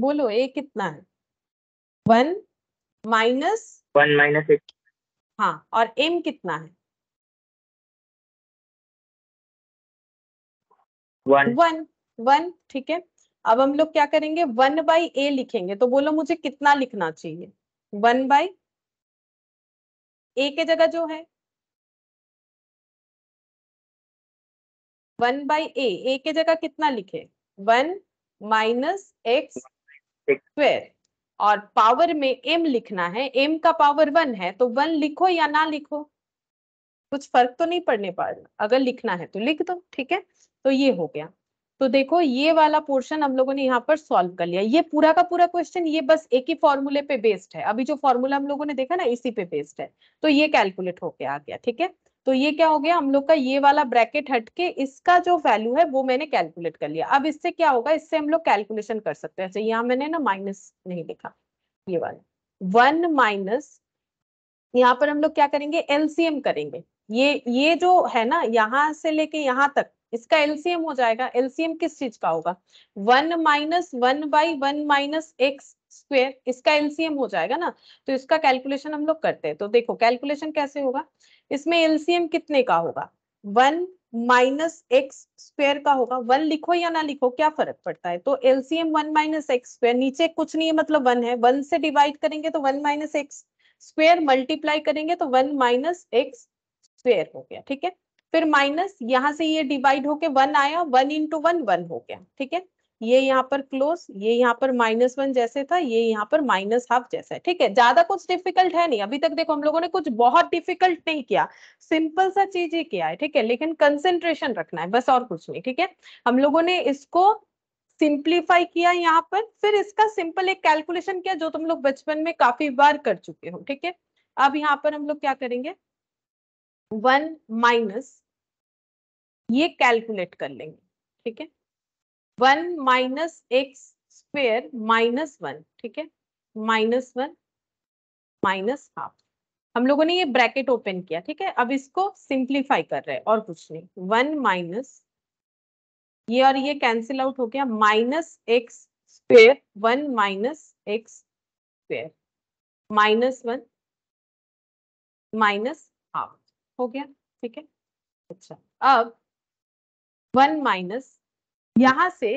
बोलो ए कितना है one minus one minus eight हाँ और एम कितना है वन वन ठीक है अब हम लोग क्या करेंगे वन बाई ए लिखेंगे तो बोलो मुझे कितना लिखना चाहिए वन बाई ए के जगह जो है वन बाई ए ए के जगह कितना लिखे वन माइनस एक्स स्क्वेर और पावर में एम लिखना है एम का पावर वन है तो वन लिखो या ना लिखो कुछ फर्क तो नहीं पड़ने रहा अगर लिखना है तो लिख दो ठीक है तो ये हो गया तो देखो ये वाला पोर्शन हम लोगों ने यहाँ पर सॉल्व कर लिया ये पूरा का पूरा क्वेश्चन ये बस एक ही फॉर्मूले पे बेस्ड है अभी जो फॉर्मूला हम लोगों ने देखा ना इसी पे बेस्ड है तो ये कैलकुलेट होके आ गया ठीक है तो ये क्या हो गया हम लोग का ये वाला ब्रैकेट हटके इसका जो वैल्यू है वो मैंने कैलकुलेट कर लिया अब इससे क्या होगा इससे हम लोग कैलकुलेशन कर सकते हैं अच्छा यहाँ मैंने ना माइनस नहीं लिखा ये वाला वन माइनस यहाँ पर हम लोग क्या करेंगे एलसीएम करेंगे ये ये जो है ना यहाँ से लेके यहाँ तक इसका एलसीएम हो जाएगा एलसीएम किस चीज का होगा one minus one by one minus x square इसका एलसीएम हो जाएगा ना तो इसका कैलकुलेशन हम लोग करते हैं तो देखो कैलकुलेशन कैसे होगा इसमें एलसीएम कितने का होगा वन माइनस एक्स स्क्वेयर का होगा वन लिखो या ना लिखो क्या फर्क पड़ता है तो LCM one minus x square नीचे कुछ नहीं है मतलब वन है वन से डिवाइड करेंगे तो one minus x square multiply करेंगे तो वन माइनस एक्स स्क्वेयर हो गया ठीक है फिर माइनस यहां से ये डिवाइड होके वन आया वन इंटू वन वन हो गया ठीक है ये यहाँ पर क्लोज ये यहाँ पर माइनस वन जैसे था ये यहाँ पर माइनस हाफ जैसा है ठीक है ज्यादा कुछ डिफिकल्ट है नहीं अभी तक देखो हम लोगों ने कुछ बहुत डिफिकल्ट नहीं किया सिंपल सा चीज ही किया है ठीक है लेकिन कंसेंट्रेशन रखना है बस और कुछ नहीं ठीक है हम लोगों ने इसको सिंप्लीफाई किया यहाँ पर फिर इसका सिंपल एक कैलकुलेशन किया जो तुम लोग बचपन में काफी बार कर चुके हो ठीक है अब यहाँ पर हम लोग क्या करेंगे वन माइनस ये कैलकुलेट कर लेंगे ठीक है one minus x square minus one ठीक है माइनस वन माइनस हाफ हम लोगों ने ये ब्रैकेट ओपन किया ठीक है अब इसको सिंप्लीफाई कर रहे हैं और कुछ नहीं वन माइनस ये और ये कैंसिल आउट हो गया minus x square one minus x square minus one minus half हो गया ठीक है अच्छा अब वन माइनस यहां से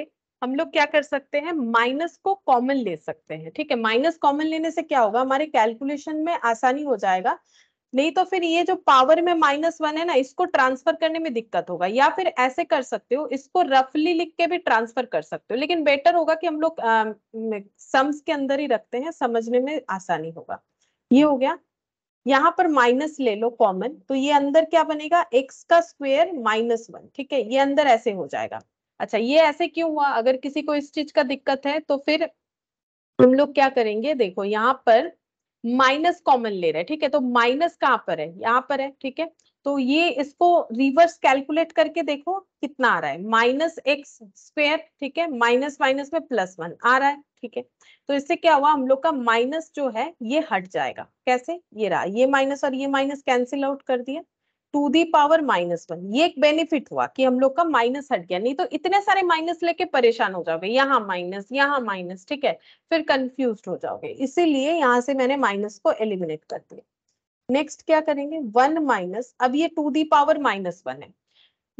हम लोग क्या कर सकते हैं माइनस को कॉमन ले सकते हैं ठीक है माइनस कॉमन लेने से क्या होगा हमारे कैलकुलेशन में आसानी हो जाएगा नहीं तो फिर ये जो पावर में माइनस वन है ना इसको ट्रांसफर करने में दिक्कत होगा या फिर ऐसे कर सकते हो इसको रफली लिख के भी ट्रांसफर कर सकते हो लेकिन बेटर होगा कि हम लोग सम्स के अंदर ही रखते हैं समझने में आसानी होगा ये हो गया यहाँ पर माइनस ले लो कॉमन तो ये अंदर क्या बनेगा एक्स का स्क्वेयर माइनस वन ठीक है ये अंदर ऐसे हो जाएगा अच्छा ये ऐसे क्यों हुआ अगर किसी को इस चीज का दिक्कत है तो फिर हम लोग क्या करेंगे देखो यहाँ पर माइनस कॉमन ले रहे हैं ठीक है तो माइनस कहाँ पर है यहाँ पर है ठीक है तो ये इसको रिवर्स कैलकुलेट करके देखो कितना आ रहा है माइनस एक्स स्क्वेयर ठीक है माइनस माइनस में प्लस वन आ रहा है ठीक है तो इससे क्या हुआ हम लोग का माइनस जो है ये हट जाएगा कैसे ये रहा ये माइनस और ये माइनस कैंसिल आउट कर दिया to the power minus one ये एक बेनिफिट हुआ कि हम लोग का माइनस हट गया नहीं तो इतने सारे माइनस लेके परेशान हो जाओगे यहाँ माइनस यहाँ माइनस ठीक है फिर कंफ्यूज हो जाओगे इसीलिए यहाँ से मैंने माइनस को एलिमिनेट कर दिया नेक्स्ट क्या करेंगे वन माइनस अब ये to the power minus one है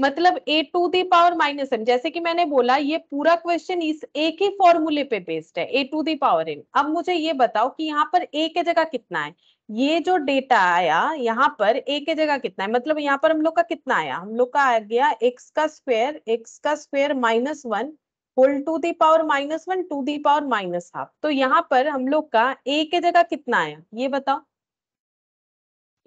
मतलब a to the power minus n जैसे कि मैंने बोला ये पूरा क्वेश्चन इस एक ही फॉर्मूले पे बेस्ड है a to the power n अब मुझे ये बताओ कि यहाँ पर ए के जगह कितना है ये जो डेटा आया यहाँ पर ए के जगह कितना है मतलब यहाँ पर हम लोग का कितना आया हम लोग का आ गया एक्स का स्क्वेयर एक्स का square minus one whole to the power minus one to the power minus half तो यहाँ पर हम लोग का ए के जगह कितना आया ये बताओ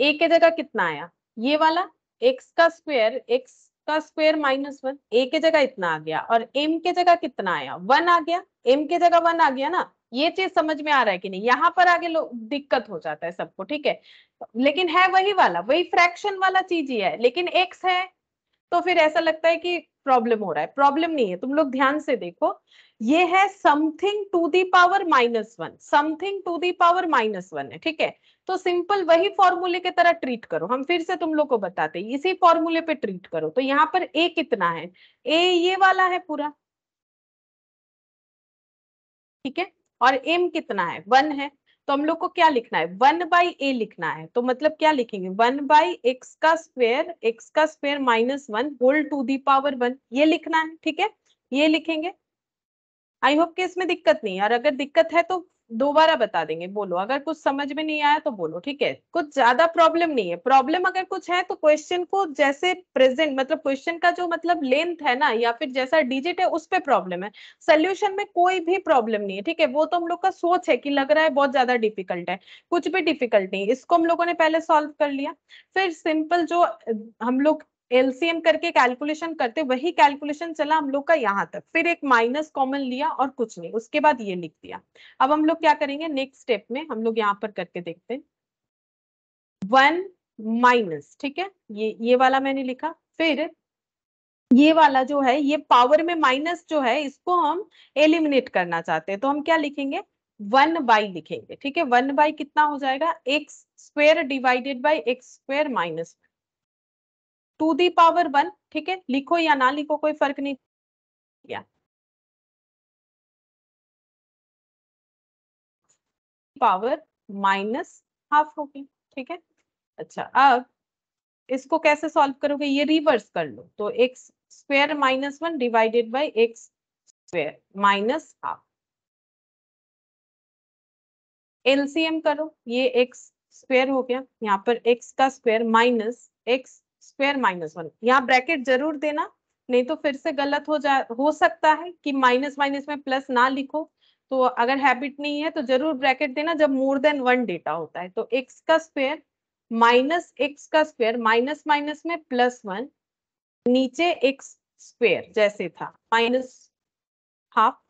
ए के जगह कितना आया ये वाला एक्स का स्क्वेयर एक्स का स्क्वायर माइनस वन ए के जगह इतना आ गया और एम के जगह कितना आया वन आ गया एम के जगह वन आ गया ना ये चीज समझ में आ रहा है कि नहीं यहाँ पर आगे दिक्कत हो जाता है सबको ठीक है लेकिन है वही वाला वही फ्रैक्शन वाला चीज ही है लेकिन एक्स है तो फिर ऐसा लगता है कि प्रॉब्लम हो रहा है प्रॉब्लम नहीं है तुम लोग ध्यान से देखो ये है something to the power minus one something to the power minus one है ठीक है तो सिंपल वही फॉर्मूले के तरह ट्रीट करो हम फिर से तुम लोग को बताते हैं इसी फॉर्मूले पे ट्रीट करो तो यहाँ पर ए कितना है ए ये वाला है पूरा ठीक है और एम कितना है वन है तो हम लोग को क्या लिखना है वन बाई ए लिखना है तो मतलब क्या लिखेंगे वन बाई एक्स का स्क्वेयर एक्स का square minus one whole to the power one ये लिखना है ठीक है ये लिखेंगे आई होप कि इसमें दिक्कत नहीं और अगर दिक्कत है तो दोबारा बता देंगे बोलो अगर कुछ समझ में नहीं आया तो बोलो ठीक है कुछ ज्यादा प्रॉब्लम नहीं है प्रॉब्लम अगर कुछ है तो क्वेश्चन को जैसे प्रेजेंट मतलब क्वेश्चन का जो मतलब लेंथ है ना या फिर जैसा डिजिट है उस पर प्रॉब्लम है सोल्यूशन में कोई भी प्रॉब्लम नहीं है ठीक है वो तो हम लोग का सोच है कि लग रहा है बहुत ज्यादा डिफिकल्ट है कुछ भी डिफिकल्ट नहीं इसको हम लोगों ने पहले सॉल्व कर लिया फिर सिंपल जो हम लोग एलसीएम करके कैलकुलेशन करते वही कैलकुलेशन चला हम लोग का यहाँ तक फिर एक माइनस कॉमन लिया और कुछ नहीं उसके बाद ये लिख दिया अब हम लोग क्या करेंगे नेक्स्ट स्टेप में हम लोग यहाँ पर करके देखते हैं वन माइनस ठीक है ये ये वाला मैंने लिखा फिर ये वाला जो है ये पावर में माइनस जो है इसको हम एलिमिनेट करना चाहते हैं तो हम क्या लिखेंगे वन बाई लिखेंगे ठीक है वन बाई कितना हो जाएगा x square divided by x square minus to the power one ठीक है लिखो या ना लिखो कोई फर्क नहीं किया पावर माइनस हाफ होगी ठीक है अच्छा अब इसको कैसे सॉल्व करोगे ये रिवर्स कर लो तो x square minus one divided by x square minus half LCM करो ये एक्स स्क्वेयर हो गया यहाँ पर एक्स का square minus x square minus one यहाँ ब्रैकेट जरूर देना नहीं तो फिर से गलत हो जा हो सकता है कि माइनस माइनस में प्लस ना लिखो तो अगर हैबिट नहीं है तो जरूर ब्रैकेट देना जब मोर देन वन डेटा होता है तो एक्स का स्क्वेयर माइनस एक्स का स्क्वेयर माइनस माइनस में प्लस वन नीचे एक्स स्क्वेयर जैसे था माइनस हाफ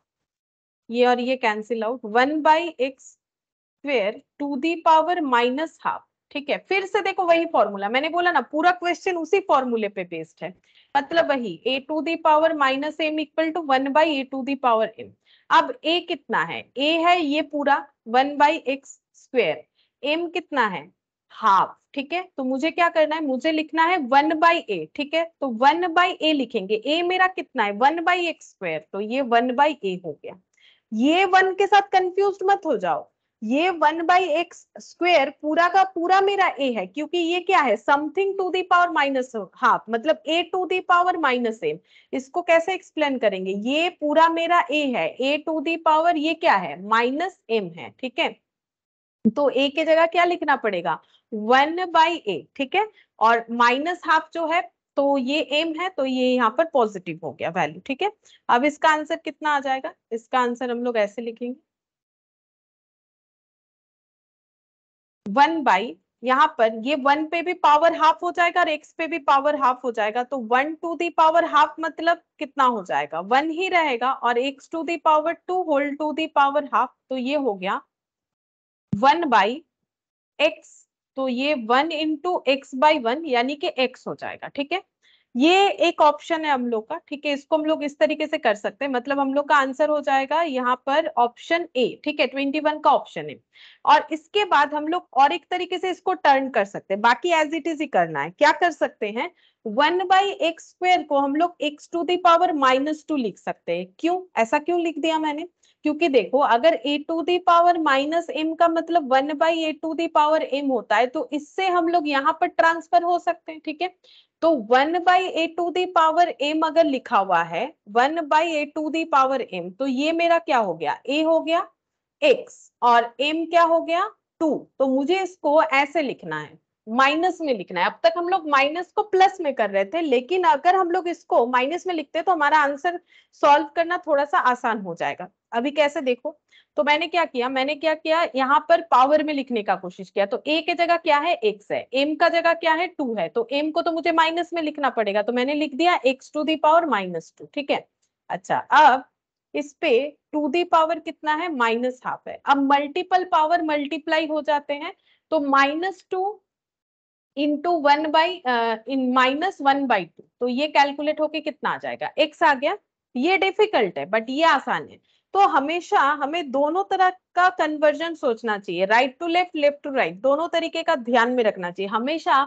ये और ये cancel out one by x square to the power minus half ठीक है फिर से देखो वही फॉर्मूला मैंने बोला ना पूरा क्वेश्चन उसी फॉर्मूले पे बेस्ड है मतलब वही a to the power minus m equal to one by a to the power m अब ए कितना है ए है ये पूरा one by x square m कितना है हाफ ठीक है तो मुझे क्या करना है मुझे लिखना है वन बाई ए ठीक है तो वन बाई ए लिखेंगे ए मेरा कितना है वन बाई एक्स स्क्वेयर तो ये वन बाई ए हो गया ये वन के साथ कंफ्यूज मत हो जाओ ये वन बाई एक्स स्क्वेयर पूरा का पूरा मेरा ए है क्योंकि ये क्या है something to the power minus half मतलब a to the power minus m इसको कैसे एक्सप्लेन करेंगे ये पूरा मेरा ए है ए टू दी पावर ये क्या है माइनस एम है ठीक है तो ए के जगह क्या लिखना पड़ेगा वन बाई ए ठीक है और माइनस हाफ जो है तो ये एम है तो ये यहाँ पर पॉजिटिव हो गया वैल्यू ठीक है अब इसका आंसर कितना आ जाएगा इसका आंसर हम लोग ऐसे लिखेंगे वन बाई यहाँ पर ये वन पे भी पावर हाफ हो जाएगा और एक्स पे भी पावर हाफ हो जाएगा तो one to the power half मतलब कितना हो जाएगा वन ही रहेगा और x to the power two whole to the power half तो ये हो गया वन बाई एक्स तो ये one into x by one यानी कि एक्स हो जाएगा ठीक है ये एक ऑप्शन है हम लोग का ठीक है इसको हम लोग इस तरीके से कर सकते हैं मतलब हम लोग का आंसर हो जाएगा यहाँ पर ऑप्शन ए ठीक है ट्वेंटी वन का ऑप्शन है और इसके बाद हम लोग और एक तरीके से इसको टर्न कर सकते हैं बाकी एज इट इज ही करना है क्या कर सकते हैं वन बाई एक्स स्क्वेयर को हम लोग x to the power minus two लिख सकते हैं क्यों ऐसा क्यों लिख दिया मैंने क्योंकि देखो अगर a to the power minus m का मतलब one by a to the power m होता है तो इससे हम लोग यहाँ पर ट्रांसफर हो सकते हैं ठीक है तो one by a to the power m अगर लिखा हुआ है one by a to the power m तो ये मेरा क्या हो गया ए हो गया एक्स और एम क्या हो गया टू तो मुझे इसको ऐसे लिखना है माइनस में लिखना है अब तक हम लोग माइनस को प्लस में कर रहे थे लेकिन अगर हम लोग इसको माइनस में लिखते तो हमारा आंसर सॉल्व करना थोड़ा सा आसान हो जाएगा अभी कैसे देखो तो मैंने क्या किया मैंने क्या किया यहाँ पर पावर में लिखने का कोशिश किया तो ए के जगह क्या है एक्स है एम का जगह क्या है टू है तो एम को तो मुझे माइनस में लिखना पड़ेगा तो मैंने लिख दिया x to the power minus two ठीक है अच्छा अब इस पे टू दी पावर कितना है माइनस हाफ है अब मल्टीपल पावर मल्टीप्लाई हो जाते हैं तो minus two into one by n minus one by two तो ये कैलकुलेट होके कितना आ जाएगा एक्स आ गया ये डिफिकल्ट है बट ये आसान है तो हमेशा हमें दोनों तरह का कन्वर्जन सोचना चाहिए right to left left to right दोनों तरीके का ध्यान में रखना चाहिए हमेशा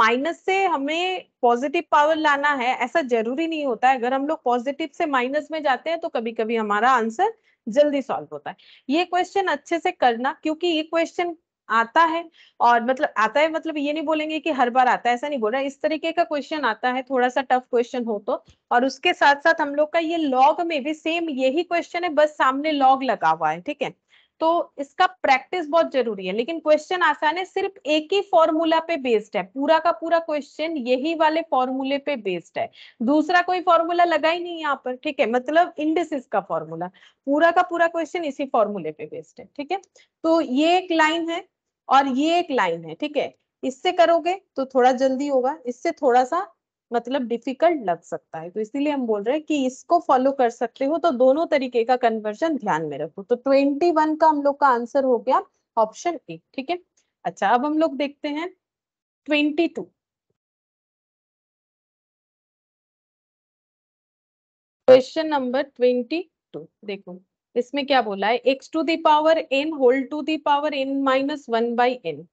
माइनस से हमें पॉजिटिव पावर लाना है ऐसा जरूरी नहीं होता है अगर हम लोग पॉजिटिव से माइनस में जाते हैं तो कभी कभी हमारा आंसर जल्दी सॉल्व होता है ये क्वेश्चन अच्छे से करना क्योंकि ये क्वेश्चन आता है और मतलब आता है मतलब ये नहीं बोलेंगे कि हर बार आता है ऐसा नहीं बोल रहा इस तरीके का क्वेश्चन आता है थोड़ा सा टफ क्वेश्चन हो तो और उसके साथ साथ हम लोग का ये लॉग में भी सेम यही क्वेश्चन है बस सामने लॉग लगा हुआ है ठीक है तो इसका प्रैक्टिस बहुत जरूरी है लेकिन क्वेश्चन आसान है सिर्फ एक ही फॉर्मूला पे बेस्ड है पूरा का पूरा क्वेश्चन यही वाले फॉर्मूले पे बेस्ड है दूसरा कोई फॉर्मूला लगा ही नहीं यहाँ पर ठीक है मतलब इंडेसिस का फॉर्मूला पूरा का पूरा क्वेश्चन इसी फॉर्मूले पे बेस्ड है ठीक है तो ये एक लाइन है और ये एक लाइन है ठीक है इससे करोगे तो थोड़ा जल्दी होगा इससे थोड़ा सा मतलब डिफिकल्ट लग सकता है तो इसीलिए हम बोल रहे हैं कि इसको फॉलो कर सकते हो तो दोनों तरीके का कन्वर्जन ध्यान में रखो तो ट्वेंटी वन का हम लोग का आंसर हो गया ऑप्शन ए ठीक है अच्छा अब हम लोग देखते हैं twenty two question number twenty two देखो इसमें क्या बोला है x to the power n whole to the power n minus one by n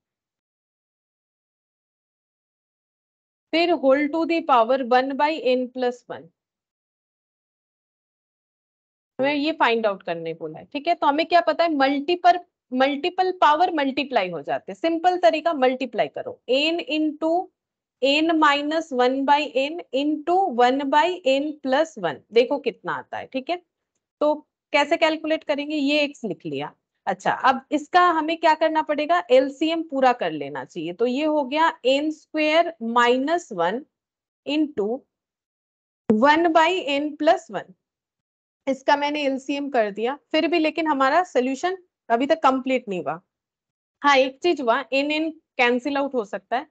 फिर whole to the power one by n plus one हमें ये फाइंड आउट करने बोला है ठीक है तो हमें क्या पता है मल्टीपल मल्टीपल पावर मल्टीप्लाई हो जाते हैं सिंपल तरीका मल्टीप्लाई करो n into n minus one by n into one by n plus one देखो कितना आता है ठीक है तो कैसे कैलकुलेट करेंगे ये एक लिख लिया अच्छा अब इसका हमें क्या करना पड़ेगा एलसीएम पूरा कर लेना चाहिए तो ये हो गया n square minus one into one by n plus one इसका मैंने एलसीएम कर दिया फिर भी लेकिन हमारा सोल्यूशन अभी तक कंप्लीट नहीं हुआ हाँ एक चीज हुआ एन एन कैंसिल आउट हो सकता है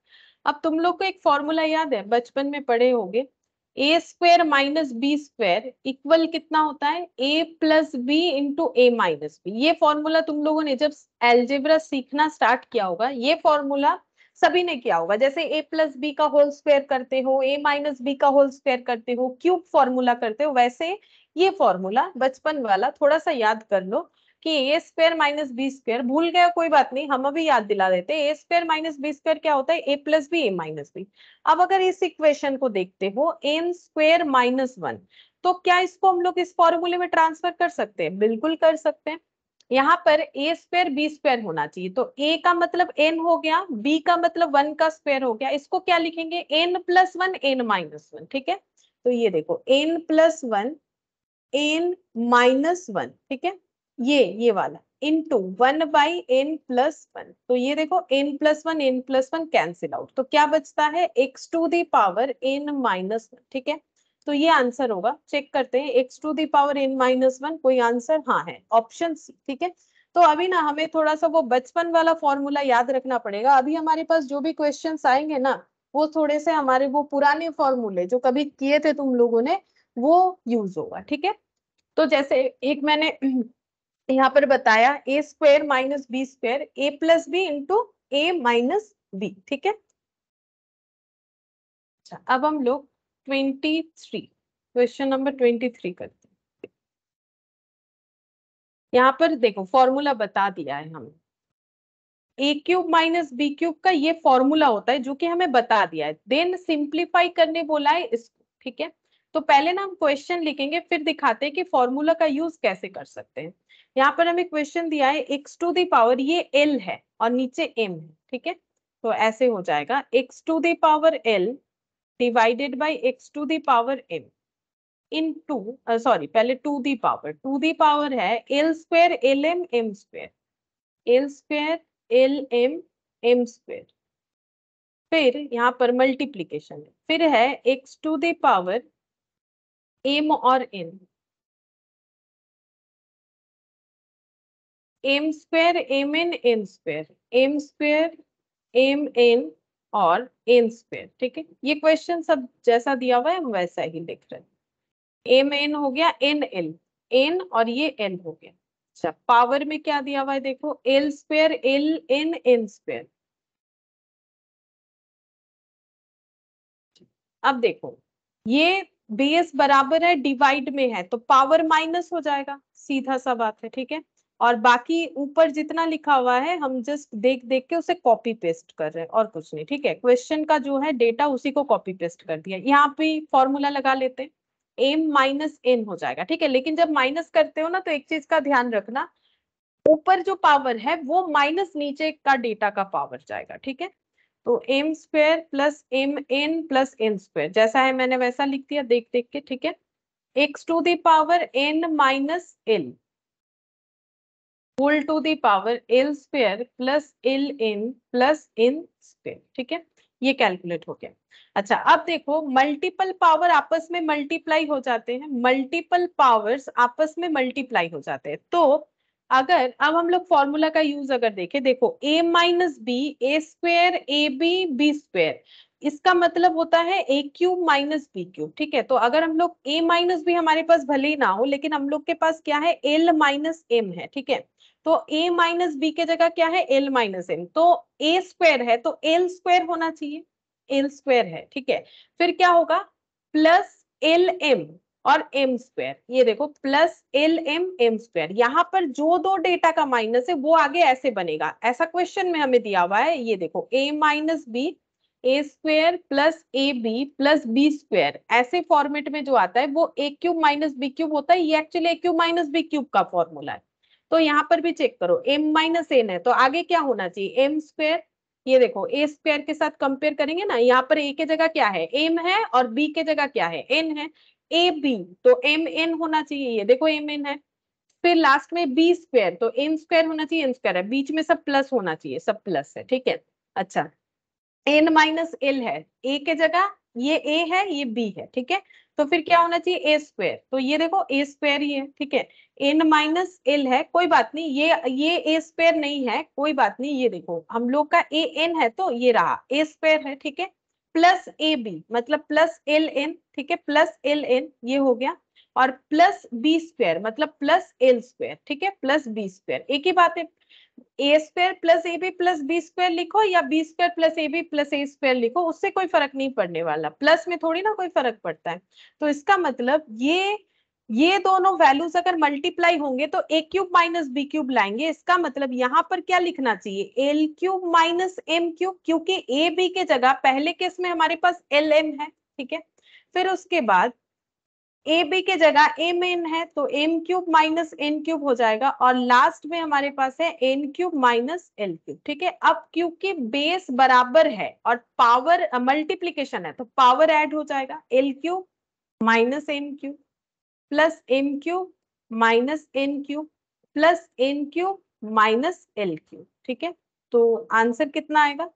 अब तुम लोग को एक फॉर्मूला याद है बचपन में पढ़े होंगे a square minus b square equal कितना होता है a plus b into a minus b ये फॉर्मूला तुम लोगों ने जब एल्जेब्रा सीखना स्टार्ट किया होगा ये फॉर्मूला सभी ने किया होगा जैसे ए प्लस बी का होल स्क्वायर करते हो ए माइनस बी का होल स्क्वायर करते हो क्यूब फॉर्मूला करते हो वैसे ये फॉर्मूला बचपन वाला थोड़ा सा याद कर लो कि a square minus b square भूल गया कोई बात नहीं हम अभी याद दिला देते a square minus b square क्या होता है a plus b a minus b अब अगर इस इक्वेशन को देखते हो एम स्क्वेयर माइनस वन तो क्या इसको हम लोग इस फॉर्मूले में ट्रांसफर कर सकते हैं बिल्कुल कर सकते हैं यहाँ पर ए स्क्वेयर बी स्क्वेयर होना चाहिए तो ए का मतलब एन हो गया बी का मतलब वन का स्क्वेयर हो गया इसको क्या लिखेंगे n plus one n minus one ठीक है तो ये देखो n plus one n minus one ठीक है ये ये वाला into one by n plus one तो ये देखो n plus one n plus one cancel out तो क्या बचता है x to the power n minus one ठीक है तो ये आंसर होगा चेक करते हैं x to the power n minus one कोई आंसर हाँ है ऑप्शन सी ठीक है तो अभी ना हमें थोड़ा सा वो बचपन वाला फॉर्मूला याद रखना पड़ेगा अभी हमारे पास जो भी क्वेश्चन आएंगे ना वो थोड़े से हमारे वो पुराने फॉर्मूले जो कभी किए थे तुम लोगों ने वो यूज होगा ठीक है तो जैसे एक मैंने यहाँ पर बताया a square minus b square a plus b into a minus b ठीक है अच्छा अब हम लोग twenty three question number twenty three करते हैं यहाँ पर देखो फॉर्मूला बता दिया है हमें a cube minus b cube का ये फॉर्मूला होता है जो कि हमें बता दिया है देन सिंप्लीफाई करने बोला है इसको ठीक है तो पहले ना हम क्वेश्चन लिखेंगे फिर दिखाते हैं कि फॉर्मूला का यूज कैसे कर सकते हैं यहाँ पर हमें क्वेश्चन दिया है एक्स टू दावर ये एल है और नीचे एम है ठीक है तो ऐसे हो जाएगा x to the power l divided by x to the power m into sorry पहले to the power to the power है l square l m m square l square l m m square फिर यहाँ पर multiplication है फिर है x to the power m और n m square m n n square m square m n और n square ठीक है ये क्वेश्चन सब जैसा दिया हुआ है हम वैसा ही लिख रहे हैं एम एन हो गया एन एल एन और ये एल हो गया अच्छा पावर में क्या दिया हुआ है देखो l square l n n square अब देखो ये बेस बराबर है डिवाइड में है तो पावर माइनस हो जाएगा सीधा सा बात है ठीक है और बाकी ऊपर जितना लिखा हुआ है हम जस्ट देख देख के उसे कॉपी पेस्ट कर रहे हैं और कुछ नहीं ठीक है क्वेश्चन का जो है डेटा उसी को कॉपी पेस्ट कर दिया यहाँ पे फॉर्मूला लगा लेते हैं एम माइनस एन हो जाएगा ठीक है लेकिन जब माइनस करते हो ना तो एक चीज का ध्यान रखना ऊपर जो पावर है वो माइनस नीचे का डेटा का पावर जाएगा ठीक है तो m square plus m n plus n square जैसा है मैंने वैसा लिख दिया देख देख के ठीक है x to the power n minus l whole to power l square plus l n plus n square ठीक है ये कैलकुलेट हो गया अच्छा अब देखो मल्टीपल पावर आपस में मल्टीप्लाई हो जाते हैं मल्टीपल पावर्स आपस में मल्टीप्लाई हो जाते हैं तो अगर अब हम लोग फॉर्मूला का यूज अगर देखें देखो a minus b a square a b b square इसका मतलब होता है a cube minus b cube ठीक है तो अगर हम लोग ए माइनस बी हमारे पास भले ही ना हो लेकिन हम लोग के पास क्या है एल माइनस एम है ठीक है तो ए माइनस बी के जगह क्या है एल माइनस एम तो ए स्क्वायर है तो एल स्क्वायर होना चाहिए एल स्क्वायर है ठीक है फिर क्या होगा प्लस एल एम और एम स्क्वायर ये देखो plus l m m square यहाँ पर जो दो डेटा का माइनस है वो आगे ऐसे बनेगा ऐसा क्वेश्चन में हमें दिया हुआ है ये देखो a minus b a square plus a b plus b square ऐसे फॉर्मेट में जो आता है वो a cube minus b cube होता है ये actually a cube minus b cube का फॉर्मूला है तो यहाँ पर भी चेक करो m माइनस एन है तो आगे क्या होना चाहिए एम स्क्वेयर ये देखो ए स्क्वेयर के साथ कंपेयर करेंगे ना यहाँ पर ए के जगह क्या है एम है और बी के जगह क्या है एन है ए बी तो एम एन होना चाहिए ये देखो एम एन है फिर लास्ट में बी स्क्वेयर तो एन स्क्वायर होना चाहिए एन स्क्वायर है बीच में सब प्लस होना चाहिए सब प्लस है ठीक है अच्छा एन माइनस एल है ए के जगह ये ए है ये बी है ठीक है तो फिर क्या होना चाहिए ए स्क्वेयर तो ये देखो ए स्क्वेयर ही है ठीक है एन माइनस एल है कोई बात नहीं ये ये ए स्पेयर नहीं है कोई बात नहीं ये देखो हम लोग का ए एन है तो ये रहा ए स्पेयर है ठीक है प्लस ए बी मतलब प्लस एल एन ठीक है प्लस एल एन ये हो गया और प्लस बी स्क्वायर मतलब प्लस एल स्क्वायर ठीक है प्लस बी स्क्वायर एक ही बात है a square plus a b plus b square लिखो या b square plus a b plus a square लिखो उससे कोई फर्क नहीं पड़ने वाला प्लस में थोड़ी ना कोई फर्क पड़ता है तो इसका मतलब ये ये दोनों वैल्यूज अगर मल्टीप्लाई होंगे तो a cube minus b cube लाएंगे इसका मतलब यहाँ पर क्या लिखना चाहिए l cube minus m cube क्योंकि ए बी के जगह पहले केस में हमारे पास एल एम है ठीक है फिर उसके बाद ए बी के जगह एम एन है तो m cube minus n cube हो जाएगा और लास्ट में हमारे पास है n cube minus l cube ठीक है अब क्योंकि बेस बराबर है और पावर मल्टीप्लीकेशन है तो पावर एड हो जाएगा l cube minus n cube plus m cube minus n cube plus n cube minus l cube ठीक है तो आंसर कितना आएगा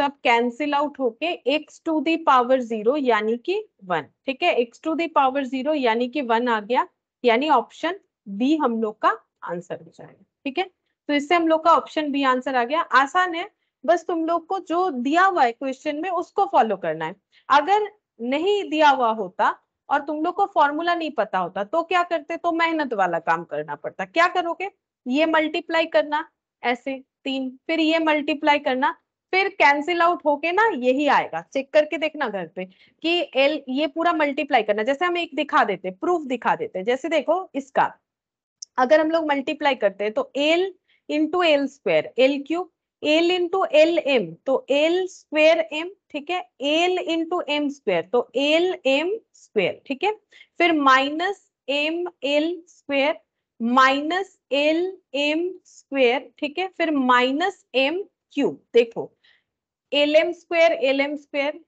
सब कैंसिल आउट होके x to the power zero यानी कि वन ठीक है x to the power zero यानी कि वन आ गया यानी ऑप्शन बी हम लोग का आंसर हो जाएगा ठीक है तो इससे हम लोग का ऑप्शन बी आंसर आ गया आसान है बस तुम लोग को जो दिया हुआ है क्वेश्चन में उसको फॉलो करना है अगर नहीं दिया हुआ होता और तुम लोग को फॉर्मूला नहीं पता होता तो क्या करते तो मेहनत वाला काम करना पड़ता क्या करोगे ये मल्टीप्लाई करना ऐसे तीन फिर ये मल्टीप्लाई करना फिर कैंसिल आउट होके ना यही आएगा चेक करके देखना घर पे कि एल ये पूरा मल्टीप्लाई करना जैसे हम एक दिखा देते प्रूफ दिखा देते जैसे देखो इसका अगर हम लोग मल्टीप्लाई करते हैं तो l into l square l cube l into l m तो एल स्क्वेर एम ठीक है एल इंटू एम स्क्वेयर तो एल एम स्क्वेयर ठीक है फिर minus m l square minus l m square ठीक है फिर माइनस एम क्यूब देखो l m square l m square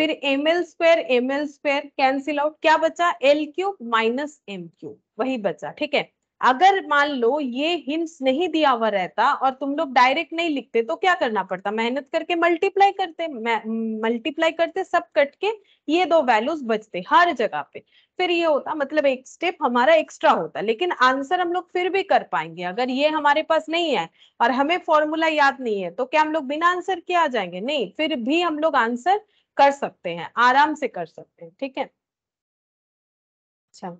फिर m l square m l square cancel out क्या बचा l cube minus m cube वही बचा ठीक है अगर मान लो ये हिंस नहीं दिया हुआ रहता और तुम लोग डायरेक्ट नहीं लिखते तो क्या करना पड़ता मेहनत करके मल्टीप्लाई करते मल्टीप्लाई करते सब कट के ये दो वैल्यूज बचते हर जगह पे फिर ये होता मतलब एक स्टेप हमारा एक्स्ट्रा होता लेकिन आंसर हम लोग फिर भी कर पाएंगे अगर ये हमारे पास नहीं है और हमें फॉर्मूला याद नहीं है तो क्या हम लोग बिना आंसर के आ जाएंगे नहीं फिर भी हम लोग आंसर कर सकते हैं आराम से कर सकते हैं ठीक है अच्छा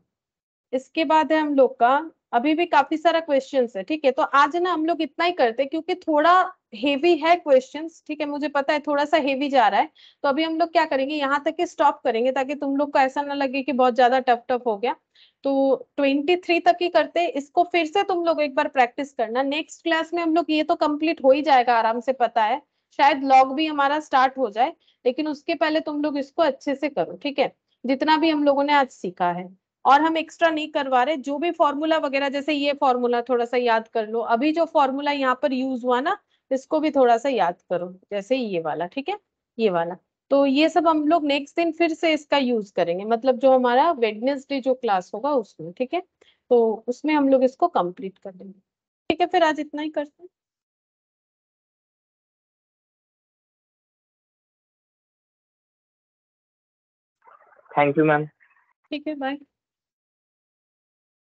इसके बाद है हम लोग का अभी भी काफी सारा क्वेश्चन है ठीक है तो आज ना हम लोग इतना ही करते क्योंकि थोड़ा हेवी है क्वेश्चन ठीक है मुझे पता है थोड़ा सा हेवी जा रहा है तो अभी हम लोग क्या करेंगे यहाँ तक स्टॉप करेंगे ताकि तुम लोग को ऐसा ना लगे कि बहुत ज्यादा टफ टफ हो गया तो 23 तक ही करते इसको फिर से तुम लोग एक बार प्रैक्टिस करना नेक्स्ट क्लास में हम लोग ये तो कम्प्लीट हो ही जाएगा आराम से पता है शायद लॉग भी हमारा स्टार्ट हो जाए लेकिन उसके पहले तुम लोग इसको अच्छे से करो ठीक है जितना भी हम लोगों ने आज सीखा है और हम एक्स्ट्रा नहीं करवा रहे जो भी फॉर्मूला वगैरह जैसे ये फॉर्मूला थोड़ा सा याद कर लो अभी जो फॉर्मूला यहाँ पर यूज हुआ ना इसको भी थोड़ा सा याद करो जैसे ये वाला ठीक है ये वाला तो ये सब हम लोग नेक्स्ट दिन फिर से इसका यूज करेंगे मतलब जो हमारा वेडनेसडे जो क्लास होगा उसमें ठीक है तो उसमें हम लोग इसको कंप्लीट कर देंगे ठीक है फिर आज इतना ही करते हैं थैंक यू मैम ठीक है बाय